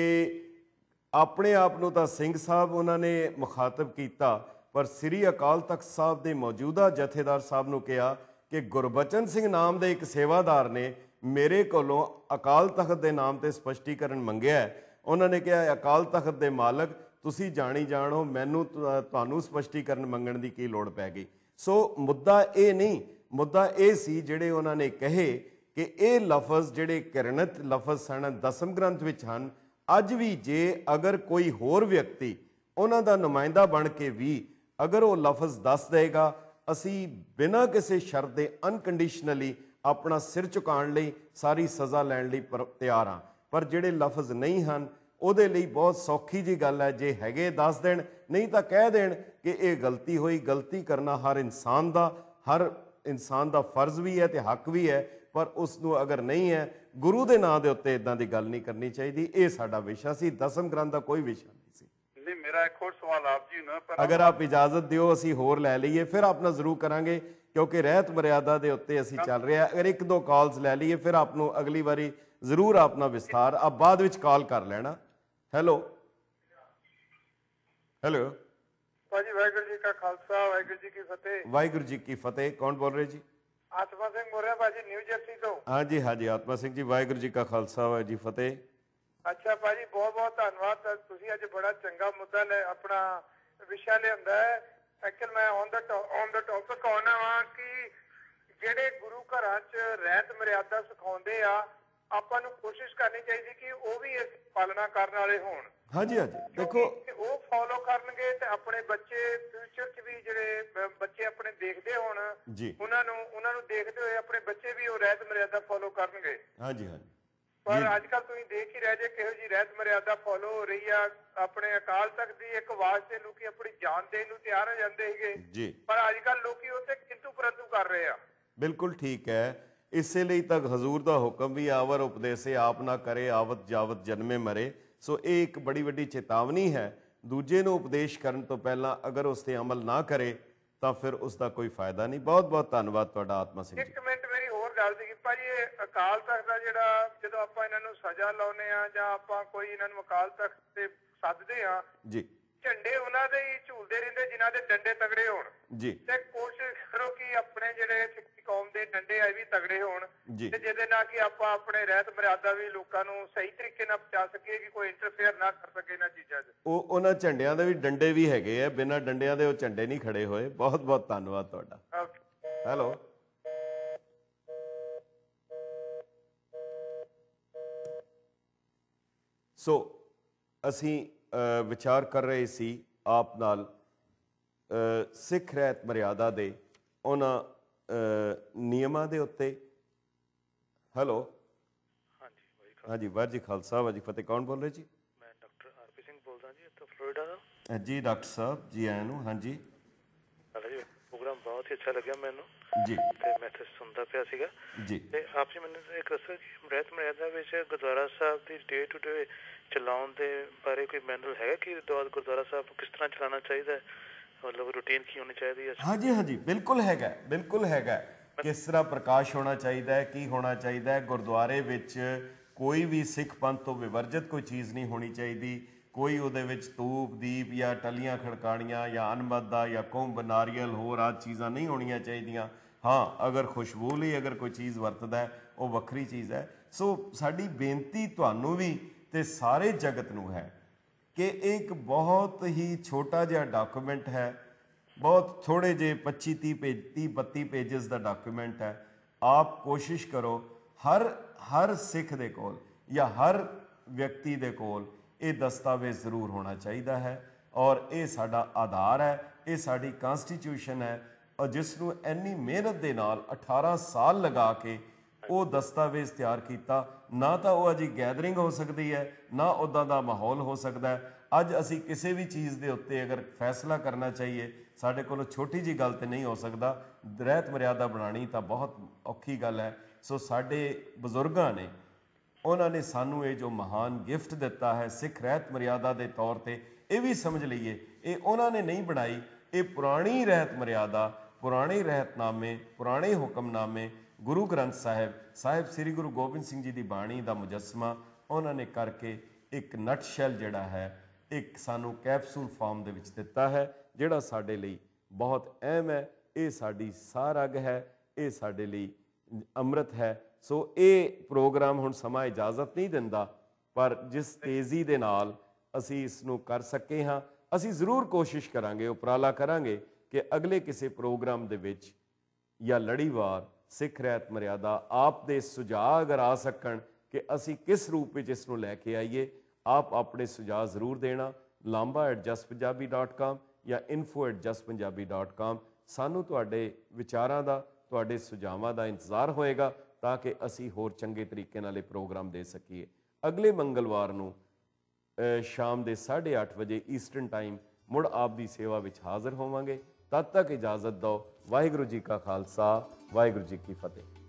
ਆਪਣੇ ਆਪ ਨੂੰ ਤਾਂ ਸਿੰਘ ਸਾਹਿਬ ਉਹਨਾਂ ਨੇ ਮੁਖਾਤਬ ਕੀਤਾ ਪਰ ਸ੍ਰੀ ਅਕਾਲ ਤਖਤ ਸਾਹਿਬ ਦੇ ਮੌਜੂਦਾ ਜਥੇਦਾਰ ਸਾਹਿਬ ਨੂੰ ਕਿਹਾ ਕਿ ਗੁਰਬਚਨ ਸਿੰਘ ਨਾਮ ਦੇ ਇੱਕ ਸੇਵਾਦਾਰ ਨੇ ਮੇਰੇ ਕੋਲੋਂ ਅਕਾਲ ਤਖਤ ਦੇ ਨਾਮ ਤੇ ਸਪਸ਼ਟੀਕਰਨ ਮੰਗਿਆ ਉਹਨਾਂ ਨੇ ਕਿਹਾ ਅਕਾਲ ਤਖਤ ਦੇ ਮਾਲਕ ਤੁਸੀਂ ਜਾਣੀ ਜਾਣੋ ਮੈਨੂੰ ਤੁਹਾਨੂੰ ਸਪਸ਼ਟੀਕਰਨ ਮੰਗਣ ਦੀ ਕੀ ਲੋੜ ਪੈ ਗਈ ਸੋ ਮੁੱਦਾ ਇਹ ਨਹੀਂ ਮੁੱਦਾ ਇਹ ਸੀ ਜਿਹੜੇ ਉਹਨਾਂ ਨੇ ਕਹੇ ਕਿ ਇਹ ਲਫ਼ਜ਼ ਜਿਹੜੇ ਕਿਰਨਤ ਲਫ਼ਜ਼ ਸਨ ਦਸਮ ਗ੍ਰੰਥ ਵਿੱਚ ਹਨ ਅੱਜ ਵੀ ਜੇ ਅਗਰ ਕੋਈ ਹੋਰ ਵਿਅਕਤੀ ਉਹਨਾਂ ਦਾ ਨੁਮਾਇੰਦਾ ਬਣ ਕੇ ਵੀ ਅਗਰ ਉਹ ਲਫ਼ਜ਼ ਦੱਸ ਦੇਗਾ ਅਸੀਂ ਬਿਨਾਂ ਕਿਸੇ ਸ਼ਰਤ ਦੇ ਅਨਕੰਡੀਸ਼ਨਲੀ ਆਪਣਾ ਸਿਰ ਝੁਕਾਉਣ ਲਈ ਸਾਰੀ ਸਜ਼ਾ ਲੈਣ ਲਈ ਤਿਆਰ ਹਾਂ ਪਰ ਜਿਹੜੇ ਲਫ਼ਜ਼ ਨਹੀਂ ਹਨ ਉਹਦੇ ਲਈ ਬਹੁਤ ਸੌਖੀ ਜੀ ਗੱਲ ਹੈ ਜੇ ਹੈਗੇ ਦੱਸ ਦੇਣ ਨਹੀਂ ਤਾਂ ਕਹਿ ਦੇਣ ਕਿ ਇਹ ਗਲਤੀ ਹੋਈ ਗਲਤੀ ਕਰਨਾ ਹਰ ਇਨਸਾਨ ਦਾ ਹਰ ਇਨਸਾਨ ਦਾ ਫਰਜ਼ ਵੀ ਹੈ ਤੇ ਹੱਕ ਵੀ ਹੈ ਪਰ ਉਸ ਨੂੰ ਅਗਰ ਨਹੀਂ ਹੈ ਗੁਰੂ ਦੇ ਨਾਂ ਦੇ ਉੱਤੇ ਇਦਾਂ ਦੀ ਗੱਲ ਨਹੀਂ ਕਰਨੀ ਚਾਹੀਦੀ ਇਹ ਸਾਡਾ ਵਿਸ਼ਾ ਸੀ ਦਸਮ ਗ੍ਰੰਥ ਦਾ ਕੋਈ ਵਿਸ਼ਾ ਨਹੀਂ ਸੀ ਨਹੀਂ ਮੇਰਾ ਇੱਕ ਹੋਰ ਸਵਾਲ ਆਪ ਜੀ ਨੂੰ ਪਰ ਅਗਰ ਆਪ ਇਜਾਜ਼ਤ ਦਿਓ ਅਸੀਂ ਹੋਰ ਲੈ ਲਈਏ ਫਿਰ ਆਪਣਾ ਜ਼ਰੂਰ ਕਰਾਂਗੇ ਕਿਉਂਕਿ ਰਹਿਤ ਮਰਿਆਦਾ ਦੇ ਉੱਤੇ ਅਸੀਂ ਚੱਲ ਰਿਹਾ ਅਗਰ ਇੱਕ ਦੋ ਕਾਲਸ ਲੈ ਲਈਏ ਫਿਰ ਆਪ ਨੂੰ ਅਗਲੀ ਵਾਰੀ ਜ਼ਰੂਰ ਆਪਣਾ ਵਿਸਥਾਰ ਆਪ ਬਾਅਦ ਵਿੱਚ ਕਾਲ ਕਰ ਲੈਣਾ ਹੈਲੋ ਹੈਲੋ ਭਾਜੀ ਵਾਹਿਗੁਰੂ ਜੀ ਕਾ ਖਾਲਸਾ ਵਾਹਿਗੁਰੂ ਜੀ ਕੀ ਫਤਿਹ ਵਾਹਿਗੁਰੂ ਜੀ ਕੀ ਫਤਿਹ ਕੌਣ ਬੋਲ ਰਹੇ ਜੀ ਆਤਮਾ ਸਿੰਘ ਮੋਰਿਆ ਭਾਜੀ ਨਿਊ ਜਰਸੀ ਤੋਂ ਹਾਂਜੀ ਹਾਂਜੀ ਆਤਮਾ ਸਿੰਘ ਜੀ ਵਾਹਿਗੁਰੂ ਜੀ ਕਾ ਖਾਲਸਾ ਵਾਹਿਗੁਰੂ ਜੀ ਫਤਿਹ ਅੱਛਾ ਭਾਜੀ ਬਹੁਤ ਬਹੁਤ ਧੰਨਵਾਦ ਤੁਸੀਂ ਅੱਜ ਬੜਾ ਚੰਗਾ ਮੁੱਦਾ ਲੈ ਆਪਣਾ ਵਿਸ਼ਾ ਲਿਆਂਦਾ ਹੈ ਐਕਚੁਅਲ ਮੈਂ on the on the topic ਆਉਣਾ ਵਾਂ ਕਿ ਜਿਹੜੇ ਗੁਰੂ ਘਰਾਂ 'ਚ ਰਹਿਤ ਮਰਿਆਦਾ ਸਿਖਾਉਂਦੇ ਆ ਆਪਾਂ ਨੂੰ ਕੋਸ਼ਿਸ਼ ਕਰਨੀ ਚਾਹੀਦੀ ਕਿ ਉਹ ਵੀ ਇਸ ਪਾਲਣਾ ਕਰਨ ਵਾਲੇ ਹੋਣ ਹਾਂਜੀ ਹਾਂਜੀ ਦੇਖੋ ਉਹ ਫੋਲੋ ਕਰਨਗੇ ਤੇ ਆਪਣੇ ਬੱਚੇ ਫਿਊਚਰ 'ਚ ਵੀ ਜਿਹੜੇ ਬੱਚੇ ਆਪਣੇ ਦੇਖਦੇ ਹੋਣ ਉਹਨਾਂ ਨੂੰ ਉਹਨਾਂ ਨੂੰ ਦੇਖਦੇ ਹੋਏ ਆਪਣੇ ਬੱਚੇ ਵੀ ਉਹ ਰਹਿਤ ਮਰਿਆਦਾ ਫੋਲੋ ਕਰਨਗੇ ਹਾਂਜੀ ਹਾਂਜੀ ਪਰ ਅੱਜ ਕੱਲ ਤੁਸੀਂ ਦੇਖ ਹੀ ਰਹੇ ਜੇ ਕਿਹੋ ਜੀ ਰਹਿਤ ਮਰਿਆਦਾ ਫੋਲੋ ਹੋ ਰਹੀ ਆ ਆਪਣੇ ਅਕਾਲ ਤਖਤ ਦੀ ਇੱਕ ਆਵਾਜ਼ ਤੇ ਲੋਕੀ ਆਪਣੀ ਜਾਨ ਦੇਣ ਨੂੰ ਤਿਆਰ ਹੋ ਜਾਂਦੇ ਹੀਗੇ ਪਰ ਅੱਜ ਕੱਲ ਲੋਕੀ ਤੇ ਕਿੰਤੂ ਪਰੰਤੂ ਕਰ ਰਹੇ ਆ ਬਿਲਕੁਲ ਠੀਕ ਹੈ ਇਸੇ ਲਈ ਤੱਕ ਹਜ਼ੂਰ ਦਾ ਹੁਕਮ ਵੀ ਆਵਰ ਉਪਦੇਸੇ ਆਪ ਨਾ ਕਰੇ ਆਵਤ ਜਾਵਤ ਜਨਮੇ ਮਰੇ ਸੋ ਇਹ ਇੱਕ ਬੜੀ ਵੱਡੀ ਚੇਤਾਵਨੀ ਹੈ ਦੂਜੇ ਨੂੰ ਉਪਦੇਸ਼ ਕਰਨ ਤੋਂ ਪਹਿਲਾਂ ਅਗਰ ਉਸ ਤੇ ਅਮਲ ਨਾ ਕਰੇ ਤਾਂ ਫਿਰ ਉਸ ਦਾ ਕੋਈ ਫਾਇਦਾ ਨਹੀਂ ਬਹੁਤ ਬਹੁਤ ਧੰਨਵਾਦ ਤੁਹਾਡਾ ਆਤਮਾ ਸਿੰਘ ਜੀ ਇੱਕ ਮਿੰਟ ਮੇਰੀ ਹੋਰ ਗੱਲ ਸੀ ਭਾਜੀ ਅਕਾਲ ਤਖਤ ਦਾ ਜਿਹੜਾ ਜਦੋਂ ਆਪਾਂ ਇਹਨਾਂ ਨੂੰ ਸਜ਼ਾ ਲਾਉਨੇ ਆ ਜਾਂ ਆਪਾਂ ਕੋਈ ਇਹਨਾਂ ਨੂੰ ਅਕਾਲ ਤਖਤ ਤੇ ਸੱਦਦੇ ਆ ਜੀ ਝੰਡੇ ਉਹਨਾਂ ਦੇ ਹੀ ਝੂਲਦੇ ਰਹਿੰਦੇ ਜਿਨ੍ਹਾਂ ਦੇ ਡੰਡੇ ਤਗੜੇ ਹੋਣ ਜੀ ਤੇ ਕੋਸ਼ਿਸ਼ ਕਰੋ ਕਿ ਆਪਣੇ ਜਿਹੜੇ ਸਿੱਖੀ ਕੌਮ ਦੇ ਡੰਡੇ ਆ ਵੀ ਤਗੜੇ ਹੋਣ ਤੇ ਜਿਹਦੇ ਨਾਲ ਕਿ ਆਪਾਂ ਆਪਣੇ ਰਹਿਤ ਮਰਿਆਦਾ ਵੀ ਲੋਕਾਂ ਨੂੰ ਸਹੀ ਤਰੀਕੇ ਨਾਲ ਪਹੁੰਚਾ ਸਕੀਏ ਕਿ ਕੋਈ ਇੰਟਰਫੇਅਰ ਨਾ ਕਰ ਸਕੇ ਨਾ ਚੀਜ਼ਾਂ 'ਚ ਉਹ ਉਹਨਾਂ ਝੰਡਿਆਂ ਦੇ ਵੀ ਡੰਡੇ ਵੀ ਹੈਗੇ ਆ ਬਿਨਾਂ ਡੰਡਿਆਂ ਦੇ ਉਹ ਝੰਡੇ ਨਹੀਂ ਖੜੇ ਹੋਏ ਬਹੁਤ ਬਹੁਤ ਧੰਨਵਾਦ ਤੁਹਾਡਾ ਹੈਲੋ ਸੋ ਅਸੀਂ ਵਿਚਾਰ ਕਰ ਰਹੇ ਸੀ ਆਪ ਨਾਲ ਸਿੱਖ ਰਹਿਤ ਮਰਿਆਦਾ ਦੇ ਉਹਨਾਂ ਨਿਯਮਾਂ ਦੇ ਉੱਤੇ ਹੈਲੋ ਹਾਂਜੀ ਵਾਹਿਗੁਰੂ ਹਾਂਜੀ ਵਾਹਿਗੁਰੂ ਜੀ ਖਾਲਸਾ ਵਾਹਿਗੁਰੂ ਜੀ ਫਤਿਹ ਕੌਣ ਬੋਲ ਰਹੇ ਜੀ ਮੈਂ ਡਾਕਟਰ ਆਰਪੀ ਸਿੰਘ ਬੋਲਦਾ ਜੀ ਇੱਥੋਂ ਫਲੋਰੀਡਾ ਦਾ ਜੀ ਡਾਕਟਰ ਸਾਹਿਬ ਜੀ ਆਇਆਂ ਨੂੰ ਹਾਂਜੀ ਹਾਂ ਜੀ ਪ੍ਰੋਗਰਾਮ ਬਹੁਤ ਹੀ ਅੱਛਾ ਲੱਗਿਆ ਮੈਨੂੰ ਜੀ ਤੇ ਮੈਂ ਤੇ ਸੁਣਦਾ ਪਿਆ ਸੀਗਾ ਜੀ ਤੇ ਆਪ ਜੀ ਮੈਨੂੰ ਇੱਕ ਅਸਰ ਜੀ ਰਹਿਤ ਮਰਿਆਦਾ ਵਿੱਚ ਗੁਰਦੁਆਰਾ ਸਾਹਿਬ ਦੀ ਡੇ ਟੂ ਡੇ ਚਲਾਉਣ ਦੇ ਬਾਰੇ ਕੋਈ ਮੈਨੂਅਲ ਹੈਗਾ ਕਿ ਦੁਆਦ ਗੁਰਦੁਆਰਾ ਸਾਹਿਬ ਕਿਸ ਤਰ੍ਹਾਂ ਚਲਾਉਣਾ ਚਾਹੀਦਾ ਹੈ ਮਤਲਬ ਰੁਟੀਨ ਕੀ ਹੋਣੀ ਚਾਹੀਦੀ ਹੈ ਹਾਂਜੀ ਹਾਂਜੀ ਬਿਲਕੁਲ ਹੈਗਾ ਬਿਲਕੁਲ ਹੈਗਾ ਕਿਸ ਤਰ੍ਹਾਂ ਪ੍ਰਕਾਸ਼ ਹੋਣਾ ਚਾਹੀਦਾ ਹੈ ਕੀ ਹੋਣਾ ਚਾਹੀਦਾ ਹੈ ਗੁਰਦੁਆਰੇ ਵਿੱਚ ਕੋਈ ਵੀ ਸਿੱਖ ਪੰਥ ਤੋਂ ਵਿਵਰਜਿਤ ਕੋਈ ਚੀਜ਼ ਨਹੀਂ ਹੋਣੀ ਚਾਹੀਦੀ ਕੋਈ ਉਹਦੇ ਵਿੱਚ ਤੂਪ ਦੀਪ ਜਾਂ ਟਲੀਆਂ ਖੜਕਾਣੀਆਂ ਜਾਂ ਦਾ ਜਾਂ ਕੁੰਭ ਨਾਰੀਅਲ ਹੋਰ ਆ ਚੀਜ਼ਾਂ ਨਹੀਂ ਹੋਣੀਆਂ ਚਾਹੀਦੀਆਂ ਹਾਂ ਅਗਰ ਖੁਸ਼ਬੂ ਲਈ ਅਗਰ ਕੋਈ ਚੀਜ਼ ਵਰਤਦਾ ਹੈ ਉਹ ਵੱਖਰੀ ਚੀਜ਼ ਹੈ ਸੋ ਸਾਡੀ ਬੇਨਤੀ ਤੁਹਾਨੂੰ ਵੀ ਤੇ ਸਾਰੇ ਜਗਤ ਨੂੰ ਹੈ ਕਿ ਇਹ ਇੱਕ ਬਹੁਤ ਹੀ ਛੋਟਾ ਜਿਹਾ ਡਾਕੂਮੈਂਟ ਹੈ ਬਹੁਤ ਥੋੜੇ ਜੇ 25 30 ਪੇਜ 30 32 ਪੇजेस ਦਾ ਡਾਕੂਮੈਂਟ ਹੈ ਆਪ ਕੋਸ਼ਿਸ਼ ਕਰੋ ਹਰ ਹਰ ਸਿੱਖ ਦੇ ਕੋਲ ਜਾਂ ਹਰ ਵਿਅਕਤੀ ਦੇ ਕੋਲ ਇਹ ਦਸਤਾਵੇਜ਼ ਜ਼ਰੂਰ ਹੋਣਾ ਚਾਹੀਦਾ ਹੈ ਔਰ ਇਹ ਸਾਡਾ ਆਧਾਰ ਹੈ ਇਹ ਸਾਡੀ ਕਨਸਟੀਟਿਊਸ਼ਨ ਹੈ ਔਰ ਜਿਸ ਨੂੰ ਇੰਨੀ ਮਿਹਨਤ ਦੇ ਨਾਲ 18 ਸਾਲ ਲਗਾ ਕੇ ਉਹ ਦਸਤਾਵੇਜ਼ ਤਿਆਰ ਕੀਤਾ ਨਾ ਤਾਂ ਉਹ ਅਜੀ ਗੈਦਰਿੰਗ ਹੋ ਸਕਦੀ ਹੈ ਨਾ ਉਦਾਂ ਦਾ ਮਾਹੌਲ ਹੋ ਸਕਦਾ ਹੈ ਅੱਜ ਅਸੀਂ ਕਿਸੇ ਵੀ ਚੀਜ਼ ਦੇ ਉੱਤੇ ਅਗਰ ਫੈਸਲਾ ਕਰਨਾ ਚਾਹੀਏ ਸਾਡੇ ਕੋਲ ਛੋਟੀ ਜੀ ਗੱਲ ਤੇ ਨਹੀਂ ਹੋ ਸਕਦਾ ਰਹਿਤ ਮਰਿਆਦਾ ਬਣਾਣੀ ਤਾਂ ਬਹੁਤ ਔਖੀ ਗੱਲ ਹੈ ਸੋ ਸਾਡੇ ਬਜ਼ੁਰਗਾਂ ਨੇ ਉਹਨਾਂ ਨੇ ਸਾਨੂੰ ਇਹ ਜੋ ਮਹਾਨ ਗਿਫਟ ਦਿੱਤਾ ਹੈ ਸਿੱਖ ਰਹਿਤ ਮਰਿਆਦਾ ਦੇ ਤੌਰ ਤੇ ਇਹ ਵੀ ਸਮਝ ਲਈਏ ਇਹ ਉਹਨਾਂ ਨੇ ਨਹੀਂ ਬਣਾਈ ਇਹ ਪੁਰਾਣੀ ਰਹਿਤ ਮਰਿਆਦਾ ਪੁਰਾਣੇ ਰਹਿਤਨਾਮੇ ਪੁਰਾਣੇ ਹੁਕਮਨਾਮੇ ਗੁਰੂ ਗ੍ਰੰਥ ਸਾਹਿਬ ਸਾਹਿਬ ਸ੍ਰੀ ਗੁਰੂ ਗੋਬਿੰਦ ਸਿੰਘ ਜੀ ਦੀ ਬਾਣੀ ਦਾ ਮੁਜੱਸਮਾ ਉਹਨਾਂ ਨੇ ਕਰਕੇ ਇੱਕ ਨਟਸ਼ੈਲ ਜਿਹੜਾ ਹੈ ਇੱਕ ਸਾਨੂੰ ਕੈਪਸੂਲ ਫਾਰਮ ਦੇ ਵਿੱਚ ਦਿੱਤਾ ਹੈ ਜਿਹੜਾ ਸਾਡੇ ਲਈ ਬਹੁਤ ਅਹਿਮ ਹੈ ਇਹ ਸਾਡੀ ਸਾਰਗ ਹੈ ਇਹ ਸਾਡੇ ਲਈ ਅੰਮ੍ਰਿਤ ਹੈ ਸੋ ਇਹ ਪ੍ਰੋਗਰਾਮ ਹੁਣ ਸਮਾਂ ਇਜਾਜ਼ਤ ਨਹੀਂ ਦਿੰਦਾ ਪਰ ਜਿਸ ਤੇਜ਼ੀ ਦੇ ਨਾਲ ਅਸੀਂ ਇਸ ਨੂੰ ਕਰ ਸਕੇ ਹਾਂ ਅਸੀਂ ਜ਼ਰੂਰ ਕੋਸ਼ਿਸ਼ ਕਰਾਂਗੇ ਉਪਰਾਲਾ ਕਰਾਂਗੇ ਕਿ ਅਗਲੇ ਕਿਸੇ ਪ੍ਰੋਗਰਾਮ ਦੇ ਵਿੱਚ ਜਾਂ ਲੜੀਵਾਰ ਸਿੱਖ ਰਹਿਤ ਮਰਿਆਦਾ ਆਪ ਦੇ ਸੁਝਾਅ ਅਗਰ ਆ ਸਕਣ ਕਿ ਅਸੀਂ ਕਿਸ ਰੂਪ ਵਿੱਚ ਇਸ ਨੂੰ ਲੈ ਕੇ ਆਈਏ ਆਪ ਆਪਣੇ ਸੁਝਾਅ ਜ਼ਰੂਰ ਦੇਣਾ lamba@justpunjabi.com ਜਾਂ info@justpunjabi.com ਸਾਨੂੰ ਤੁਹਾਡੇ ਵਿਚਾਰਾਂ ਦਾ ਤੁਹਾਡੇ ਸੁਝਾਵਾਂ ਦਾ ਇੰਤਜ਼ਾਰ ਹੋਏਗਾ ਤਾਂ ਕਿ ਅਸੀਂ ਹੋਰ ਚੰਗੇ ਤਰੀਕੇ ਨਾਲ ਇਹ ਪ੍ਰੋਗਰਾਮ ਦੇ ਸਕੀਏ ਅਗਲੇ ਮੰਗਲਵਾਰ ਨੂੰ ਸ਼ਾਮ ਦੇ 8:30 ਵਜੇ ਈਸਟਰਨ ਟਾਈਮ ਮੁੜ ਆਪ ਦੀ ਸੇਵਾ ਵਿੱਚ ਹਾਜ਼ਰ ਹੋਵਾਂਗੇ ਤਦ ਤੱਕ ਇਜਾਜ਼ਤ ਦਿਓ ਵਾਹਿਗੁਰੂ ਜੀ ਕਾ ਖਾਲਸਾ ਵਾਹਿਗੁਰੂ ਜੀ ਕੀ ਫਤਿਹ